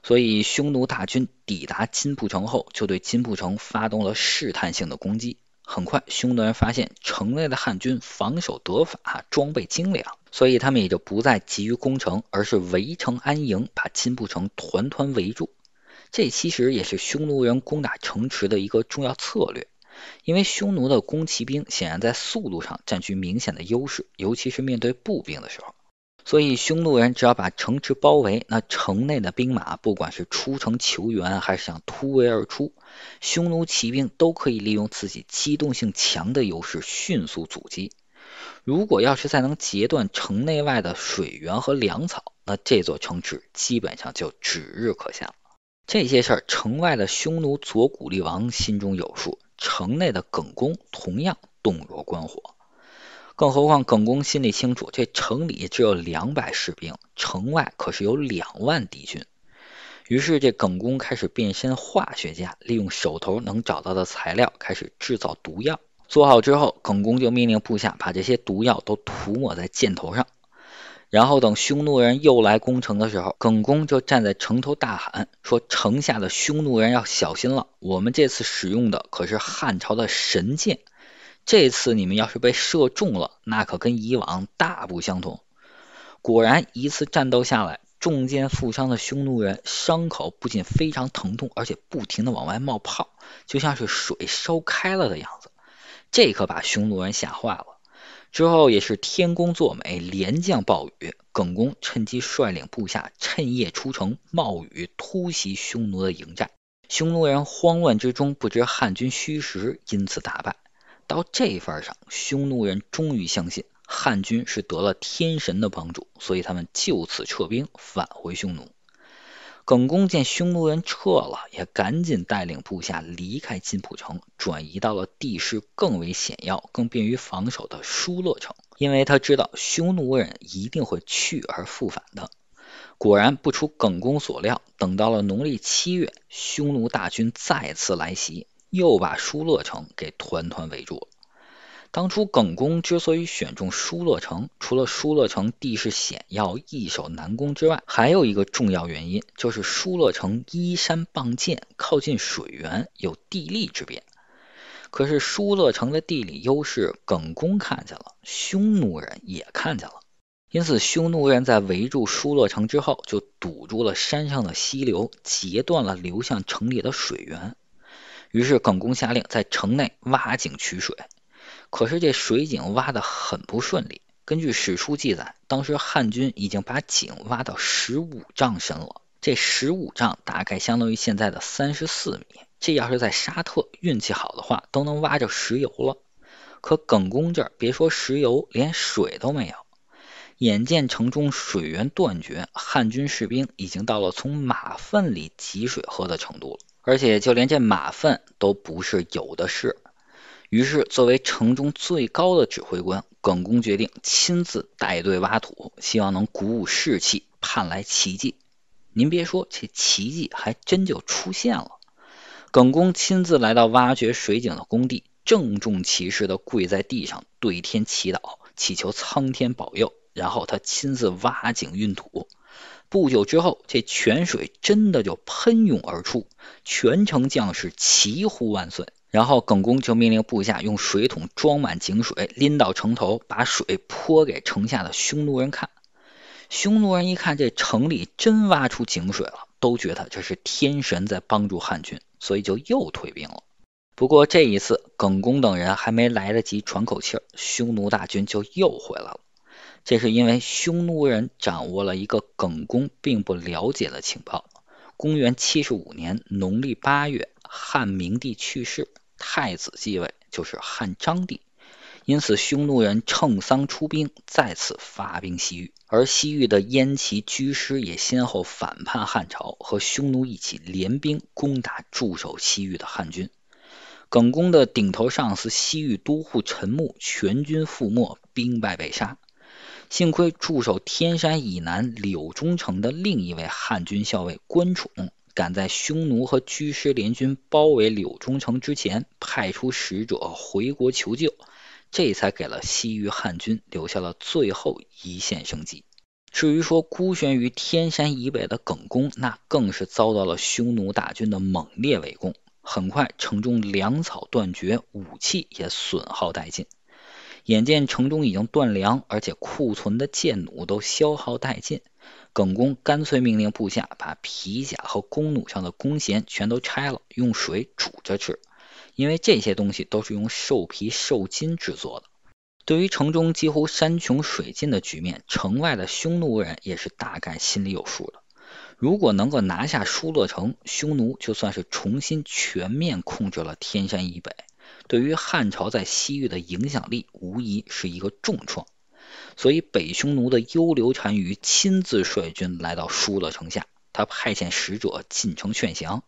所以匈奴大军抵达金蒲城后，就对金蒲城发动了试探性的攻击。很快，匈奴人发现城内的汉军防守得法，装备精良，所以他们也就不再急于攻城，而是围城安营，把金步城团团围住。这其实也是匈奴人攻打城池的一个重要策略，因为匈奴的弓骑兵显然在速度上占据明显的优势，尤其是面对步兵的时候。所以，匈奴人只要把城池包围，那城内的兵马，不管是出城求援，还是想突围而出，匈奴骑兵都可以利用自己机动性强的优势迅速阻击。如果要是再能截断城内外的水源和粮草，那这座城池基本上就指日可下了。这些事儿，城外的匈奴左谷蠡王心中有数，城内的耿恭同样洞若观火。更何况，耿恭心里清楚，这城里只有两百士兵，城外可是有两万敌军。于是，这耿恭开始变身化学家，利用手头能找到的材料开始制造毒药。做好之后，耿恭就命令部下把这些毒药都涂抹在箭头上。然后，等匈奴人又来攻城的时候，耿恭就站在城头大喊说：“城下的匈奴人要小心了，我们这次使用的可是汉朝的神箭。”这次你们要是被射中了，那可跟以往大不相同。果然，一次战斗下来，中箭负伤的匈奴人伤口不仅非常疼痛，而且不停的往外冒泡，就像是水烧开了的样子。这可把匈奴人吓坏了。之后也是天公作美，连降暴雨。耿恭趁机率领部下趁夜出城，冒雨突袭匈奴的营寨。匈奴人慌乱之中不知汉军虚实，因此大败。到这份上，匈奴人终于相信汉军是得了天神的帮助，所以他们就此撤兵返回匈奴。耿恭见匈奴人撤了，也赶紧带领部下离开金浦城，转移到了地势更为险要、更便于防守的疏勒城，因为他知道匈奴人一定会去而复返的。果然不出耿恭所料，等到了农历七月，匈奴大军再次来袭。又把疏勒城给团团围住了。当初耿恭之所以选中疏勒城，除了疏勒城地势险要、易守难攻之外，还有一个重要原因就是疏勒城依山傍涧，靠近水源，有地利之便。可是疏勒城的地理优势，耿恭看见了，匈奴人也看见了。因此，匈奴人在围住疏勒城之后，就堵住了山上的溪流，截断了流向城里的水源。于是耿恭下令在城内挖井取水，可是这水井挖的很不顺利。根据史书记载，当时汉军已经把井挖到十五丈深了，这十五丈大概相当于现在的三十四米。这要是在沙特，运气好的话都能挖着石油了。可耿恭这儿别说石油，连水都没有。眼见城中水源断绝，汉军士兵已经到了从马粪里汲水喝的程度了。而且就连这马粪都不是有的是，于是作为城中最高的指挥官，耿恭决定亲自带队挖土，希望能鼓舞士气，盼来奇迹。您别说，这奇迹还真就出现了。耿恭亲自来到挖掘水井的工地，郑重其事的跪在地上对天祈祷，祈求苍天保佑，然后他亲自挖井运土。不久之后，这泉水真的就喷涌而出，全城将士齐呼万岁。然后耿恭就命令部下用水桶装满井水，拎到城头，把水泼给城下的匈奴人看。匈奴人一看这城里真挖出井水了，都觉得这是天神在帮助汉军，所以就又退兵了。不过这一次，耿恭等人还没来得及喘口气，匈奴大军就又回来了。这是因为匈奴人掌握了一个耿恭并不了解的情报。公元七十五年农历八月，汉明帝去世，太子继位，就是汉章帝。因此，匈奴人乘丧出兵，再次发兵西域。而西域的燕齐居师也先后反叛汉朝，和匈奴一起联兵攻打驻守西域的汉军。耿恭的顶头上司西域都护陈睦全军覆没，兵败被杀。幸亏驻守天山以南柳中城的另一位汉军校尉关宠，赶在匈奴和居师联军包围柳中城之前，派出使者回国求救，这才给了西域汉军留下了最后一线生机。至于说孤悬于天山以北的耿恭，那更是遭到了匈奴大军的猛烈围攻，很快城中粮草断绝，武器也损耗殆尽。眼见城中已经断粮，而且库存的箭弩都消耗殆尽，耿恭干脆命令部下把皮甲和弓弩上的弓弦全都拆了，用水煮着吃，因为这些东西都是用兽皮、兽筋制作的。对于城中几乎山穷水尽的局面，城外的匈奴人也是大概心里有数的。如果能够拿下疏勒城，匈奴就算是重新全面控制了天山以北。对于汉朝在西域的影响力，无疑是一个重创。所以，北匈奴的优留单于亲自率军来到疏勒城下，他派遣使者进城劝降，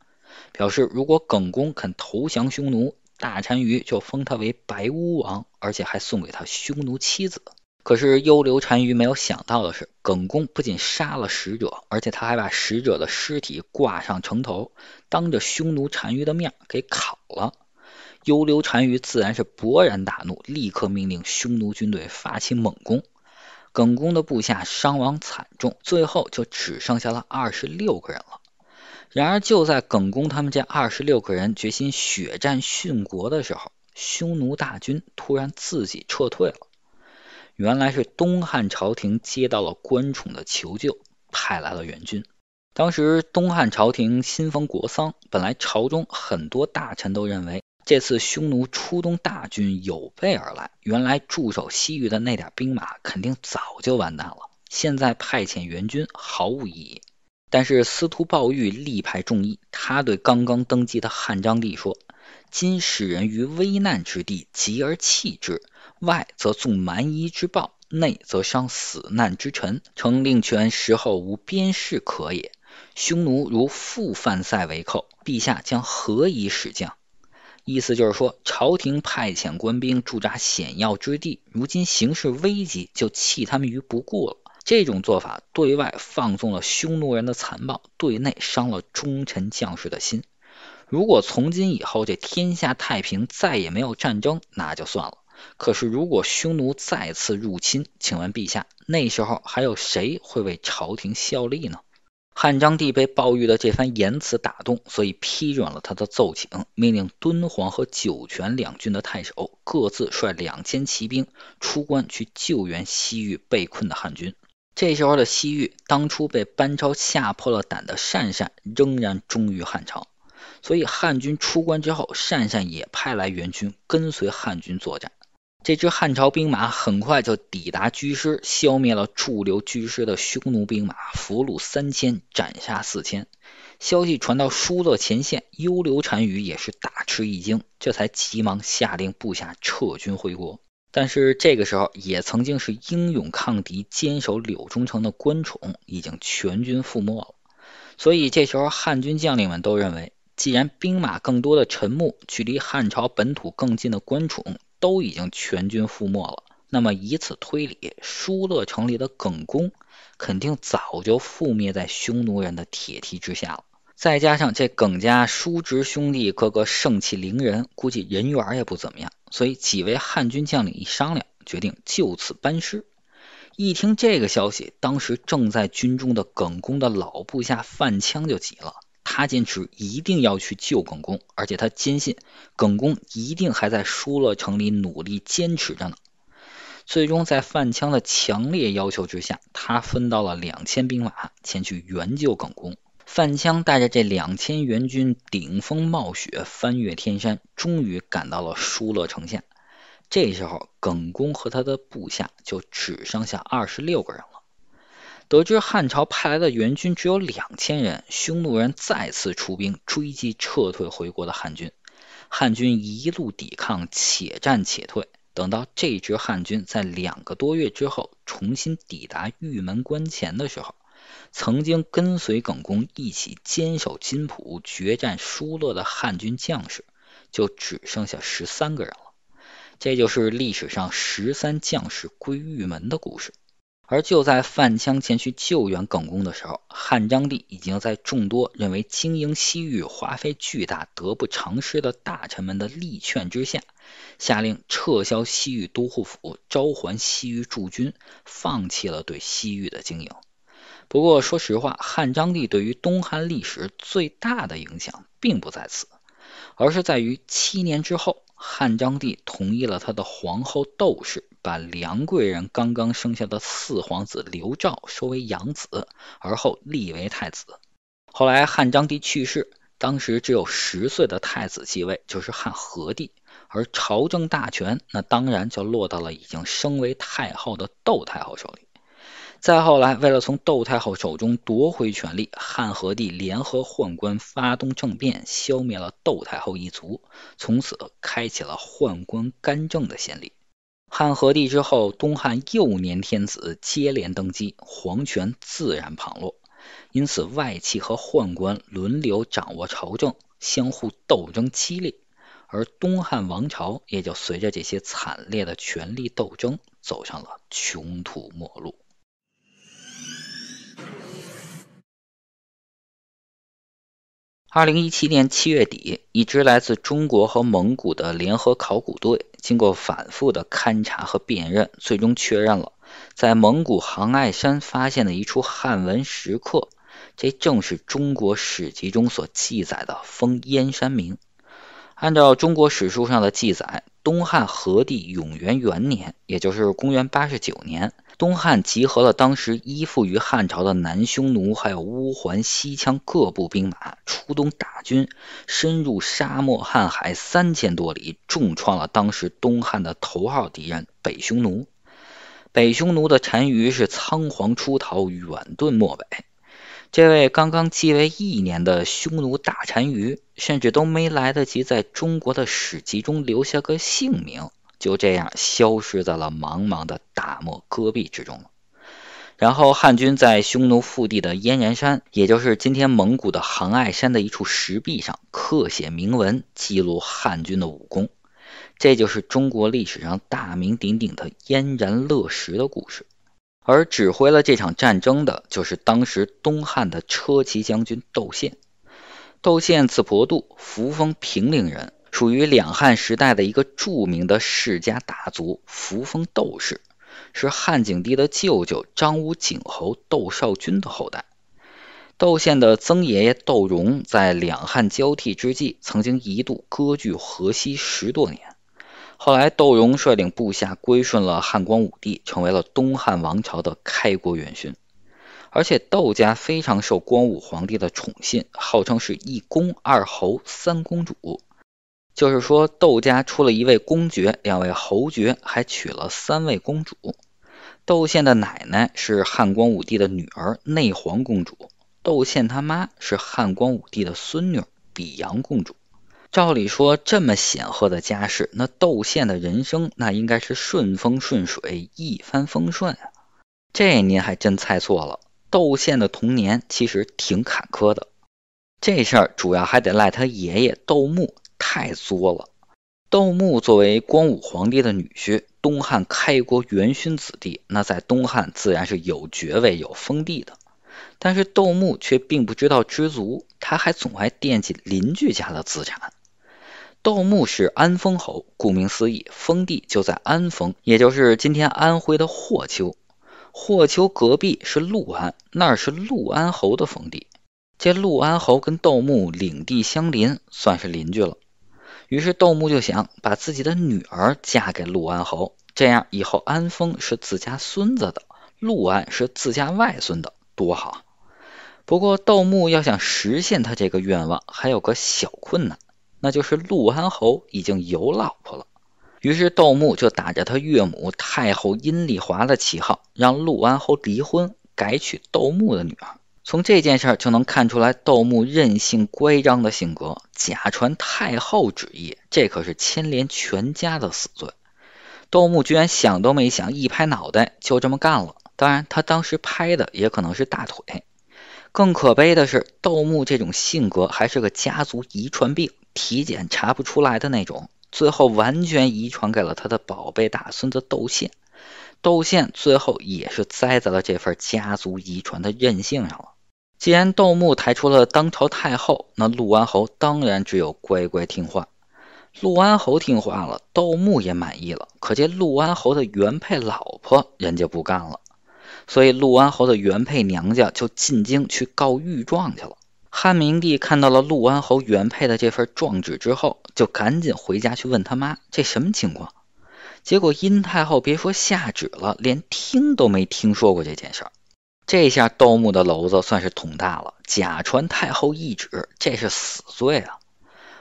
表示如果耿恭肯投降匈奴，大单于就封他为白乌王，而且还送给他匈奴妻子。可是，优留单于没有想到的是，耿恭不仅杀了使者，而且他还把使者的尸体挂上城头，当着匈奴单于的面给烤了。幽留单于自然是勃然大怒，立刻命令匈奴军队发起猛攻。耿恭的部下伤亡惨重，最后就只剩下了二十六个人了。然而就在耿恭他们这二十六个人决心血战殉国的时候，匈奴大军突然自己撤退了。原来是东汉朝廷接到了关宠的求救，派来了援军。当时东汉朝廷新封国丧，本来朝中很多大臣都认为。这次匈奴出动大军，有备而来。原来驻守西域的那点兵马，肯定早就完蛋了。现在派遣援军，毫无意义。但是司徒鲍玉力排众议，他对刚刚登基的汉章帝说：“今使人于危难之地，急而弃之，外则纵蛮夷之暴，内则伤死难之臣。成令权时后无边事可也。匈奴如复犯塞为寇，陛下将何以使将？”意思就是说，朝廷派遣官兵驻扎险要之地，如今形势危急，就弃他们于不顾了。这种做法，对外放纵了匈奴人的残暴，对内伤了忠臣将士的心。如果从今以后这天下太平，再也没有战争，那就算了。可是，如果匈奴再次入侵，请问陛下，那时候还有谁会为朝廷效力呢？汉章帝被鲍玉的这番言辞打动，所以批准了他的奏请，命令敦煌和酒泉两郡的太守各自率两千骑兵出关去救援西域被困的汉军。这时候的西域，当初被班超吓破了胆的鄯善仍然忠于汉朝，所以汉军出关之后，鄯善也派来援军跟随汉军作战。这支汉朝兵马很快就抵达居师，消灭了驻留居师的匈奴兵马，俘虏三千，斩杀四千。消息传到疏勒前线，优留单于也是大吃一惊，这才急忙下令部下撤军回国。但是这个时候，也曾经是英勇抗敌、坚守柳中城的关宠已经全军覆没了。所以这时候，汉军将领们都认为，既然兵马更多的陈睦距离汉朝本土更近的关宠，都已经全军覆没了，那么以此推理，疏勒城里的耿恭肯定早就覆灭在匈奴人的铁蹄之下了。再加上这耿家叔侄兄弟个个盛气凌人，估计人缘也不怎么样。所以几位汉军将领一商量，决定就此班师。一听这个消息，当时正在军中的耿恭的老部下范羌就急了。他坚持一定要去救耿恭，而且他坚信耿恭一定还在疏勒城里努力坚持着呢。最终在范羌的强烈要求之下，他分到了两千兵马前去援救耿恭。范羌带着这两千援军顶风冒雪翻越天山，终于赶到了疏勒城下。这时候，耿恭和他的部下就只剩下二十六个人了。得知汉朝派来的援军只有两千人，匈奴人再次出兵追击撤退回国的汉军。汉军一路抵抗，且战且退。等到这支汉军在两个多月之后重新抵达玉门关前的时候，曾经跟随耿恭一起坚守金浦、决战疏勒的汉军将士就只剩下十三个人了。这就是历史上“十三将士归玉门”的故事。而就在范羌前去救援耿恭的时候，汉章帝已经在众多认为经营西域花费巨大、得不偿失的大臣们的力劝之下，下令撤销西域都护府，招还西域驻军，放弃了对西域的经营。不过说实话，汉章帝对于东汉历史最大的影响并不在此，而是在于七年之后，汉章帝同意了他的皇后窦氏。把梁贵人刚刚生下的四皇子刘昭收为养子，而后立为太子。后来汉章帝去世，当时只有十岁的太子继位，就是汉和帝。而朝政大权，那当然就落到了已经升为太后的窦太后手里。再后来，为了从窦太后手中夺回权力，汉和帝联合宦官发动政变，消灭了窦太后一族，从此开启了宦官干政的先例。汉和帝之后，东汉幼年天子接连登基，皇权自然旁落，因此外戚和宦官轮流掌握朝政，相互斗争激烈，而东汉王朝也就随着这些惨烈的权力斗争，走上了穷途末路。二零一七年七月底，一支来自中国和蒙古的联合考古队，经过反复的勘察和辨认，最终确认了在蒙古杭爱山发现的一处汉文石刻。这正是中国史籍中所记载的“封燕山铭”。按照中国史书上的记载，东汉和帝永元元年，也就是公元八十九年。东汉集合了当时依附于汉朝的南匈奴，还有乌桓、西羌各部兵马，出动大军，深入沙漠瀚海三千多里，重创了当时东汉的头号敌人北匈奴。北匈奴的单于是仓皇出逃，远遁漠北。这位刚刚继位一年的匈奴大单于，甚至都没来得及在中国的史籍中留下个姓名。就这样消失在了茫茫的大漠戈壁之中了。然后汉军在匈奴腹地的燕然山，也就是今天蒙古的杭爱山的一处石壁上刻写铭文，记录汉军的武功。这就是中国历史上大名鼎鼎的燕然乐石的故事。而指挥了这场战争的就是当时东汉的车骑将军窦宪。窦宪字伯度，扶风平陵人。属于两汉时代的一个著名的世家大族扶风窦氏，是汉景帝的舅舅张武景侯窦少君的后代。窦宪的曾爷爷窦融在两汉交替之际，曾经一度割据河西十多年。后来窦融率领部下归顺了汉光武帝，成为了东汉王朝的开国元勋。而且窦家非常受光武皇帝的宠信，号称是一公二侯三公主。就是说，窦家出了一位公爵，两位侯爵，还娶了三位公主。窦宪的奶奶是汉光武帝的女儿内黄公主，窦宪他妈是汉光武帝的孙女比阳公主。照理说，这么显赫的家世，那窦宪的人生那应该是顺风顺水、一帆风顺啊。这您还真猜错了，窦宪的童年其实挺坎坷的。这事儿主要还得赖他爷爷窦穆。太作了！窦穆作为光武皇帝的女婿，东汉开国元勋子弟，那在东汉自然是有爵位、有封地的。但是窦穆却并不知道知足，他还总爱惦记邻居家的资产。窦穆是安丰侯，顾名思义，封地就在安丰，也就是今天安徽的霍邱。霍邱隔壁是陆安，那是陆安侯的封地。这陆安侯跟窦穆领地相邻，算是邻居了。于是窦穆就想把自己的女儿嫁给陆安侯，这样以后安丰是自家孙子的，陆安是自家外孙的，多好！不过窦穆要想实现他这个愿望，还有个小困难，那就是陆安侯已经有老婆了。于是窦穆就打着他岳母太后殷丽华的旗号，让陆安侯离婚，改娶窦穆的女儿。从这件事就能看出来，窦穆任性乖张的性格，假传太后旨意，这可是牵连全家的死罪。窦穆居然想都没想，一拍脑袋就这么干了。当然，他当时拍的也可能是大腿。更可悲的是，窦穆这种性格还是个家族遗传病，体检查不出来的那种，最后完全遗传给了他的宝贝大孙子窦宪。窦宪最后也是栽在了这份家族遗传的任性上了。既然窦穆抬出了当朝太后，那陆安侯当然只有乖乖听话。陆安侯听话了，窦穆也满意了。可这陆安侯的原配老婆人家不干了，所以陆安侯的原配娘家就进京去告御状去了。汉明帝看到了陆安侯原配的这份状纸之后，就赶紧回家去问他妈：“这什么情况？”结果殷太后别说下旨了，连听都没听说过这件事儿。这下窦牧的篓子算是捅大了，假传太后懿旨，这是死罪啊！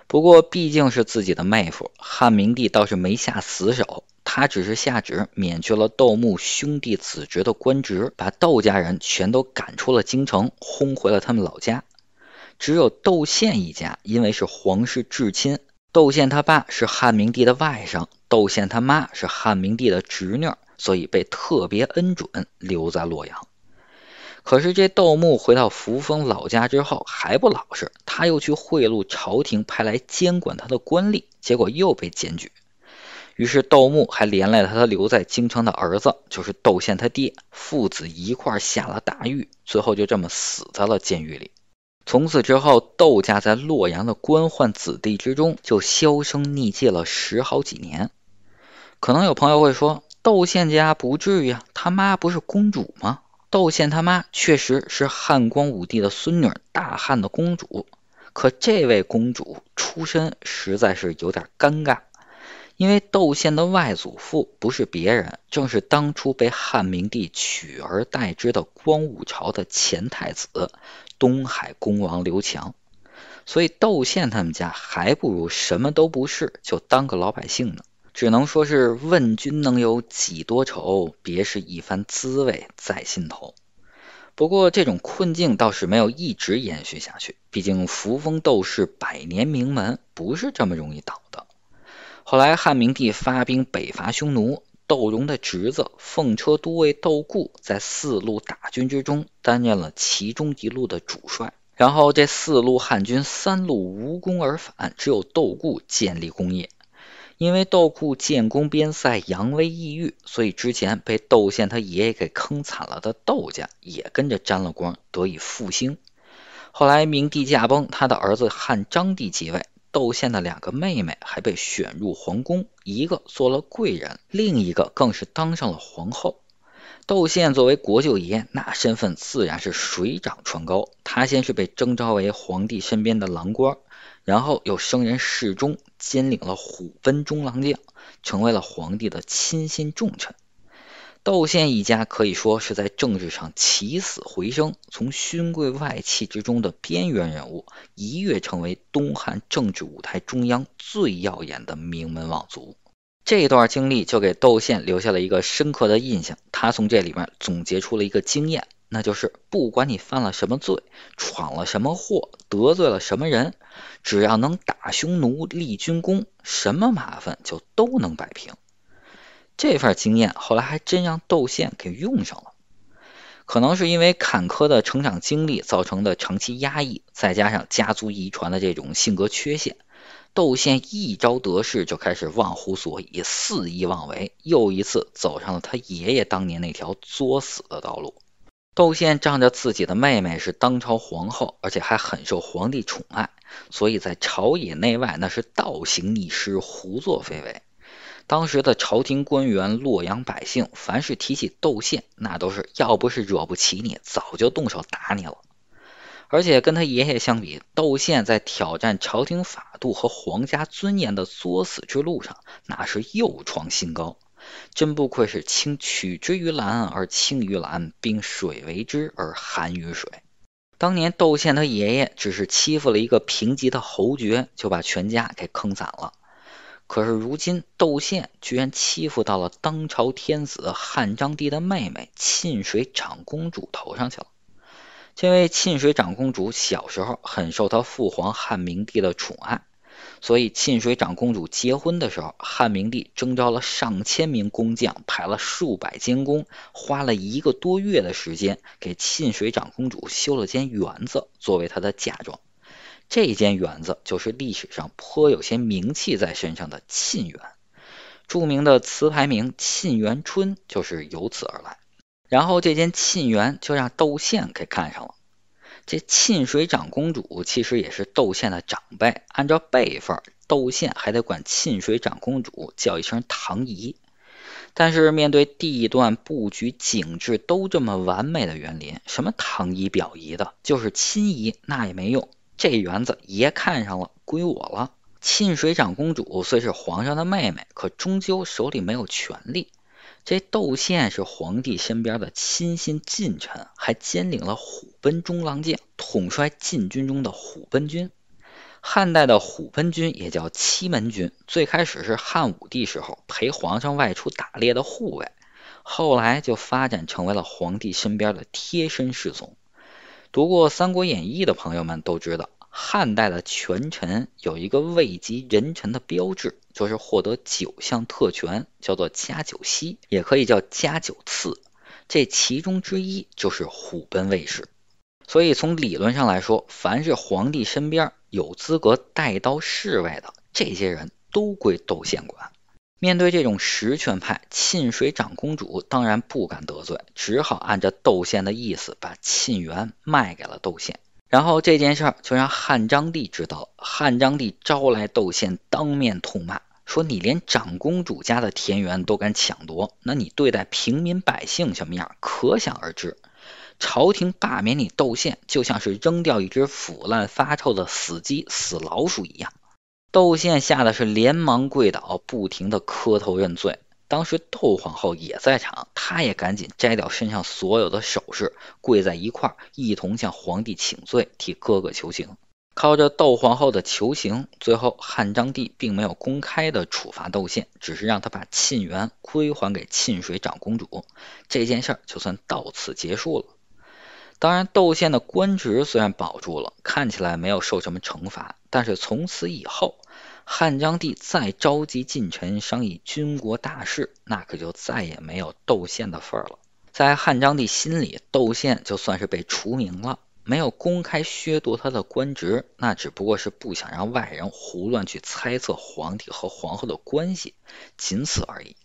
不过毕竟是自己的妹夫，汉明帝倒是没下死手，他只是下旨免去了窦牧兄弟子侄的官职，把窦家人全都赶出了京城，轰回了他们老家。只有窦宪一家，因为是皇室至亲，窦宪他爸是汉明帝的外甥，窦宪他妈是汉明帝的侄女，所以被特别恩准留在洛阳。可是这窦穆回到扶风老家之后还不老实，他又去贿赂朝廷派来监管他的官吏，结果又被检举。于是窦穆还连累了他留在京城的儿子，就是窦宪他爹，父子一块儿下了大狱，最后就这么死在了监狱里。从此之后，窦家在洛阳的官宦子弟之中就销声匿迹了十好几年。可能有朋友会说，窦宪家不至于啊，他妈不是公主吗？窦宪他妈确实是汉光武帝的孙女，大汉的公主。可这位公主出身实在是有点尴尬，因为窦宪的外祖父不是别人，正是当初被汉明帝取而代之的光武朝的前太子东海公王刘强。所以窦宪他们家还不如什么都不是，就当个老百姓呢。只能说是问君能有几多愁，别是一番滋味在心头。不过这种困境倒是没有一直延续下去，毕竟扶风窦氏百年名门不是这么容易倒的。后来汉明帝发兵北伐匈奴，窦融的侄子奉车都尉窦固在四路大军之中担任了其中一路的主帅，然后这四路汉军三路无功而返，只有窦固建立功业。因为窦固建功边塞扬威抑郁，所以之前被窦宪他爷爷给坑惨了的窦家也跟着沾了光，得以复兴。后来明帝驾崩，他的儿子汉章帝即位，窦宪的两个妹妹还被选入皇宫，一个做了贵人，另一个更是当上了皇后。窦宪作为国舅爷，那身份自然是水涨船高。他先是被征召为皇帝身边的郎官，然后又升任侍中。兼领了虎贲中郎将，成为了皇帝的亲信重臣。窦宪一家可以说是在政治上起死回生，从勋贵外戚之中的边缘人物，一跃成为东汉政治舞台中央最耀眼的名门望族。这段经历就给窦宪留下了一个深刻的印象，他从这里面总结出了一个经验。那就是不管你犯了什么罪，闯了什么祸，得罪了什么人，只要能打匈奴立军功，什么麻烦就都能摆平。这份经验后来还真让窦宪给用上了。可能是因为坎坷的成长经历造成的长期压抑，再加上家族遗传的这种性格缺陷，窦宪一朝得势就开始忘乎所以、肆意妄为，又一次走上了他爷爷当年那条作死的道路。窦宪仗着自己的妹妹是当朝皇后，而且还很受皇帝宠爱，所以在朝野内外那是倒行逆施、胡作非为。当时的朝廷官员、洛阳百姓，凡是提起窦宪，那都是要不是惹不起你，早就动手打你了。而且跟他爷爷相比，窦宪在挑战朝廷法度和皇家尊严的作死之路上，那是又创新高。真不愧是青取之于蓝而青于蓝，冰水为之而寒于水。当年窦宪他爷爷只是欺负了一个平级的侯爵，就把全家给坑惨了。可是如今窦宪居然欺负到了当朝天子汉章帝的妹妹沁水长公主头上去了。这位沁水长公主小时候很受他父皇汉明帝的宠爱。所以，沁水长公主结婚的时候，汉明帝征召了上千名工匠，排了数百监工，花了一个多月的时间，给沁水长公主修了间园子作为她的嫁妆。这间园子就是历史上颇有些名气在身上的沁园，著名的词牌名《沁园春》就是由此而来。然后，这间沁园就让窦宪给看上了。这沁水长公主其实也是窦宪的长辈，按照辈分，窦宪还得管沁水长公主叫一声堂姨。但是面对地段、布局、景致都这么完美的园林，什么堂姨、表姨的，就是亲姨那也没用。这园子爷看上了，归我了。沁水长公主虽是皇上的妹妹，可终究手里没有权力。这窦宪是皇帝身边的亲信近臣，还兼领了虎贲中郎将，统帅禁军中的虎贲军。汉代的虎贲军也叫七门军，最开始是汉武帝时候陪皇上外出打猎的护卫，后来就发展成为了皇帝身边的贴身侍从。读过《三国演义》的朋友们都知道，汉代的权臣有一个位极人臣的标志。就是获得九项特权，叫做加九锡，也可以叫加九次。这其中之一就是虎贲卫士。所以从理论上来说，凡是皇帝身边有资格带刀侍卫的这些人都归窦宪管。面对这种实权派，沁水长公主当然不敢得罪，只好按照窦宪的意思，把沁园卖给了窦宪。然后这件事儿就让汉章帝知道了。汉章帝招来窦宪，当面痛骂。说你连长公主家的田园都敢抢夺，那你对待平民百姓什么样？可想而知。朝廷罢免你窦宪，就像是扔掉一只腐烂发臭的死鸡、死老鼠一样。窦宪吓得是连忙跪倒，不停的磕头认罪。当时窦皇后也在场，她也赶紧摘掉身上所有的首饰，跪在一块，一同向皇帝请罪，替哥哥求情。靠着窦皇后的求情，最后汉章帝并没有公开的处罚窦宪，只是让他把沁园归还给沁水长公主。这件事儿就算到此结束了。当然，窦宪的官职虽然保住了，看起来没有受什么惩罚，但是从此以后，汉章帝再召集近臣商议军国大事，那可就再也没有窦宪的份儿了。在汉章帝心里，窦宪就算是被除名了。没有公开削夺他的官职，那只不过是不想让外人胡乱去猜测皇帝和皇后的关系，仅此而已。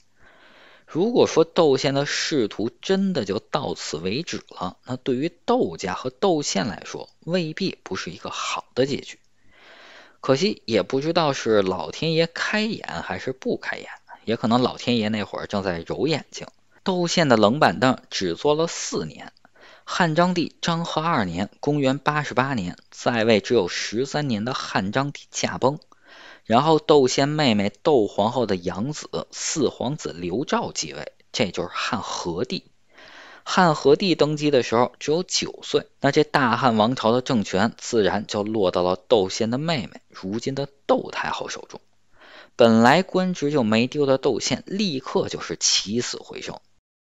如果说窦宪的仕途真的就到此为止了，那对于窦家和窦宪来说，未必不是一个好的结局。可惜也不知道是老天爷开眼还是不开眼，也可能老天爷那会儿正在揉眼睛。窦宪的冷板凳只坐了四年。汉章帝章和二年，公元八十八年，在位只有十三年的汉章帝驾崩，然后窦宪妹妹窦皇后的养子四皇子刘肇继位，这就是汉和帝。汉和帝登基的时候只有九岁，那这大汉王朝的政权自然就落到了窦宪的妹妹，如今的窦太后手中。本来官职就没丢的窦宪，立刻就是起死回生。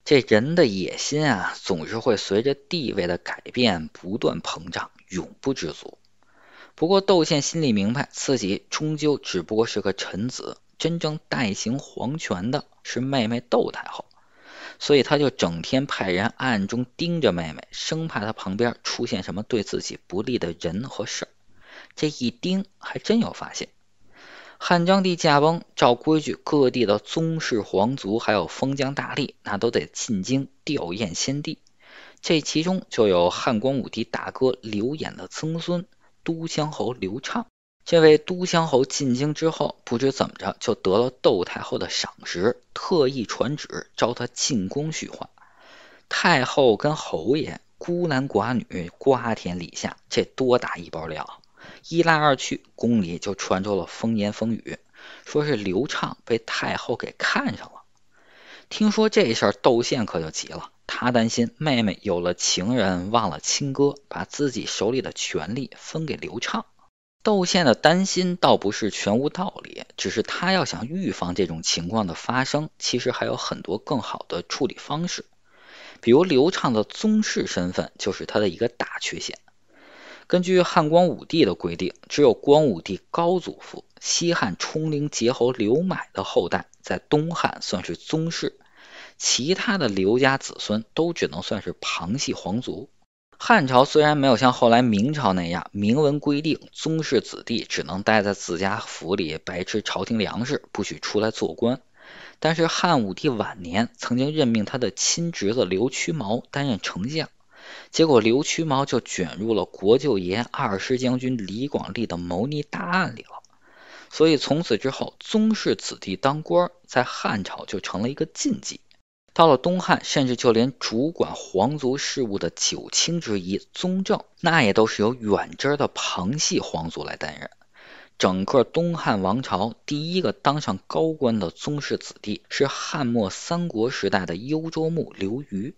这人的野心啊，总是会随着地位的改变不断膨胀，永不知足。不过窦宪心里明白，自己终究只不过是个臣子，真正代行皇权的是妹妹窦太后，所以他就整天派人暗中盯着妹妹，生怕她旁边出现什么对自己不利的人和事儿。这一盯，还真有发现。汉章帝驾崩，照规矩，各地的宗室皇族还有封疆大吏，那都得进京吊唁先帝。这其中就有汉光武帝大哥刘演的曾孙都乡侯刘畅。这位都乡侯进京之后，不知怎么着就得了窦太后的赏识，特意传旨召他进宫叙话。太后跟侯爷孤男寡女瓜田李下，这多大一包料！一来二去，宫里就传出了风言风语，说是刘畅被太后给看上了。听说这事儿，窦宪可就急了，他担心妹妹有了情人，忘了亲哥，把自己手里的权力分给刘畅。窦宪的担心倒不是全无道理，只是他要想预防这种情况的发生，其实还有很多更好的处理方式。比如，刘畅的宗室身份就是他的一个大缺陷。根据汉光武帝的规定，只有光武帝高祖父西汉冲灵节侯刘买的后代，在东汉算是宗室，其他的刘家子孙都只能算是旁系皇族。汉朝虽然没有像后来明朝那样明文规定宗室子弟只能待在自家府里白吃朝廷粮食，不许出来做官，但是汉武帝晚年曾经任命他的亲侄子刘屈毛担任丞相。结果刘屈毛就卷入了国舅爷二师将军李广利的谋逆大案里了，所以从此之后，宗室子弟当官，在汉朝就成了一个禁忌。到了东汉，甚至就连主管皇族事务的九卿之一宗正，那也都是由远征的旁系皇族来担任。整个东汉王朝第一个当上高官的宗室子弟，是汉末三国时代的幽州牧刘虞。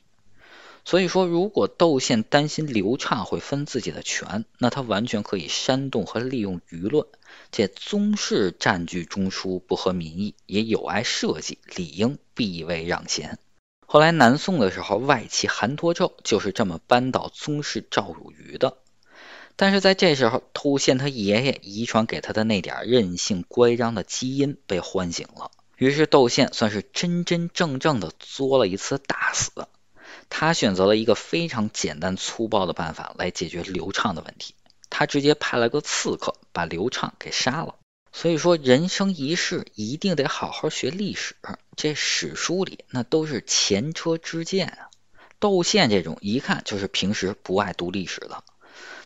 所以说，如果窦宪担心刘畅会分自己的权，那他完全可以煽动和利用舆论。且宗室占据中枢不合民意，也有碍社稷，理应避位让贤。后来南宋的时候，外戚韩托胄就是这么扳倒宗室赵汝愚的。但是在这时候，窦宪他爷爷遗传给他的那点任性乖张的基因被唤醒了，于是窦宪算是真真正正的作了一次大死。他选择了一个非常简单粗暴的办法来解决刘畅的问题，他直接派了个刺客把刘畅给杀了。所以说，人生一世一定得好好学历史，这史书里那都是前车之鉴啊。窦宪这种一看就是平时不爱读历史的，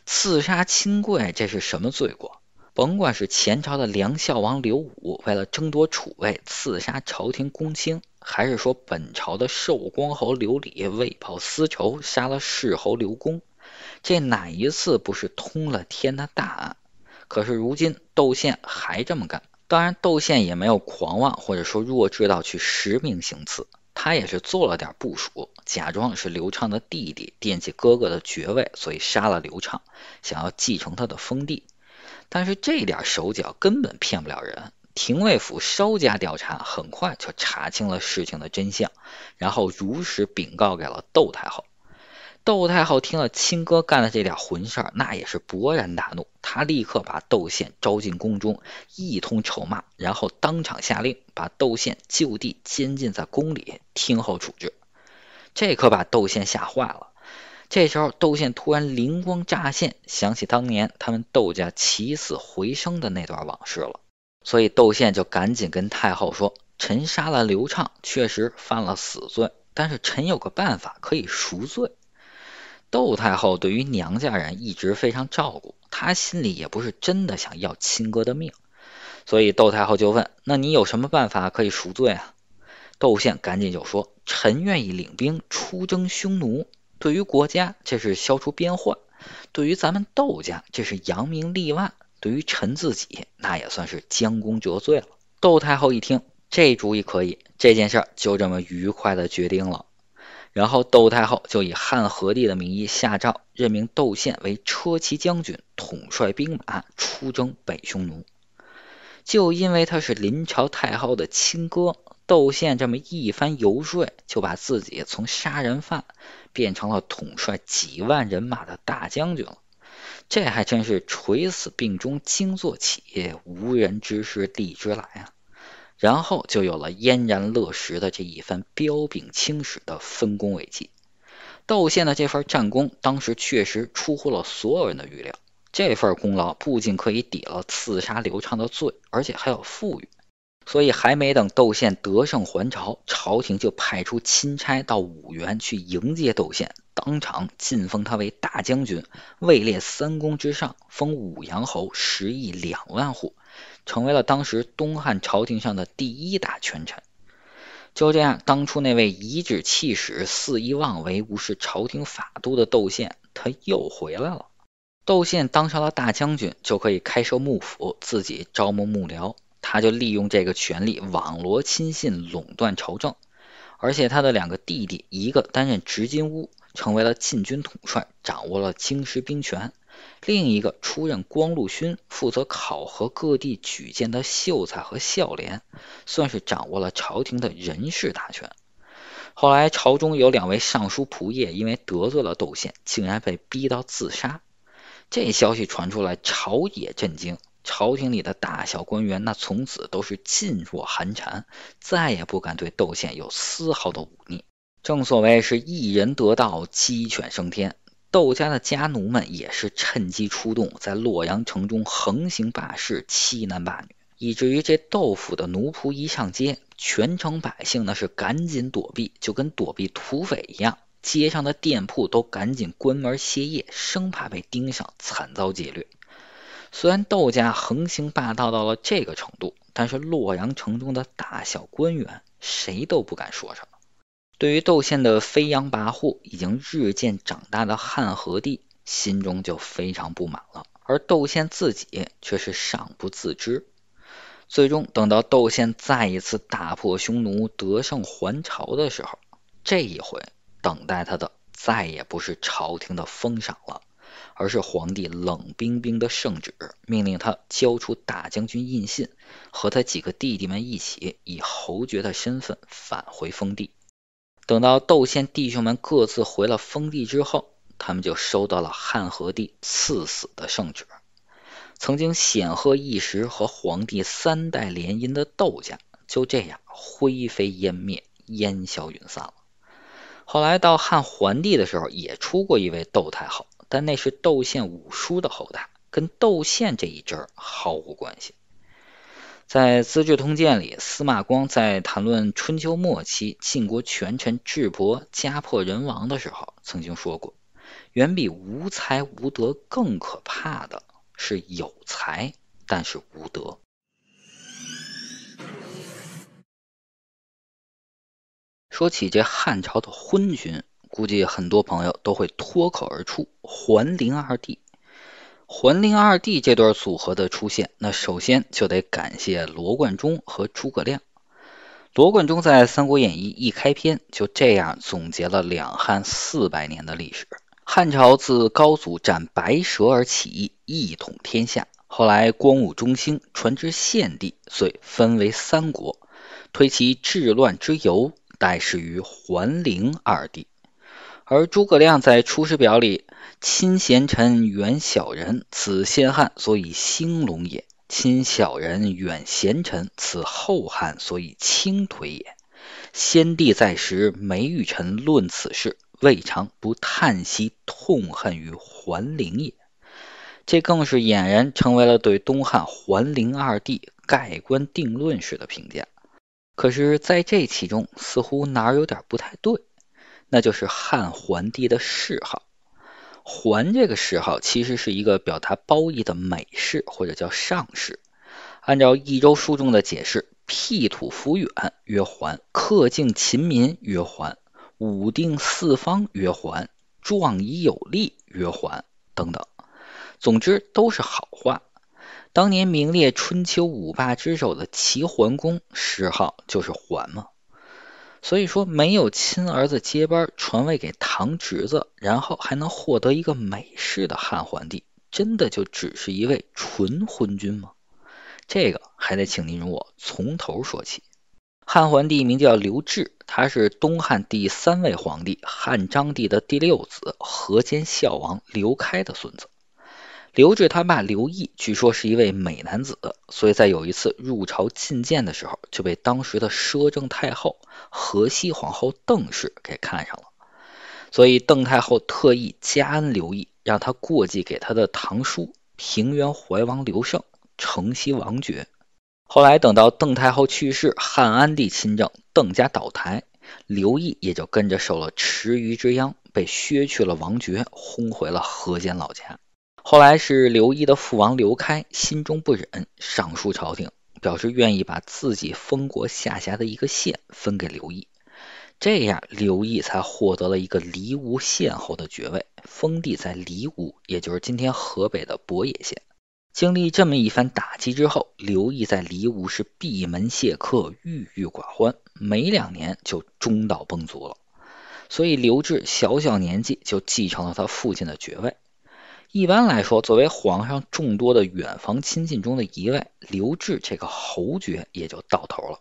刺杀亲贵这是什么罪过？甭管是前朝的梁孝王刘武为了争夺储位刺杀朝廷公卿。还是说本朝的寿光侯刘礼为报私仇杀了世侯刘恭，这哪一次不是通了天的大案？可是如今窦宪还这么干，当然窦宪也没有狂妄或者说弱智到去实名行刺，他也是做了点部署，假装是刘畅的弟弟，惦记哥哥的爵位，所以杀了刘畅，想要继承他的封地。但是这点手脚根本骗不了人。廷尉府稍加调查，很快就查清了事情的真相，然后如实禀告给了窦太后。窦太后听了亲哥干的这点混事儿，那也是勃然大怒。她立刻把窦宪招进宫中，一通臭骂，然后当场下令把窦宪就地监禁在宫里，听候处置。这可把窦宪吓坏了。这时候，窦宪突然灵光乍现，想起当年他们窦家起死回生的那段往事了。所以窦宪就赶紧跟太后说：“臣杀了刘畅，确实犯了死罪。但是臣有个办法可以赎罪。”窦太后对于娘家人一直非常照顾，她心里也不是真的想要亲哥的命。所以窦太后就问：“那你有什么办法可以赎罪啊？”窦宪赶紧就说：“臣愿意领兵出征匈奴，对于国家这是消除边患，对于咱们窦家这是扬名立万。”对于臣自己，那也算是将功折罪了。窦太后一听，这主意可以，这件事就这么愉快的决定了。然后窦太后就以汉和帝的名义下诏，任命窦宪为车骑将军，统帅兵马出征北匈奴。就因为他是临朝太后的亲哥，窦宪这么一番游说，就把自己从杀人犯变成了统帅几万人马的大将军了。这还真是垂死病中惊坐起，无人知是地之来啊！然后就有了嫣然乐时的这一番彪炳青史的丰功伟绩。窦宪的这份战功，当时确实出乎了所有人的预料。这份功劳不仅可以抵了刺杀刘畅的罪，而且还有富裕。所以，还没等窦宪得胜还朝，朝廷就派出钦差到五原去迎接窦宪，当场晋封他为大将军，位列三公之上，封五阳侯，食邑两万户，成为了当时东汉朝廷上的第一大权臣。就这样，当初那位颐指气使、肆意妄为、无视朝廷法度的窦宪，他又回来了。窦宪当上了大将军，就可以开设幕府，自己招募幕僚。他就利用这个权力网罗亲信，垄断朝政。而且他的两个弟弟，一个担任执金乌，成为了禁军统帅，掌握了京师兵权；另一个出任光禄勋，负责考核各地举荐的秀才和孝廉，算是掌握了朝廷的人事大权。后来朝中有两位尚书仆射，因为得罪了窦宪，竟然被逼到自杀。这消息传出来，朝野震惊。朝廷里的大小官员，那从此都是噤若寒蝉，再也不敢对窦宪有丝毫的忤逆。正所谓是“一人得道，鸡犬升天”。窦家的家奴们也是趁机出动，在洛阳城中横行霸市，欺男霸女，以至于这窦府的奴仆一上街，全城百姓那是赶紧躲避，就跟躲避土匪一样。街上的店铺都赶紧关门歇业，生怕被盯上，惨遭劫掠。虽然窦家横行霸道到了这个程度，但是洛阳城中的大小官员谁都不敢说什么。对于窦宪的飞扬跋扈，已经日渐长大的汉和帝心中就非常不满了，而窦宪自己却是尚不自知。最终等到窦宪再一次大破匈奴、得胜还朝的时候，这一回等待他的再也不是朝廷的封赏了。而是皇帝冷冰冰的圣旨，命令他交出大将军印信，和他几个弟弟们一起以侯爵的身份返回封地。等到窦宪弟兄们各自回了封地之后，他们就收到了汉和帝赐死的圣旨。曾经显赫一时、和皇帝三代联姻的窦家就这样灰飞烟灭、烟消云散了。后来到汉桓帝的时候，也出过一位窦太后。但那是窦宪五叔的后代，跟窦宪这一支毫无关系。在《资治通鉴》里，司马光在谈论春秋末期晋国权臣智伯家破人亡的时候，曾经说过：“远比无才无德更可怕的是有才但是无德。”说起这汉朝的昏君。估计很多朋友都会脱口而出“桓灵二帝”。桓灵二帝这段组合的出现，那首先就得感谢罗贯中和诸葛亮。罗贯中在《三国演义》一开篇，就这样总结了两汉四百年的历史：汉朝自高祖斩白蛇而起义，一统天下；后来光武中兴，传至献帝，遂分为三国。推其治乱之由，代始于桓灵二帝。而诸葛亮在《出师表》里，亲贤臣，远小人，此先汉所以兴隆也；亲小人，远贤臣，此后汉所以倾颓也。先帝在时，每与臣论此事，未尝不叹息痛恨于桓灵也。这更是俨然成为了对东汉桓灵二帝盖棺定论式的评价。可是，在这其中，似乎哪儿有点不太对。那就是汉桓帝的谥号“桓”这个谥号，其实是一个表达褒义的美谥或者叫上谥。按照《易州书》中的解释：“辟土扶远曰桓，克敬勤民曰桓，武定四方曰桓，壮以有力曰桓”等等，总之都是好话。当年名列春秋五霸之首的齐桓公谥号就是“桓”嘛。所以说，没有亲儿子接班，传位给堂侄子，然后还能获得一个美式的汉桓帝，真的就只是一位纯昏君吗？这个还得请您容我从头说起。汉桓帝名叫刘志，他是东汉第三位皇帝汉章帝的第六子河间孝王刘开的孙子。刘志他爸刘毅据说是一位美男子，所以在有一次入朝觐见的时候，就被当时的摄政太后河西皇后邓氏给看上了。所以邓太后特意加恩刘毅，让他过继给他的堂叔平原怀王刘胜承袭王爵。后来等到邓太后去世，汉安帝亲政，邓家倒台，刘毅也就跟着受了池鱼之殃，被削去了王爵，轰回了河间老家。后来是刘义的父王刘开心中不忍，上书朝廷，表示愿意把自己封国下辖的一个县分给刘义，这样刘义才获得了一个离吾县后的爵位，封地在离吾，也就是今天河北的博野县。经历这么一番打击之后，刘义在离吾是闭门谢客，郁郁寡欢，没两年就中道崩殂了。所以刘志小小年纪就继承了他父亲的爵位。一般来说，作为皇上众多的远房亲戚中的一位，刘志这个侯爵也就到头了。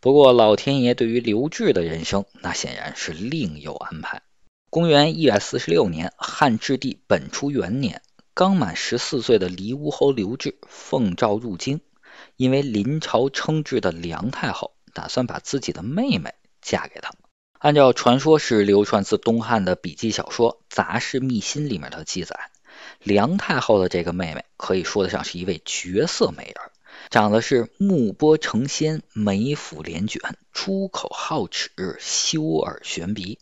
不过，老天爷对于刘志的人生，那显然是另有安排。公元一百四十六年，汉质帝本初元年，刚满十四岁的黎乌侯刘志奉诏入京，因为临朝称制的梁太后打算把自己的妹妹嫁给他。按照传说是流传自东汉的笔记小说《杂事秘辛》里面的记载。梁太后的这个妹妹可以说得上是一位绝色美人，长得是目波成仙，眉腹连卷，出口皓齿，修耳悬鼻，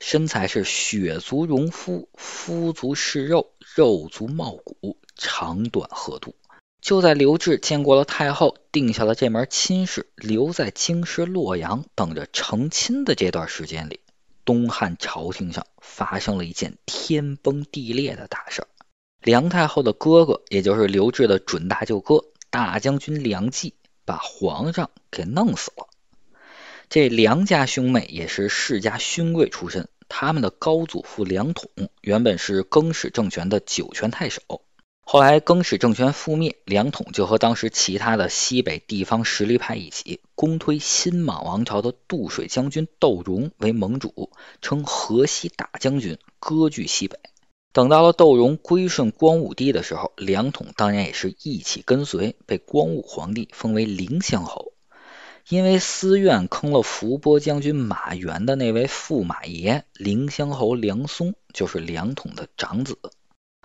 身材是血足容肤，肤足是肉，肉足貌骨，长短合度。就在刘志见过了太后，定下了这门亲事，留在京师洛阳等着成亲的这段时间里，东汉朝廷上发生了一件天崩地裂的大事。梁太后的哥哥，也就是刘志的准大舅哥，大将军梁冀，把皇上给弄死了。这梁家兄妹也是世家勋贵出身，他们的高祖父梁统原本是更始政权的酒泉太守，后来更始政权覆灭，梁统就和当时其他的西北地方实力派一起，公推新莽王朝的渡水将军窦融为盟主，称河西大将军，割据西北。等到了窦融归顺光武帝的时候，梁统当然也是一起跟随，被光武皇帝封为凌乡侯。因为私怨坑了伏波将军马援的那位驸马爷，凌乡侯梁松就是梁统的长子。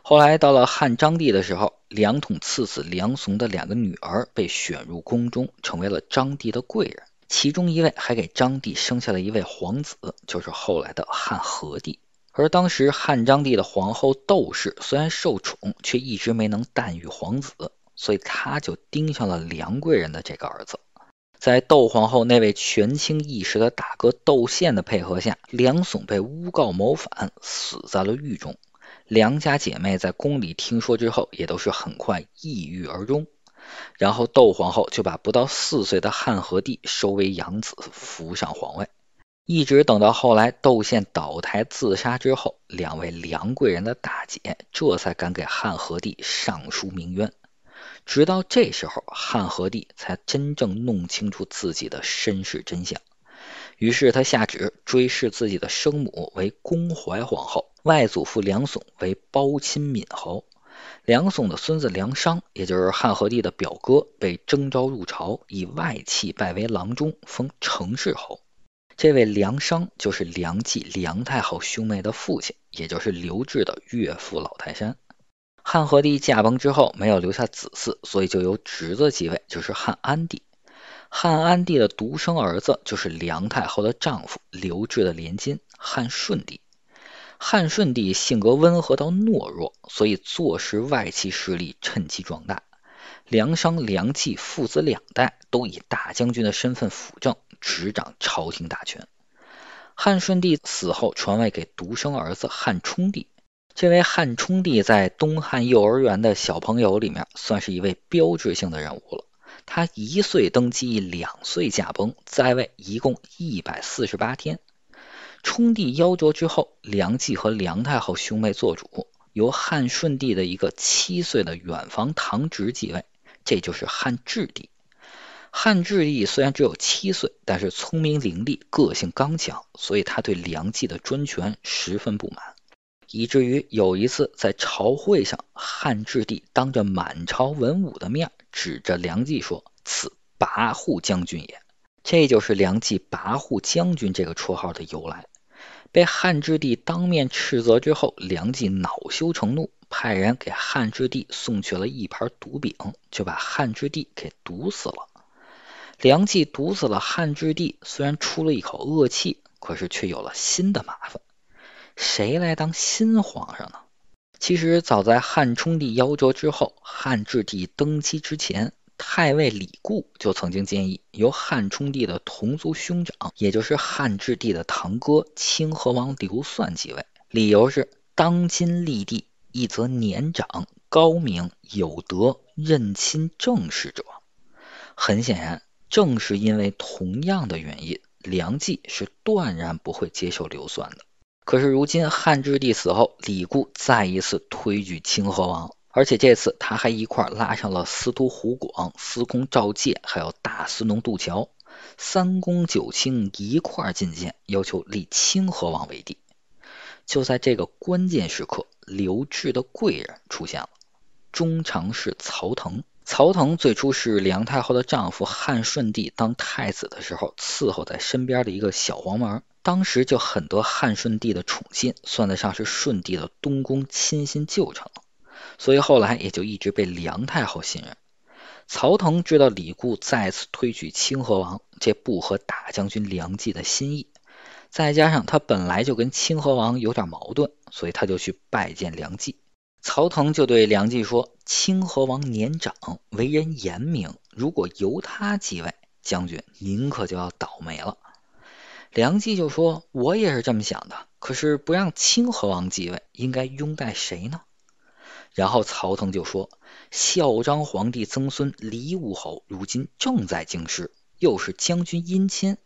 后来到了汉章帝的时候，梁统赐死梁嵩的两个女儿，被选入宫中，成为了章帝的贵人。其中一位还给章帝生下了一位皇子，就是后来的汉和帝。而当时汉章帝的皇后窦氏虽然受宠，却一直没能诞育皇子，所以他就盯上了梁贵人的这个儿子。在窦皇后那位权倾一时的大哥窦宪的配合下，梁耸被诬告谋反，死在了狱中。梁家姐妹在宫里听说之后，也都是很快抑郁而终。然后窦皇后就把不到四岁的汉和帝收为养子，扶上皇位。一直等到后来窦宪倒台自杀之后，两位梁贵人的大姐这才敢给汉和帝上书鸣冤。直到这时候，汉和帝才真正弄清楚自己的身世真相。于是他下旨追谥自己的生母为恭怀皇后，外祖父梁耸为包亲敏侯。梁耸的孙子梁商，也就是汉和帝的表哥，被征召入朝，以外戚拜为郎中，封成氏侯。这位梁商就是梁冀、梁太后兄妹的父亲，也就是刘志的岳父老泰山。汉和帝驾崩之后，没有留下子嗣，所以就由侄子继位，就是汉安帝。汉安帝的独生儿子就是梁太后的丈夫刘志的连襟汉顺帝。汉顺帝性格温和到懦弱，所以坐实外戚势力，趁机壮大。梁商、梁冀父子两代都以大将军的身份辅政。执掌朝廷大权。汉顺帝死后，传位给独生儿子汉冲帝。这位汉冲帝在东汉幼儿园的小朋友里面，算是一位标志性的人物了。他一岁登基，两岁驾崩，在位一共一百四十八天。冲帝夭折之后，梁冀和梁太后兄妹做主，由汉顺帝的一个七岁的远房堂侄继位，这就是汉质帝。汉志帝虽然只有七岁，但是聪明伶俐，个性刚强，所以他对梁冀的专权十分不满，以至于有一次在朝会上，汉志帝当着满朝文武的面，指着梁冀说：“此跋扈将军也。”这就是梁冀“跋扈将军”这个绰号的由来。被汉志帝当面斥责之后，梁冀恼羞成怒，派人给汉志帝送去了一盘毒饼，就把汉志帝给毒死了。梁冀毒死了汉质帝，虽然出了一口恶气，可是却有了新的麻烦。谁来当新皇上呢？其实早在汉冲帝夭折之后，汉质帝登基之前，太尉李固就曾经建议由汉冲帝的同族兄长，也就是汉质帝的堂哥清河王刘算继位。理由是当今立帝，一则年长、高明、有德、任亲正事者。很显然。正是因为同样的原因，梁冀是断然不会接受刘蒜的。可是如今汉质帝死后，李固再一次推举清河王，而且这次他还一块拉上了司徒胡广、司空赵介，还有大司农杜乔，三公九卿一块进谏，要求立清河王为帝。就在这个关键时刻，刘志的贵人出现了，中常侍曹腾。曹腾最初是梁太后的丈夫汉顺帝当太子的时候伺候在身边的一个小黄门，当时就很得汉顺帝的宠信，算得上是顺帝的东宫亲信旧臣了。所以后来也就一直被梁太后信任。曹腾知道李固再次推举清河王，这不合大将军梁冀的心意，再加上他本来就跟清河王有点矛盾，所以他就去拜见梁冀。曹腾就对梁冀说：“清河王年长，为人严明，如果由他继位，将军您可就要倒霉了。”梁冀就说：“我也是这么想的，可是不让清河王继位，应该拥戴谁呢？”然后曹腾就说：“孝章皇帝曾孙李武侯，如今正在京师，又是将军姻亲，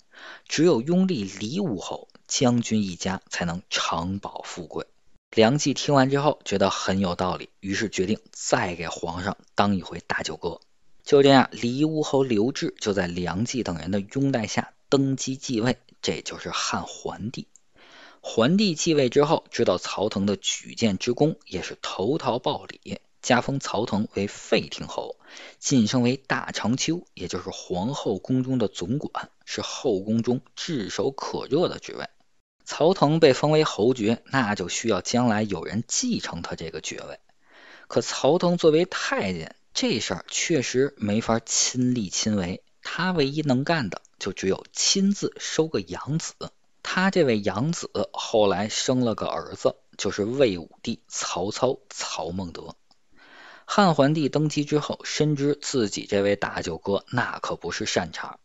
只有拥立李武侯，将军一家才能长保富贵。”梁冀听完之后，觉得很有道理，于是决定再给皇上当一回大舅哥。就这样，黎武侯刘志就在梁冀等人的拥戴下登基继位，这就是汉桓帝。桓帝继位之后，知道曹腾的举荐之功，也是投桃报李，加封曹腾为废亭侯，晋升为大长秋，也就是皇后宫中的总管，是后宫中炙手可热的职位。曹腾被封为侯爵，那就需要将来有人继承他这个爵位。可曹腾作为太监，这事儿确实没法亲力亲为。他唯一能干的，就只有亲自收个养子。他这位养子后来生了个儿子，就是魏武帝曹操曹孟德。汉桓帝登基之后，深知自己这位大舅哥那可不是善茬。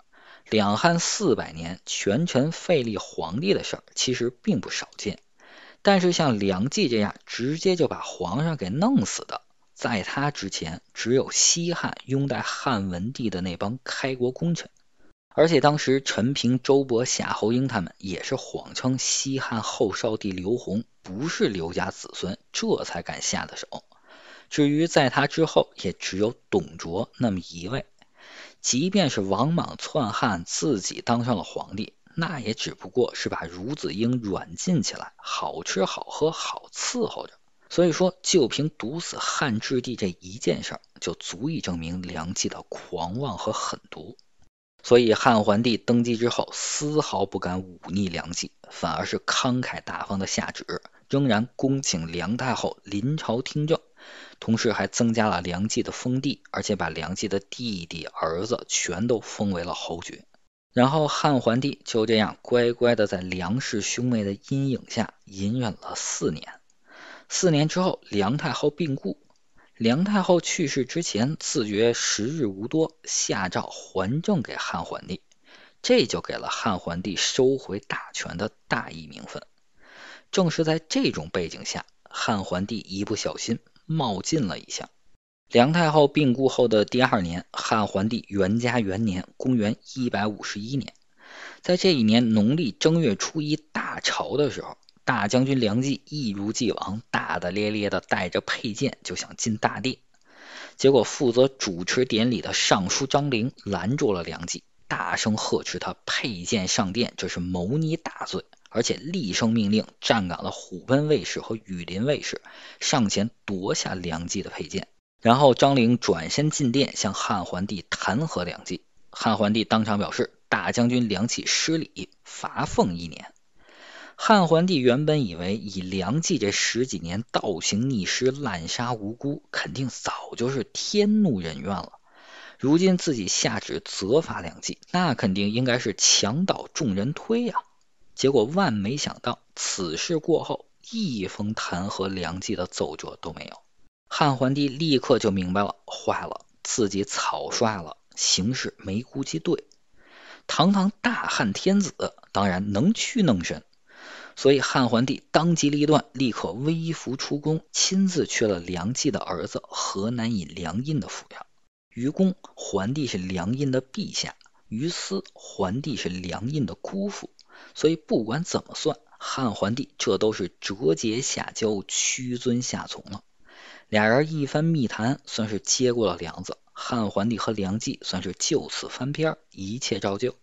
两汉四百年，权臣废立皇帝的事儿其实并不少见，但是像梁冀这样直接就把皇上给弄死的，在他之前只有西汉拥戴汉文帝的那帮开国功臣，而且当时陈平、周勃、夏侯婴他们也是谎称西汉后少帝刘宏不是刘家子孙，这才敢下的手。至于在他之后，也只有董卓那么一位。即便是王莽篡汉，自己当上了皇帝，那也只不过是把孺子婴软禁起来，好吃好喝好伺候着。所以说，就凭毒死汉质帝这一件事，就足以证明梁冀的狂妄和狠毒。所以汉桓帝登基之后，丝毫不敢忤逆梁冀，反而是慷慨大方的下旨，仍然恭请梁太后临朝听政。同时还增加了梁冀的封地，而且把梁冀的弟弟、儿子全都封为了侯爵。然后汉桓帝就这样乖乖的在梁氏兄妹的阴影下隐忍了四年。四年之后，梁太后病故。梁太后去世之前，自觉时日无多，下诏还政给汉桓帝，这就给了汉桓帝收回大权的大义名分。正是在这种背景下，汉桓帝一不小心。冒进了一下。梁太后病故后的第二年，汉桓帝元嘉元年（公元151年），在这一年农历正月初一大朝的时候，大将军梁冀一如既往大大咧咧的带着佩剑就想进大殿，结果负责主持典礼的尚书张陵拦住了梁冀，大声呵斥他：“佩剑上殿，这是谋逆大罪。”而且厉声命令站岗的虎贲卫士和羽林卫士上前夺下梁冀的佩剑，然后张陵转身进殿向汉桓帝弹劾梁冀。汉桓帝当场表示：“大将军梁冀失礼，罚俸一年。”汉桓帝原本以为以梁冀这十几年倒行逆施、滥杀无辜，肯定早就是天怒人怨了。如今自己下旨责罚梁冀，那肯定应该是墙倒众人推呀。结果万没想到，此事过后，一封弹劾梁冀的奏折都没有。汉桓帝立刻就明白了，坏了，自己草率了，形势没估计对。堂堂大汉天子，当然能屈能伸，所以汉桓帝当机立断，立刻微服出宫，亲自去了梁冀的儿子河南尹梁印的府衙。于公，桓帝是梁印的陛下；于私，桓帝是梁印的姑父。所以不管怎么算，汉桓帝这都是折节下交、屈尊下从了。俩人一番密谈，算是接过了梁子。汉桓帝和梁冀算是就此翻篇，一切照旧。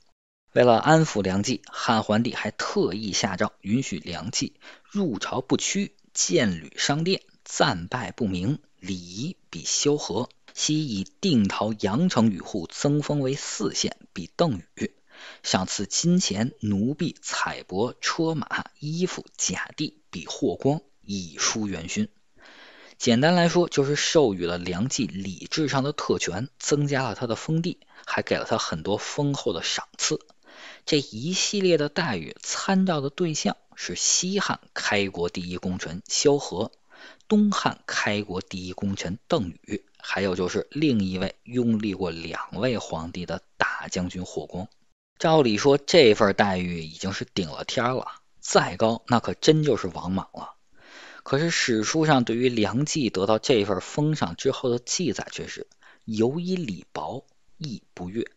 为了安抚梁冀，汉桓帝还特意下诏，允许梁冀入朝不趋、见履商店，暂拜不明，礼仪比萧何。西以定陶阳城与户增封为四县，比邓禹。赏赐金钱、奴婢、彩帛、车马、衣服、甲地，比霍光以书元勋。简单来说，就是授予了梁冀礼制上的特权，增加了他的封地，还给了他很多丰厚的赏赐。这一系列的待遇，参照的对象是西汉开国第一功臣萧何、东汉开国第一功臣邓禹，还有就是另一位拥立过两位皇帝的大将军霍光。照理说，这份待遇已经是顶了天了，再高那可真就是王莽了。可是史书上对于梁冀得到这份封赏之后的记载却是由以礼薄，亦不悦。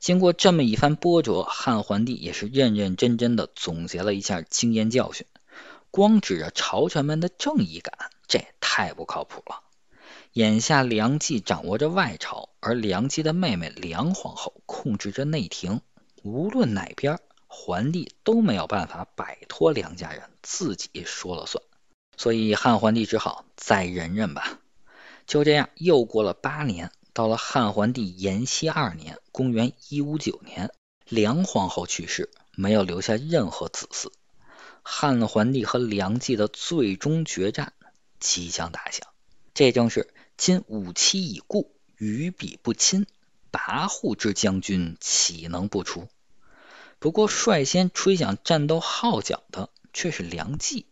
经过这么一番波折，汉桓帝也是认认真真的总结了一下经验教训，光指着朝臣们的正义感，这太不靠谱了。眼下梁冀掌握着外朝，而梁冀的妹妹梁皇后控制着内廷。无论哪边，皇帝都没有办法摆脱梁家人，自己说了算。所以汉桓帝只好再忍忍吧。就这样，又过了八年，到了汉桓帝延熹二年（公元159年），梁皇后去世，没有留下任何子嗣。汉桓帝和梁冀的最终决战即将打响。这正是。今五七已故，余彼不亲，跋扈之将军岂能不除？不过率先吹响战斗号角的却是梁冀，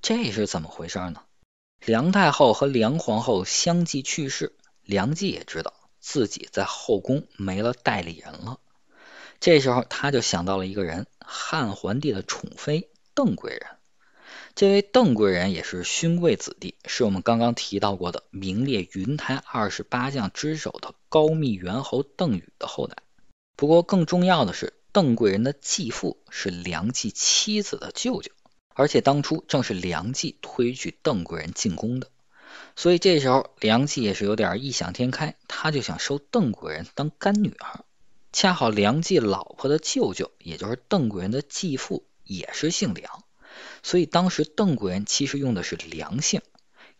这是怎么回事呢？梁太后和梁皇后相继去世，梁冀也知道自己在后宫没了代理人了。这时候他就想到了一个人——汉桓帝的宠妃邓贵人。这位邓贵人也是勋贵子弟，是我们刚刚提到过的名列云台二十八将之首的高密猿猴邓禹的后代。不过更重要的是，邓贵人的继父是梁冀妻子的舅舅，而且当初正是梁冀推举邓贵人进宫的。所以这时候梁冀也是有点异想天开，他就想收邓贵人当干女儿。恰好梁冀老婆的舅舅，也就是邓贵人的继父，也是姓梁。所以当时邓贵人其实用的是梁姓，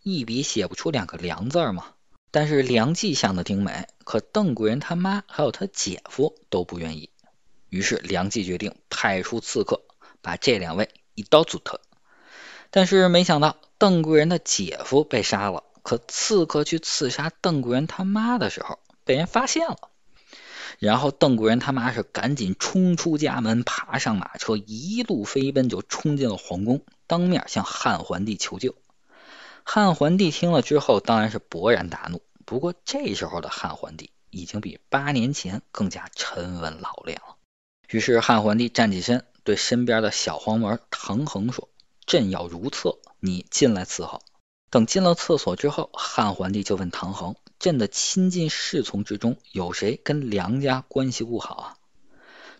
一笔写不出两个梁字嘛。但是梁冀想的挺美，可邓贵人他妈还有他姐夫都不愿意。于是梁冀决定派出刺客，把这两位一刀阻特。但是没想到邓贵人的姐夫被杀了，可刺客去刺杀邓贵人他妈的时候，被人发现了。然后邓贵人他妈是赶紧冲出家门，爬上马车，一路飞奔，就冲进了皇宫，当面向汉桓帝求救。汉桓帝听了之后，当然是勃然大怒。不过这时候的汉桓帝已经比八年前更加沉稳老练了。于是汉桓帝站起身，对身边的小黄门唐衡说：“朕要如厕，你进来伺候。”等进了厕所之后，汉桓帝就问唐衡。朕的亲近侍从之中，有谁跟梁家关系不好啊？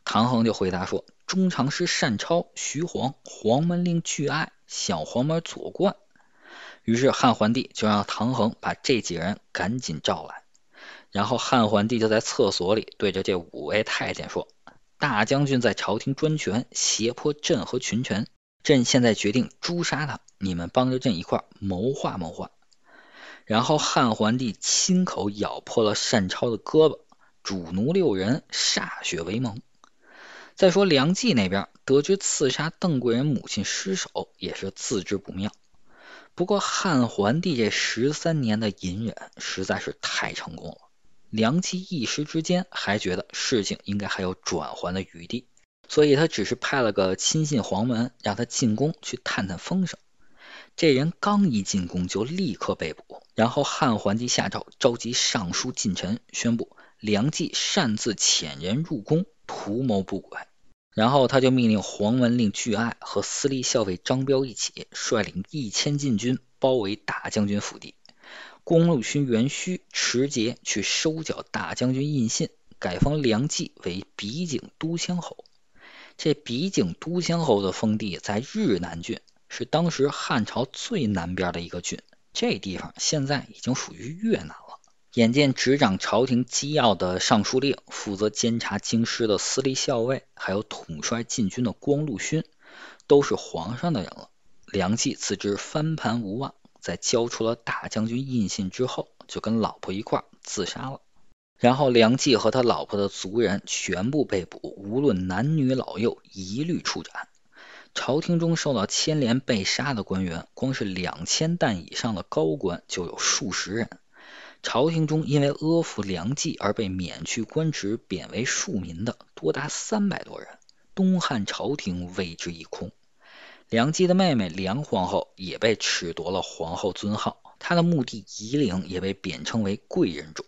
唐恒就回答说：“中常侍单超、徐晃、黄门令巨爱、小黄门左冠。”于是汉桓帝就让唐恒把这几人赶紧召来。然后汉桓帝就在厕所里对着这五位太监说：“大将军在朝廷专权，胁迫朕和群臣。朕现在决定诛杀他，你们帮着朕一块谋划谋划。”然后汉桓帝亲口咬破了单超的胳膊，主奴六人歃血为盟。再说梁冀那边，得知刺杀邓贵人母亲失手，也是自知不妙。不过汉桓帝这十三年的隐忍实在是太成功了，梁冀一时之间还觉得事情应该还有转圜的余地，所以他只是派了个亲信黄门，让他进宫去探探风声。这人刚一进宫，就立刻被捕。然后汉桓帝下诏召集尚书近臣，宣布梁冀擅自遣人入宫，图谋不轨。然后他就命令黄文令巨爱和司隶校尉张彪一起率领一千禁军包围大将军府邸。公路勋元虚持节去收缴大将军印信，改封梁冀为比景都乡侯。这比景都乡侯的封地在日南郡。是当时汉朝最南边的一个郡，这地方现在已经属于越南了。眼见执掌朝廷机要的尚书令、负责监察京师的司隶校尉，还有统帅禁军的光禄勋，都是皇上的人了。梁冀自知翻盘无望，在交出了大将军印信之后，就跟老婆一块儿自杀了。然后梁冀和他老婆的族人全部被捕，无论男女老幼，一律处斩。朝廷中受到牵连被杀的官员，光是两千石以上的高官就有数十人。朝廷中因为阿附梁冀而被免去官职、贬为庶民的多达三百多人。东汉朝廷为之一空。梁冀的妹妹梁皇后也被褫夺了皇后尊号，她的墓地夷陵也被贬称为贵人冢。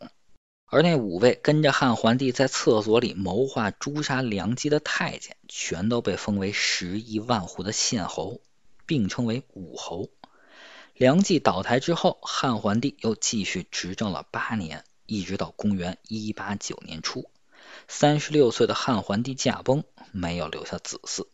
而那五位跟着汉桓帝在厕所里谋划诛杀梁冀的太监，全都被封为十亿万户的县侯，并称为武侯。梁冀倒台之后，汉桓帝又继续执政了八年，一直到公元一八九年初，三十六岁的汉桓帝驾崩，没有留下子嗣。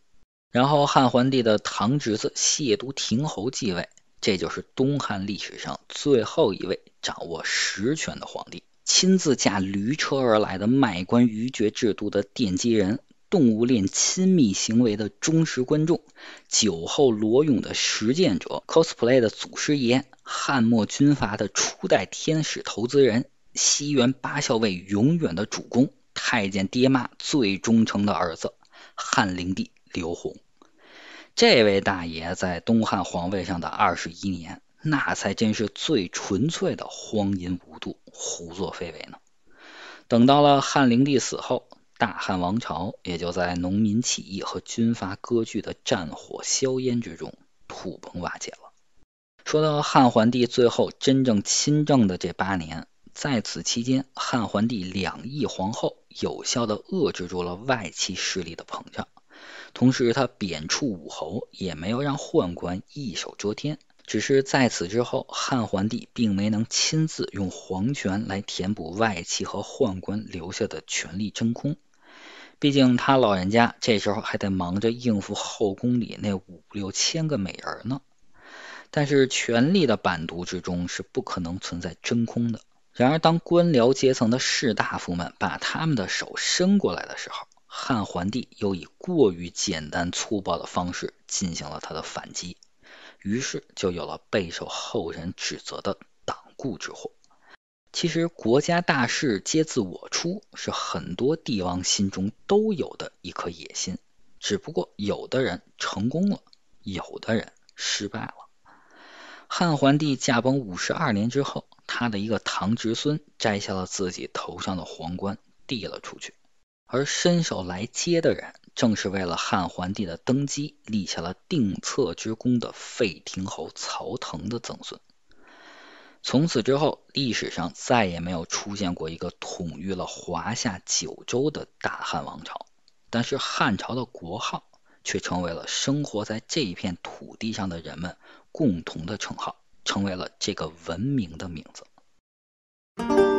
然后汉桓帝的堂侄子谢都亭侯继位，这就是东汉历史上最后一位掌握实权的皇帝。亲自驾驴车而来的卖官鬻爵制度的奠基人，动物链亲密行为的忠实观众，酒后裸泳的实践者，cosplay 的祖师爷，汉末军阀的初代天使投资人，西原八校尉永远的主公，太监爹妈最忠诚的儿子，汉灵帝刘宏。这位大爷在东汉皇位上的二十一年。那才真是最纯粹的荒淫无度、胡作非为呢。等到了汉灵帝死后，大汉王朝也就在农民起义和军阀割据的战火硝烟之中土崩瓦解了。说到汉桓帝最后真正亲政的这八年，在此期间，汉桓帝两翼皇后，有效的遏制住了外戚势力的膨胀，同时他贬黜武侯，也没有让宦官一手遮天。只是在此之后，汉桓帝并没能亲自用皇权来填补外戚和宦官留下的权力真空。毕竟他老人家这时候还得忙着应付后宫里那五六千个美人呢。但是权力的版图之中是不可能存在真空的。然而当官僚阶层的士大夫们把他们的手伸过来的时候，汉桓帝又以过于简单粗暴的方式进行了他的反击。于是就有了备受后人指责的党锢之祸。其实，国家大事皆自我出，是很多帝王心中都有的一颗野心。只不过，有的人成功了，有的人失败了。汉桓帝驾崩五十二年之后，他的一个堂侄孙摘下了自己头上的皇冠，递了出去，而伸手来接的人。正是为了汉桓帝的登基立下了定策之功的废亭侯曹腾的曾孙，从此之后，历史上再也没有出现过一个统御了华夏九州的大汉王朝。但是汉朝的国号却成为了生活在这一片土地上的人们共同的称号，成为了这个文明的名字。